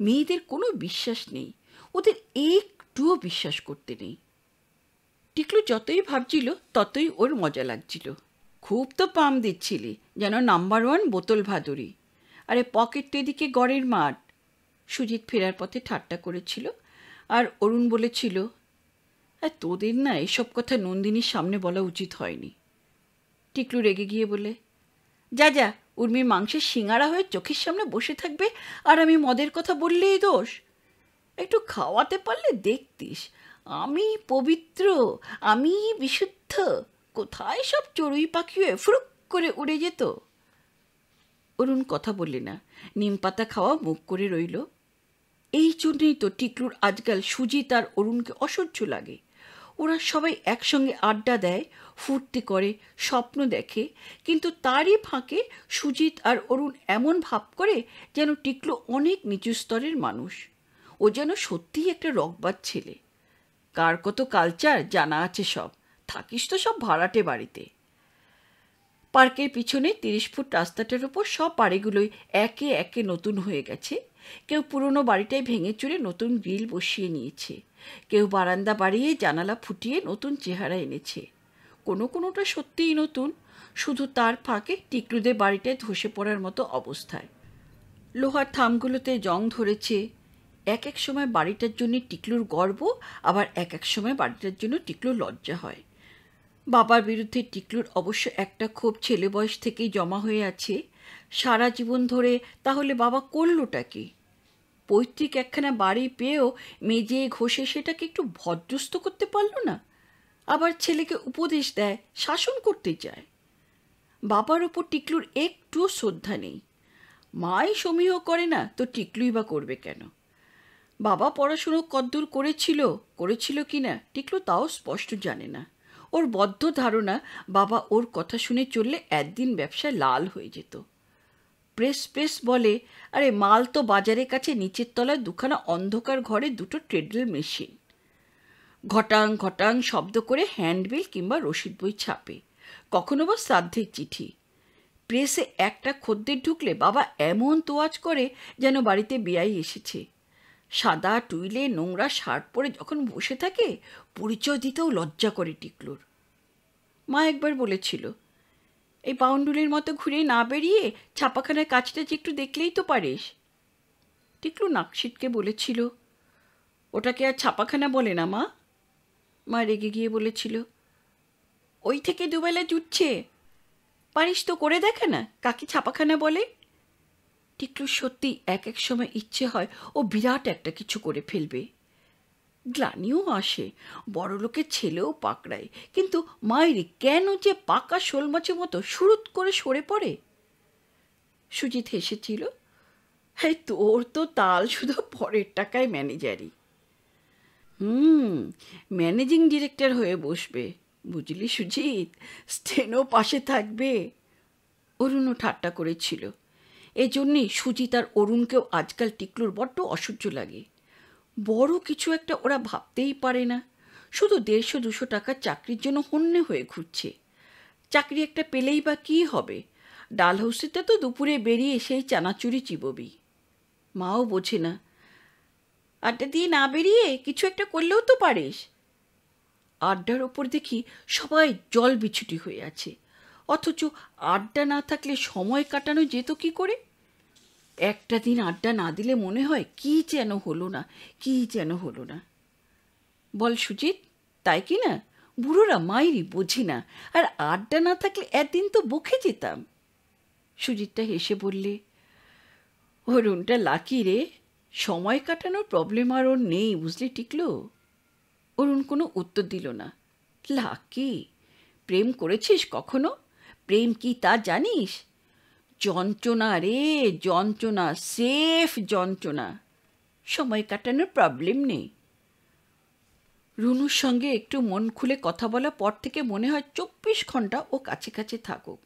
মেয়েদের কোনো বিশ্বাস নেই ওদের একটুও বিশ্বাস করতে নেই টিকলু যতই ভাবছিল ততই ওর মজা লাগছিল খুব তো পাম দিচ্ছিলি যেন নাম্বার ওয়ান বোতল ভাদুরি আরে পকেট তো এদিকে গড়ের মাঠ সুজিত ফেরার পথে ঠাট্টা করেছিল আর অরুণ বলেছিল হ্যাঁ তোদের না এসব কথা নন্দিনীর সামনে বলা উচিত হয়নি টিকলু রেগে গিয়ে বলে যা যা উর্মির মাংসের শিঙারা হয়ে চোখের সামনে বসে থাকবে আর আমি মদের কথা বললেই দোষ একটু খাওয়াতে পারলে দেখতিস আমি পবিত্র আমি বিশুদ্ধ কোথায় সব চড়ুই পাখি হয়ে ফুরুক করে উড়ে যেত অরুণ কথা বললে না নিম পাতা খাওয়া মুখ করে রইল এই জন্যেই তো টিকলুর আজকাল সুজিত আর অরুণকে অসহ্য লাগে ওরা সবাই একসঙ্গে আড্ডা দেয় ফুর্তি করে স্বপ্ন দেখে কিন্তু তারই ফাঁকে সুজিত আর অরুণ এমন ভাব করে যেন টিকলু অনেক নিচু স্তরের মানুষ ও যেন সত্যিই একটা রকবার ছেলে কার কত কালচার জানা আছে সব থাকিস তো সব ভাড়াটে বাড়িতে পার্কের পিছনে তিরিশ ফুট রাস্তাটার ওপর সব বাড়িগুলোই একে একে নতুন হয়ে গেছে কেউ পুরনো বাড়িটাই ভেঙে চুরে নতুন গ্রিল বসিয়ে নিয়েছে কেউ বারান্দা বাড়িয়ে জানালা ফুটিয়ে নতুন চেহারা এনেছে কোনো কোনোটা সত্যিই নতুন শুধু তার ফাঁকে টিকলুদের বাড়িটায় ধসে পড়ার মতো অবস্থায় লোহার থামগুলোতে জং ধরেছে এক এক সময় বাড়িটার জন্য টিকলুর গর্ব আবার এক এক সময় বাড়িটার জন্য টিকলুর লজ্জা হয় বাবার বিরুদ্ধে টিকলুর অবশ্য একটা ক্ষোভ ছেলে বয়স থেকেই জমা হয়ে আছে সারা জীবন ধরে তাহলে বাবা করলোটা কি পৈতৃক একখানা বাড়ি পেয়েও মেজে ঘষে সেটাকে একটু ভদ্রস্ত করতে পারল না আবার ছেলেকে উপদেশ দেয় শাসন করতে চায় বাবার ওপর টিকলুর একটুও শ্রদ্ধা নেই মাই সমীহ করে না তো টিকলুই বা করবে কেন বাবা পড়াশুনো কদ্দূর করেছিল করেছিল কি না টিকলু তাও স্পষ্ট জানে না ওর বদ্ধ ধারণা বাবা ওর কথা শুনে চললে একদিন ব্যবসায় লাল হয়ে যেত প্রেস প্রেস বলে আরে মাল তো বাজারের কাছে নিচের তলায় দুখানা অন্ধকার ঘরে দুটো ট্রেডমিল মেশিন ঘটাং ঘটাং শব্দ করে হ্যান্ডবিল কিংবা রসিদ বই ছাপে কখনো বা শ্রাদ্ধের চিঠি প্রেসে একটা খদ্দের ঢুকলে বাবা এমন তোয়াজ করে যেন বাড়িতে বিয়াই এসেছে সাদা টুইলে নোংরা শার্ট পরে যখন বসে থাকে পরিচয় দিতেও লজ্জা করে টিকলুর মা একবার বলেছিল এই বাউন্ডুলের মতো ঘুরে না বেরিয়ে ছাপাখানার কাজটা যে একটু দেখলেই তো পারিস টিকলু নাকশিটকে বলেছিল ওটাকে আর ছাপাখানা বলে না মা মা রেগে গিয়ে বলেছিল ওই থেকে দুবেলা জুটছে পারিস তো করে দেখে না কাকে ছাপাখানা বলে টিকলু সত্যি এক এক সময় ইচ্ছে হয় ও বিরাট একটা কিছু করে ফেলবে গ্লানিও আসে বড়লোকের ছেলেও পাকড়ায় কিন্তু মায়েরি কেন যে পাকা শোল মাছের মতো সুরুত করে সরে পড়ে সুজিত হেসেছিল হ্যাঁ তোর তো তাল শুধু পরের টাকায় ম্যানেজারই হুম ম্যানেজিং ডিরেক্টর হয়ে বসবে বুঝলি সুজিত স্টেনও পাশে থাকবে অরুণও ঠাট্টা করেছিল এজন্যই সুজিত আর অরুণকেও আজকাল টিকলুর বড্ড অসহ্য লাগে বড় কিছু একটা ওরা ভাবতেই পারে না শুধু দেড়শো দুশো টাকা চাকরির জন্য হন্যে হয়ে ঘুরছে চাকরি একটা পেলেই বা কী হবে ডাল হাউসিতে তো দুপুরে বেরিয়ে সেই চানাচুরি চিববি মাও বোঝে না আড্ডা দিয়ে না বেরিয়ে কিছু একটা করলেও তো পারিস আড্ডার ওপর দেখি সবাই জল বিছুটি হয়ে আছে অথচ আড্ডা না থাকলে সময় কাটানো যেত কি করে একটা দিন আড্ডা না দিলে মনে হয় কি যেন হলো না কি যেন হলো না বল সুজিত তাই কি না বুড়োরা মাইরি বুঝি না আর আড্ডা না থাকলে এতদিন তো বকে যেতাম সুজিতটা হেসে বললে অরুণটা লাকি রে সময় কাটানোর প্রবলেম আর ওর নেই বুঝলে টিকলো অরুণ কোনো উত্তর দিল না লাকি প্রেম করেছিস কখনো প্রেম কি তা জানিস যন্ত্রণা রে যন্ত্রণা সেফ যন্ত্রণা সময় কাটানোর প্রবলেম নেই রুনুর সঙ্গে একটু মন খুলে কথা বলা পর থেকে মনে হয় চব্বিশ ঘন্টা ও কাছে কাছে থাকুক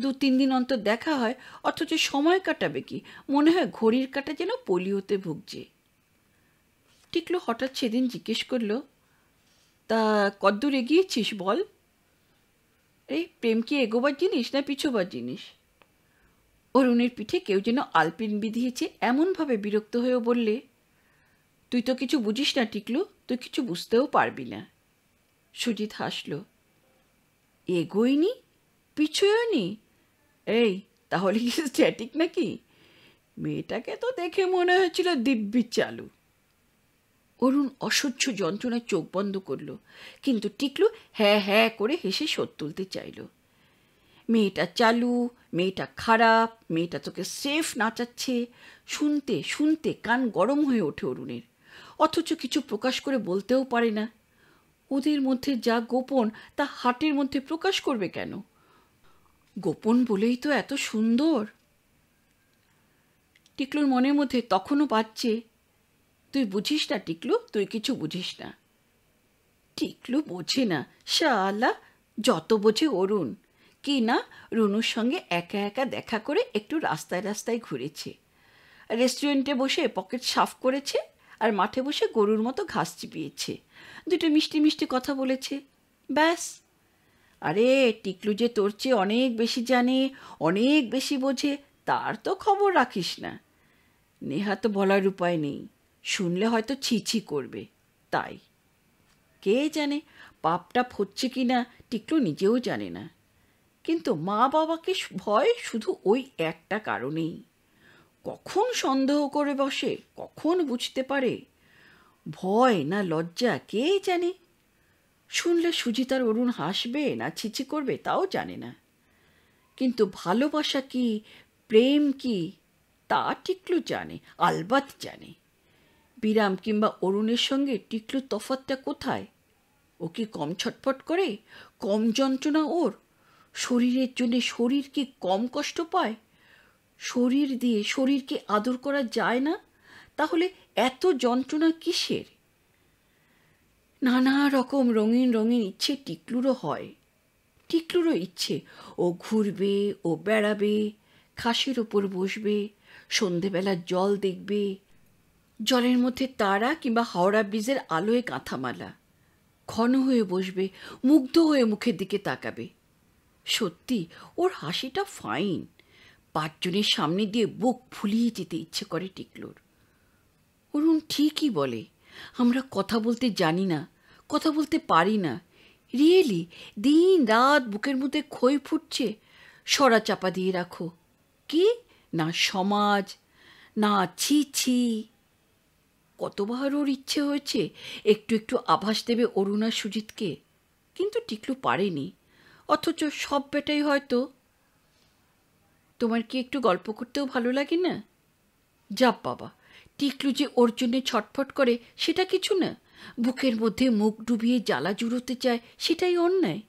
দু তিন দিন অন্তর দেখা হয় অথচ সময় কাটাবে কি মনে হয় ঘড়ির কাটা যেন পোলিওতে ভুগছে টিকলো হঠাৎ সেদিন জিজ্ঞেস করল তা কদ্দূর এগিয়েছিস বল এই প্রেম কি এগোবার জিনিস না পিছোবার জিনিস অরুণের পিঠে কেউ যেন আলপিন বিধিয়েছে এমনভাবে বিরক্ত হয়েও বললে তুই তো কিছু বুঝিস না টিকলু তুই কিছু বুঝতেও পারবি না সুজিত হাসল এগোয়নি নি এই তাহলে কি স্ট্যাটিক নাকি মেয়েটাকে তো দেখে মনে হয়েছিল দিব্যি চালু অরুণ অসহ্য যন্ত্রণায় চোখ বন্ধ করল কিন্তু টিকলু হ্যাঁ হ্যাঁ করে হেসে শোধ তুলতে চাইল মেয়েটা চালু মেয়েটা খারাপ মেয়েটা তোকে সেফ নাচাচ্ছে শুনতে শুনতে কান গরম হয়ে ওঠে অরুণের অথচ কিছু প্রকাশ করে বলতেও পারে না ওদের মধ্যে যা গোপন তা হাটের মধ্যে প্রকাশ করবে কেন গোপন বলেই তো এত সুন্দর টিকলুর মনের মধ্যে তখনও পাচ্ছে তুই বুঝিস না টিকলু তুই কিছু বুঝিস না টিকলু বোঝে না শালা যত বোঝে অরুণ কি না রুনুর সঙ্গে একা একা দেখা করে একটু রাস্তায় রাস্তায় ঘুরেছে রেস্টুরেন্টে বসে পকেট সাফ করেছে আর মাঠে বসে গরুর মতো ঘাস চিপিয়েছে দুটো মিষ্টি মিষ্টি কথা বলেছে ব্যাস আরে টিকলু যে তোর চেয়ে অনেক বেশি জানে অনেক বেশি বোঝে তার তো খবর রাখিস না নেহা তো বলার উপায় নেই শুনলে হয়তো ছিছি করবে তাই কে জানে পাপটা হচ্ছে কি না টিকলু নিজেও জানে না কিন্তু মা বাবাকে ভয় শুধু ওই একটা কারণেই কখন সন্দেহ করে বসে কখন বুঝতে পারে ভয় না লজ্জা কে জানে শুনলে সুজিতার অরুণ হাসবে না ছিচি করবে তাও জানে না কিন্তু ভালোবাসা কি প্রেম কি তা টিকলু জানে আলবাত জানে বিরাম কিংবা অরুণের সঙ্গে টিকলু তফাতটা কোথায় ও কি কম ছটফট করে কম যন্ত্রণা ওর শরীরের জন্যে শরীর কি কম কষ্ট পায় শরীর দিয়ে শরীরকে আদর করা যায় না তাহলে এত যন্ত্রণা কিসের নানা রকম রঙিন রঙিন ইচ্ছে টিকলুরও হয় টিকলুরও ইচ্ছে ও ঘুরবে ও বেড়াবে খাসের ওপর বসবে সন্ধেবেলা জল দেখবে জলের মধ্যে তারা কিংবা হাওড়া ব্রিজের আলোয় কাঁথামালা ঘন হয়ে বসবে মুগ্ধ হয়ে মুখের দিকে তাকাবে সত্যি ওর হাসিটা ফাইন পাঁচজনের সামনে দিয়ে বুক ফুলিয়ে যেতে ইচ্ছে করে টিকলোর অরুণ ঠিকই বলে আমরা কথা বলতে জানি না কথা বলতে পারি না রিয়েলি দিন রাত বুকের মধ্যে খই ফুটছে সরা চাপা দিয়ে রাখো কি না সমাজ না ছি ছি কতবার ওর ইচ্ছে হয়েছে একটু একটু আভাস দেবে অরুণা সুজিতকে কিন্তু টিকলু পারেনি অথচ সব বেটাই হয়তো তোমার কি একটু গল্প করতেও ভালো লাগে না যা বাবা টিকলু যে ওর জন্যে ছটফট করে সেটা কিছু না বুকের মধ্যে মুখ ডুবিয়ে জ্বালা জুড়োতে চায় সেটাই অন্যায়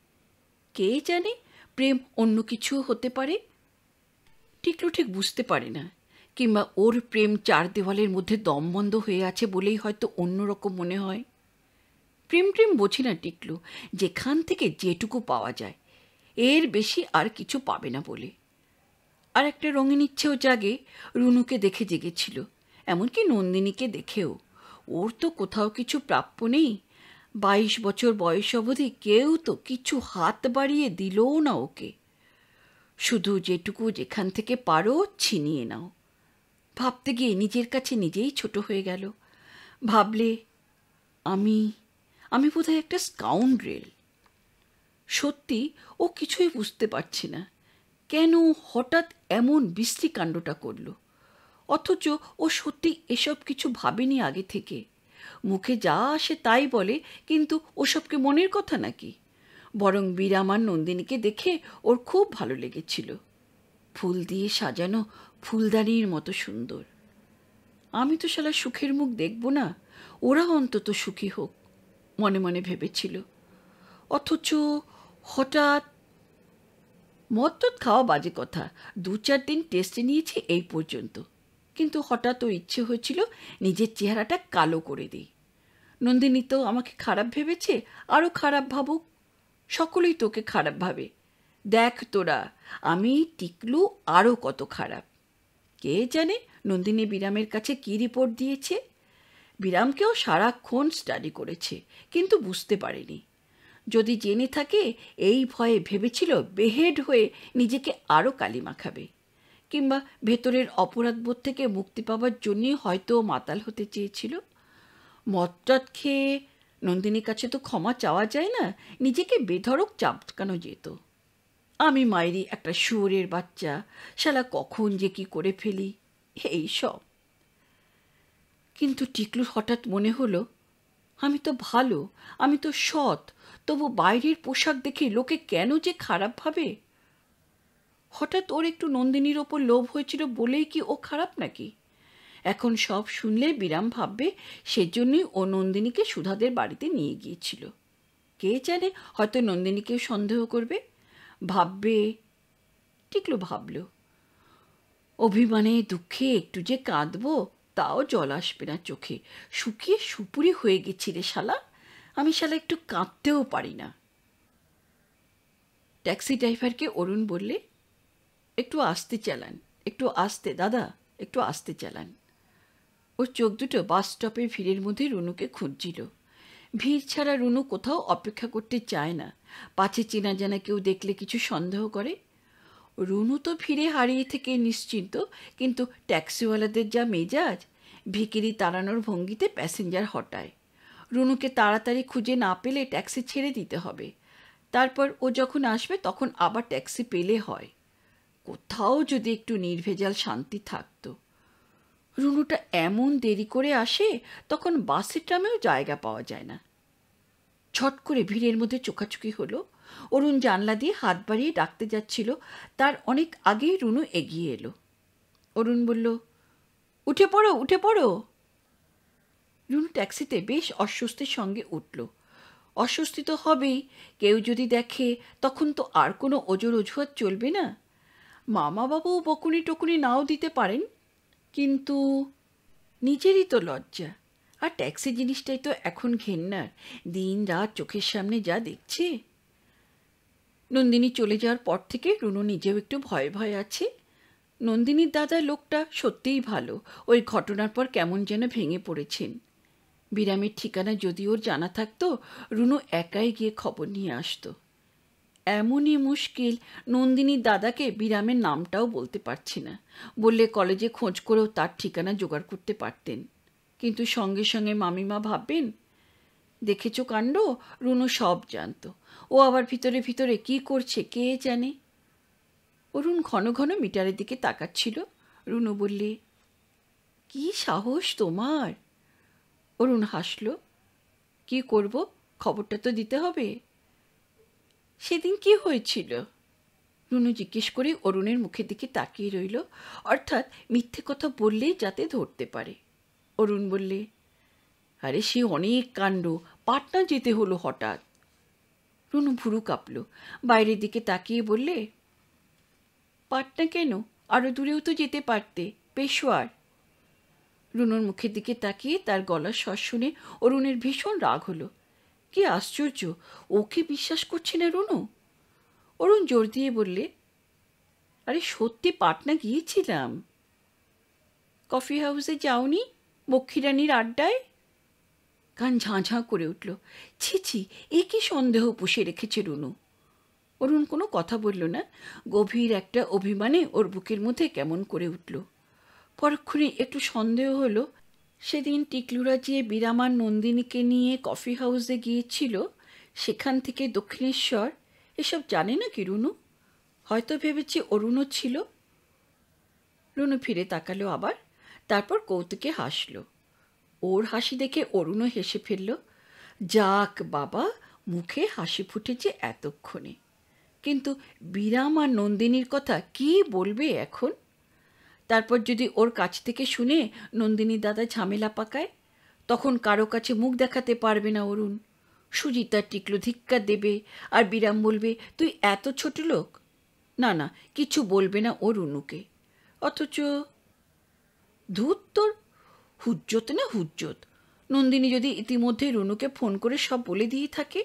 কে জানে প্রেম অন্য কিছু হতে পারে টিকলু ঠিক বুঝতে পারে না কিংবা ওর প্রেম চার দেওয়ালের মধ্যে দম বন্ধ হয়ে আছে বলেই হয়তো অন্যরকম মনে হয় প্রেম প্রেম বোঝে না টিকলু যেখান থেকে যেটুকু পাওয়া যায় এর বেশি আর কিছু পাবে না বলে আর একটা রঙিন ইচ্ছেও জাগে রুনুকে দেখে জেগেছিল এমনকি নন্দিনীকে দেখেও ওর তো কোথাও কিছু প্রাপ্য নেই বাইশ বছর বয়স অবধি কেউ তো কিছু হাত বাড়িয়ে দিলও না ওকে শুধু যেটুকু যেখান থেকে পারো ছিনিয়ে নাও ভাবতে গিয়ে নিজের কাছে নিজেই ছোট হয়ে গেল ভাবলে আমি আমি বোধহয় একটা স্কাউন্ড্রেল সত্যি ও কিছুই বুঝতে পারছি না কেন হঠাৎ এমন বিশ্রী কাণ্ডটা করল অথচ ও সত্যি এসব কিছু ভাবেনি আগে থেকে মুখে যা আসে তাই বলে কিন্তু ওসবকে মনের কথা নাকি বরং বীরামার নন্দিনীকে দেখে ওর খুব ভালো লেগেছিল ফুল দিয়ে সাজানো ফুলদানির মতো সুন্দর আমি তো শালা সুখের মুখ দেখব না ওরা অন্তত সুখী হোক মনে মনে ভেবেছিল অথচ হঠাৎ মদ টত খাওয়া বাজে কথা দু চার দিন টেস্টে নিয়েছি এই পর্যন্ত কিন্তু হঠাৎ ও ইচ্ছে হয়েছিল নিজের চেহারাটা কালো করে দিই নন্দিনী তো আমাকে খারাপ ভেবেছে আরও খারাপ ভাবুক সকলেই তোকে খারাপ ভাবে দেখ তোরা আমি টিকলু আরও কত খারাপ কে জানে নন্দিনী বিরামের কাছে কি রিপোর্ট দিয়েছে বিরামকেও সারাক্ষণ স্টাডি করেছে কিন্তু বুঝতে পারেনি যদি জেনে থাকে এই ভয়ে ভেবেছিল বেহেড হয়ে নিজেকে আরও কালিমা খাবে কিংবা ভেতরের অপরাধবোধ থেকে মুক্তি পাবার জন্যই হয়তো মাতাল হতে চেয়েছিল মদটাত খেয়ে নন্দিনীর কাছে তো ক্ষমা চাওয়া যায় না নিজেকে বেধরক চাপকানো যেত আমি মায়েরই একটা শুয়োরের বাচ্চা শালা কখন যে কি করে ফেলি এই সব কিন্তু টিকলুর হঠাৎ মনে হলো আমি তো ভালো আমি তো সৎ তবু বাইরের পোশাক দেখে লোকে কেন যে খারাপ ভাবে হঠাৎ ওর একটু নন্দিনীর ওপর লোভ হয়েছিল বলেই কি ও খারাপ নাকি এখন সব শুনলে বিরাম ভাববে সেজন্যই ও নন্দিনীকে সুধাদের বাড়িতে নিয়ে গিয়েছিল কে জানে হয়তো নন্দিনীকেও সন্দেহ করবে ভাববে টিকলো ভাবল অভিমানে দুঃখে একটু যে কাঁদবো তাও জল আসবে না চোখে শুকিয়ে সুপুরি হয়ে গেছি রে শালা আমি শালা একটু কাঁদতেও পারি না ট্যাক্সি ড্রাইভারকে অরুণ বললে একটু আসতে চালান একটু আসতে দাদা একটু আসতে চালান ওর চোখ দুটো বাস স্টপের ভিড়ের মধ্যে রুনুকে খুঁজছিল ভিড় ছাড়া রুনু কোথাও অপেক্ষা করতে চায় না পাছে চেনা জানা কেউ দেখলে কিছু সন্দেহ করে রুনু তো ফিরে হারিয়ে থেকে নিশ্চিন্ত কিন্তু ট্যাক্সিওয়ালাদের যা মেজাজ ভিকিরি তাড়ানোর ভঙ্গিতে প্যাসেঞ্জার হটায় রুনুকে তাড়াতাড়ি খুঁজে না পেলে ট্যাক্সি ছেড়ে দিতে হবে তারপর ও যখন আসবে তখন আবার ট্যাক্সি পেলে হয় কোথাও যদি একটু নির্ভেজাল শান্তি থাকত রুনুটা এমন দেরি করে আসে তখন বাসের ট্রামেও জায়গা পাওয়া যায় না ছট করে ভিড়ের মধ্যে চোখাচুকি হলো অরুণ জানলা দিয়ে হাত বাড়িয়ে ডাকতে যাচ্ছিল তার অনেক আগেই রুনু এগিয়ে এলো অরুণ বলল উঠে পড়ো উঠে পড়ো রুনু ট্যাক্সিতে বেশ অস্বস্তির সঙ্গে উঠল অস্বস্তি তো হবেই কেউ যদি দেখে তখন তো আর কোনো অজুর অজুহাত চলবে না মামা বাবাও বকুনি টকুনি নাও দিতে পারেন কিন্তু নিজেরই তো লজ্জা আর ট্যাক্সি জিনিসটাই তো এখন ঘেন্নার দিন রাত চোখের সামনে যা দেখছে নন্দিনী চলে যাওয়ার পর থেকে রুনু নিজেও একটু ভয়ে ভয়ে আছে নন্দিনীর দাদার লোকটা সত্যিই ভালো ওই ঘটনার পর কেমন যেন ভেঙে পড়েছেন বিরামের ঠিকানা যদি ওর জানা থাকতো রুনু একাই গিয়ে খবর নিয়ে আসতো এমনই মুশকিল নন্দিনীর দাদাকে বিরামের নামটাও বলতে পারছি না বললে কলেজে খোঁজ করেও তার ঠিকানা জোগাড় করতে পারতেন কিন্তু সঙ্গে সঙ্গে মামিমা ভাববেন দেখেছো কাণ্ড রুনু সব জানত ও আবার ভিতরে ভিতরে কি করছে কে জানে অরুণ ঘন ঘন মিটারের দিকে তাকাচ্ছিল রুনু বললে কি সাহস তোমার অরুণ হাসল কি করব খবরটা তো দিতে হবে সেদিন কি হয়েছিল রুনু জিজ্ঞেস করে অরুণের মুখের দিকে তাকিয়ে রইল অর্থাৎ মিথ্যে কথা বললেই যাতে ধরতে পারে অরুণ বললে আরে সে অনেক কাণ্ড পাটনা যেতে হলো হঠাৎ রুনু ভুরু কাঁপল বাইরের দিকে তাকিয়ে বললে পাটনা কেন আরও দূরেও তো যেতে পারতে পেশোয়ার রুনুর মুখের দিকে তাকিয়ে তার গলার স্বর শুনে অরুণের ভীষণ রাগ হলো কি আশ্চর্য ওকে বিশ্বাস করছে না রুনু অরুণ জোর দিয়ে বললে আরে সত্যি পাটনা গিয়েছিলাম কফি হাউসে যাওনি মক্ষীরানীর আড্ডায় কান ঝাঁঝাঁ করে উঠল ছি ছি এ কি সন্দেহ পুষে রেখেছে রুনু অরুণ কোনো কথা বলল না গভীর একটা অভিমানে ওর বুকের মধ্যে কেমন করে উঠল পরক্ষণে একটু সন্দেহ হলো সেদিন টিকলুরা যে বিরামার নন্দিনীকে নিয়ে কফি হাউসে গিয়েছিল সেখান থেকে দক্ষিণেশ্বর এসব জানে না কি রুনু হয়তো ভেবেছি অরুণও ছিল রুনু ফিরে তাকালো আবার তারপর কৌতুকে হাসল ওর হাসি দেখে অরুণও হেসে ফেলল যাক বাবা মুখে হাসি ফুটেছে এতক্ষণে কিন্তু বিরাম আর নন্দিনীর কথা কি বলবে এখন তারপর যদি ওর কাছ থেকে শুনে নন্দিনী দাদা ঝামেলা পাকায় তখন কারো কাছে মুখ দেখাতে পারবে না অরুণ সুজিতা টিকলো ধিক্কা দেবে আর বিরাম বলবে তুই এত ছোট লোক না না কিছু বলবে না অরুণুকে অথচ ধূত তোর হুজ্জত না হুজ্জত নন্দিনী যদি ইতিমধ্যে রুনুকে ফোন করে সব বলে দিয়ে থাকে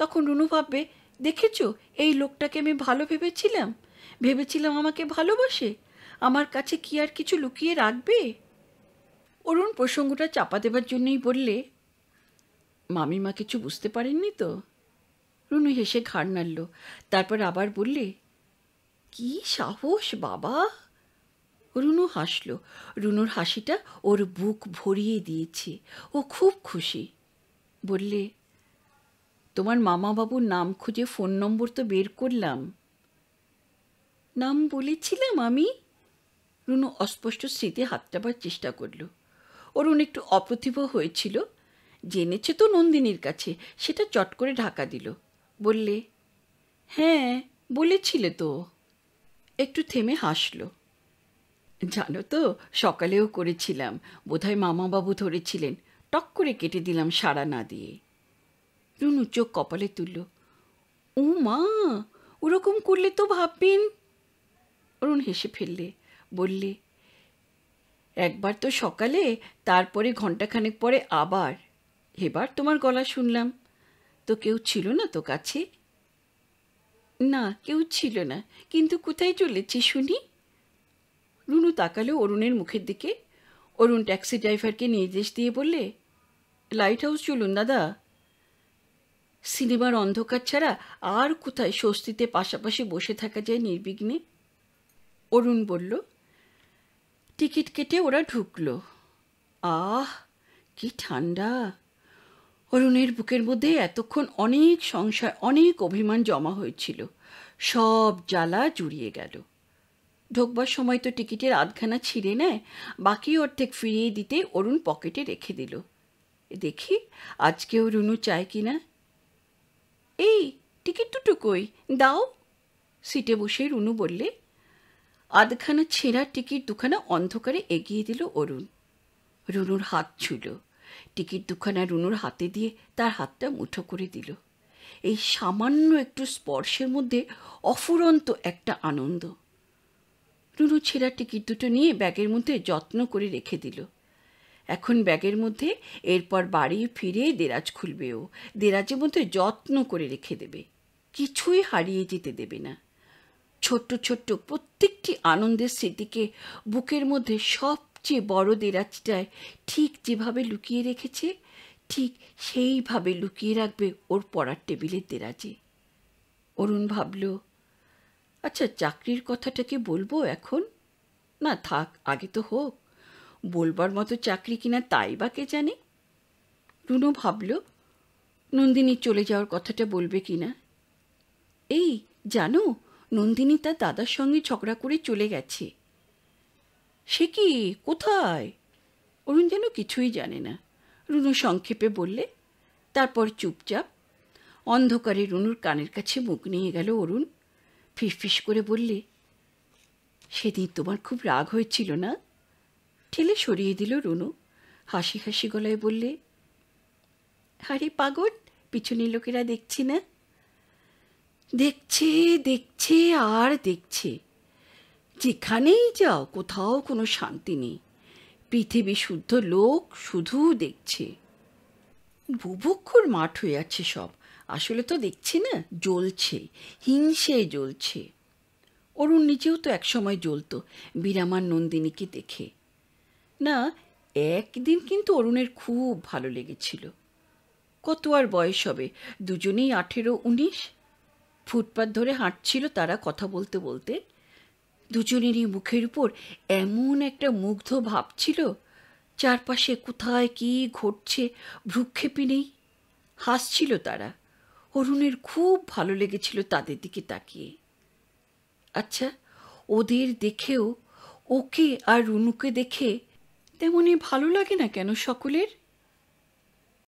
তখন রুনু ভাববে দেখেছ এই লোকটাকে আমি ভালো ভেবেছিলাম ভেবেছিলাম আমাকে ভালোবাসে আমার কাছে কি আর কিছু লুকিয়ে রাখবে অরুণ প্রসঙ্গটা চাপা দেবার জন্যই বললে মামিমা কিছু বুঝতে পারেননি তো রুনু হেসে ঘাড় নাড়ল তারপর আবার বললে কি সাহস বাবা রুনু হাসল রুনুর হাসিটা ওর বুক ভরিয়ে দিয়েছে ও খুব খুশি বললে তোমার মামাবাবুর নাম খুঁজে ফোন নম্বর তো বের করলাম নাম বলেছিলাম আমি রুনু অস্পষ্ট স্মৃতি হাত চাপার চেষ্টা করল অরুণ একটু অপ্রতিভ হয়েছিল জেনেছে তো নন্দিনীর কাছে সেটা চট করে ঢাকা দিল বললে হ্যাঁ বলেছিলে তো একটু থেমে হাসল জানো তো সকালেও করেছিলাম বোধহয় মামাবাবু ধরেছিলেন টক করে কেটে দিলাম সাড়া না দিয়ে রুনু চোখ কপালে তুলল ও মা ওরকম করলে তো ভাববেন অরুণ হেসে ফেললে বললে একবার তো সকালে তারপরে ঘণ্টাখানেক পরে আবার এবার তোমার গলা শুনলাম তো কেউ ছিল না তো কাছে না কেউ ছিল না কিন্তু কোথায় চলেছি শুনি রুনু তাকালো অরুণের মুখের দিকে অরুণ ট্যাক্সি ড্রাইভারকে নির্দেশ দিয়ে বললে লাইট হাউস চলুন দাদা সিনেমার অন্ধকার ছাড়া আর কোথায় স্বস্তিতে পাশাপাশি বসে থাকা যায় নির্বিঘ্নে অরুণ বলল টিকিট কেটে ওরা ঢুকলো আহ কি ঠান্ডা অরুণের বুকের মধ্যে এতক্ষণ অনেক সংসার অনেক অভিমান জমা হয়েছিল সব জ্বালা জুড়িয়ে গেল ঢোকবার সময় তো টিকিটের আধখানা ছিঁড়ে নেয় বাকি অর্ধেক ফিরিয়ে দিতে অরুণ পকেটে রেখে দিল দেখি আজকেও রুনু চায় কি না এই টিকিট দুটুকুই দাও সিটে বসে রুনু বললে আধখানা ছেঁড়া টিকিট দুখানা অন্ধকারে এগিয়ে দিল অরুণ রুনুর হাত ছুল টিকিট দুখানা রুনুর হাতে দিয়ে তার হাতটা মুঠো করে দিল এই সামান্য একটু স্পর্শের মধ্যে অফুরন্ত একটা আনন্দ রুনু ছেঁড়া টিকিট দুটো নিয়ে ব্যাগের মধ্যে যত্ন করে রেখে দিল এখন ব্যাগের মধ্যে এরপর বাড়ি ফিরে দেরাজ খুলবে ও দেরাজের মধ্যে যত্ন করে রেখে দেবে কিছুই হারিয়ে যেতে দেবে না ছোট্ট ছোট্ট প্রত্যেকটি আনন্দের স্মৃতিকে বুকের মধ্যে সবচেয়ে বড় দেরাজটায় ঠিক যেভাবে লুকিয়ে রেখেছে ঠিক সেইভাবে লুকিয়ে রাখবে ওর পড়ার টেবিলের দেরাজে অরুণ ভাবল আচ্ছা চাকরির কথাটাকে বলবো এখন না থাক আগে তো হোক বলবার মতো চাকরি কিনা তাই বা কে জানে রুনু ভাবল নন্দিনী চলে যাওয়ার কথাটা বলবে কিনা এই জানো নন্দিনী তার দাদার সঙ্গে ঝগড়া করে চলে গেছে সে কি কোথায় অরুণ যেন কিছুই জানে না রুনু সংক্ষেপে বললে তারপর চুপচাপ অন্ধকারে রুনুর কানের কাছে মুখ নিয়ে গেল অরুণ ফিসফিস করে বললে সেদিন তোমার খুব রাগ হয়েছিল না ঠেলে সরিয়ে দিল রুনু হাসি হাসি গলায় বললে আরে পাগল পিছনের লোকেরা দেখছি না দেখছে দেখছে আর দেখছে যেখানেই যাও কোথাও কোনো শান্তি নেই পৃথিবী শুদ্ধ লোক শুধু দেখছে বুভুক্ষুর মাঠ হয়ে আছে সব আসলে তো দেখছি না জ্বলছে হিংসে জ্বলছে অরুণ নিজেও তো একসময় জ্বলত বিরামার নন্দিনীকে দেখে না একদিন কিন্তু অরুণের খুব ভালো লেগেছিল কত আর বয়স হবে দুজনেই আঠেরো উনিশ ফুটপাত ধরে হাঁটছিল তারা কথা বলতে বলতে দুজনেরই মুখের উপর এমন একটা মুগ্ধ ভাব ছিল চারপাশে কোথায় কি ঘটছে ভ্রুক্ষেপি নেই হাসছিল তারা অরুণের খুব ভালো লেগেছিল তাদের দিকে তাকিয়ে আচ্ছা ওদের দেখেও ওকে আর রুনুকে দেখে তেমনই ভালো লাগে না কেন সকলের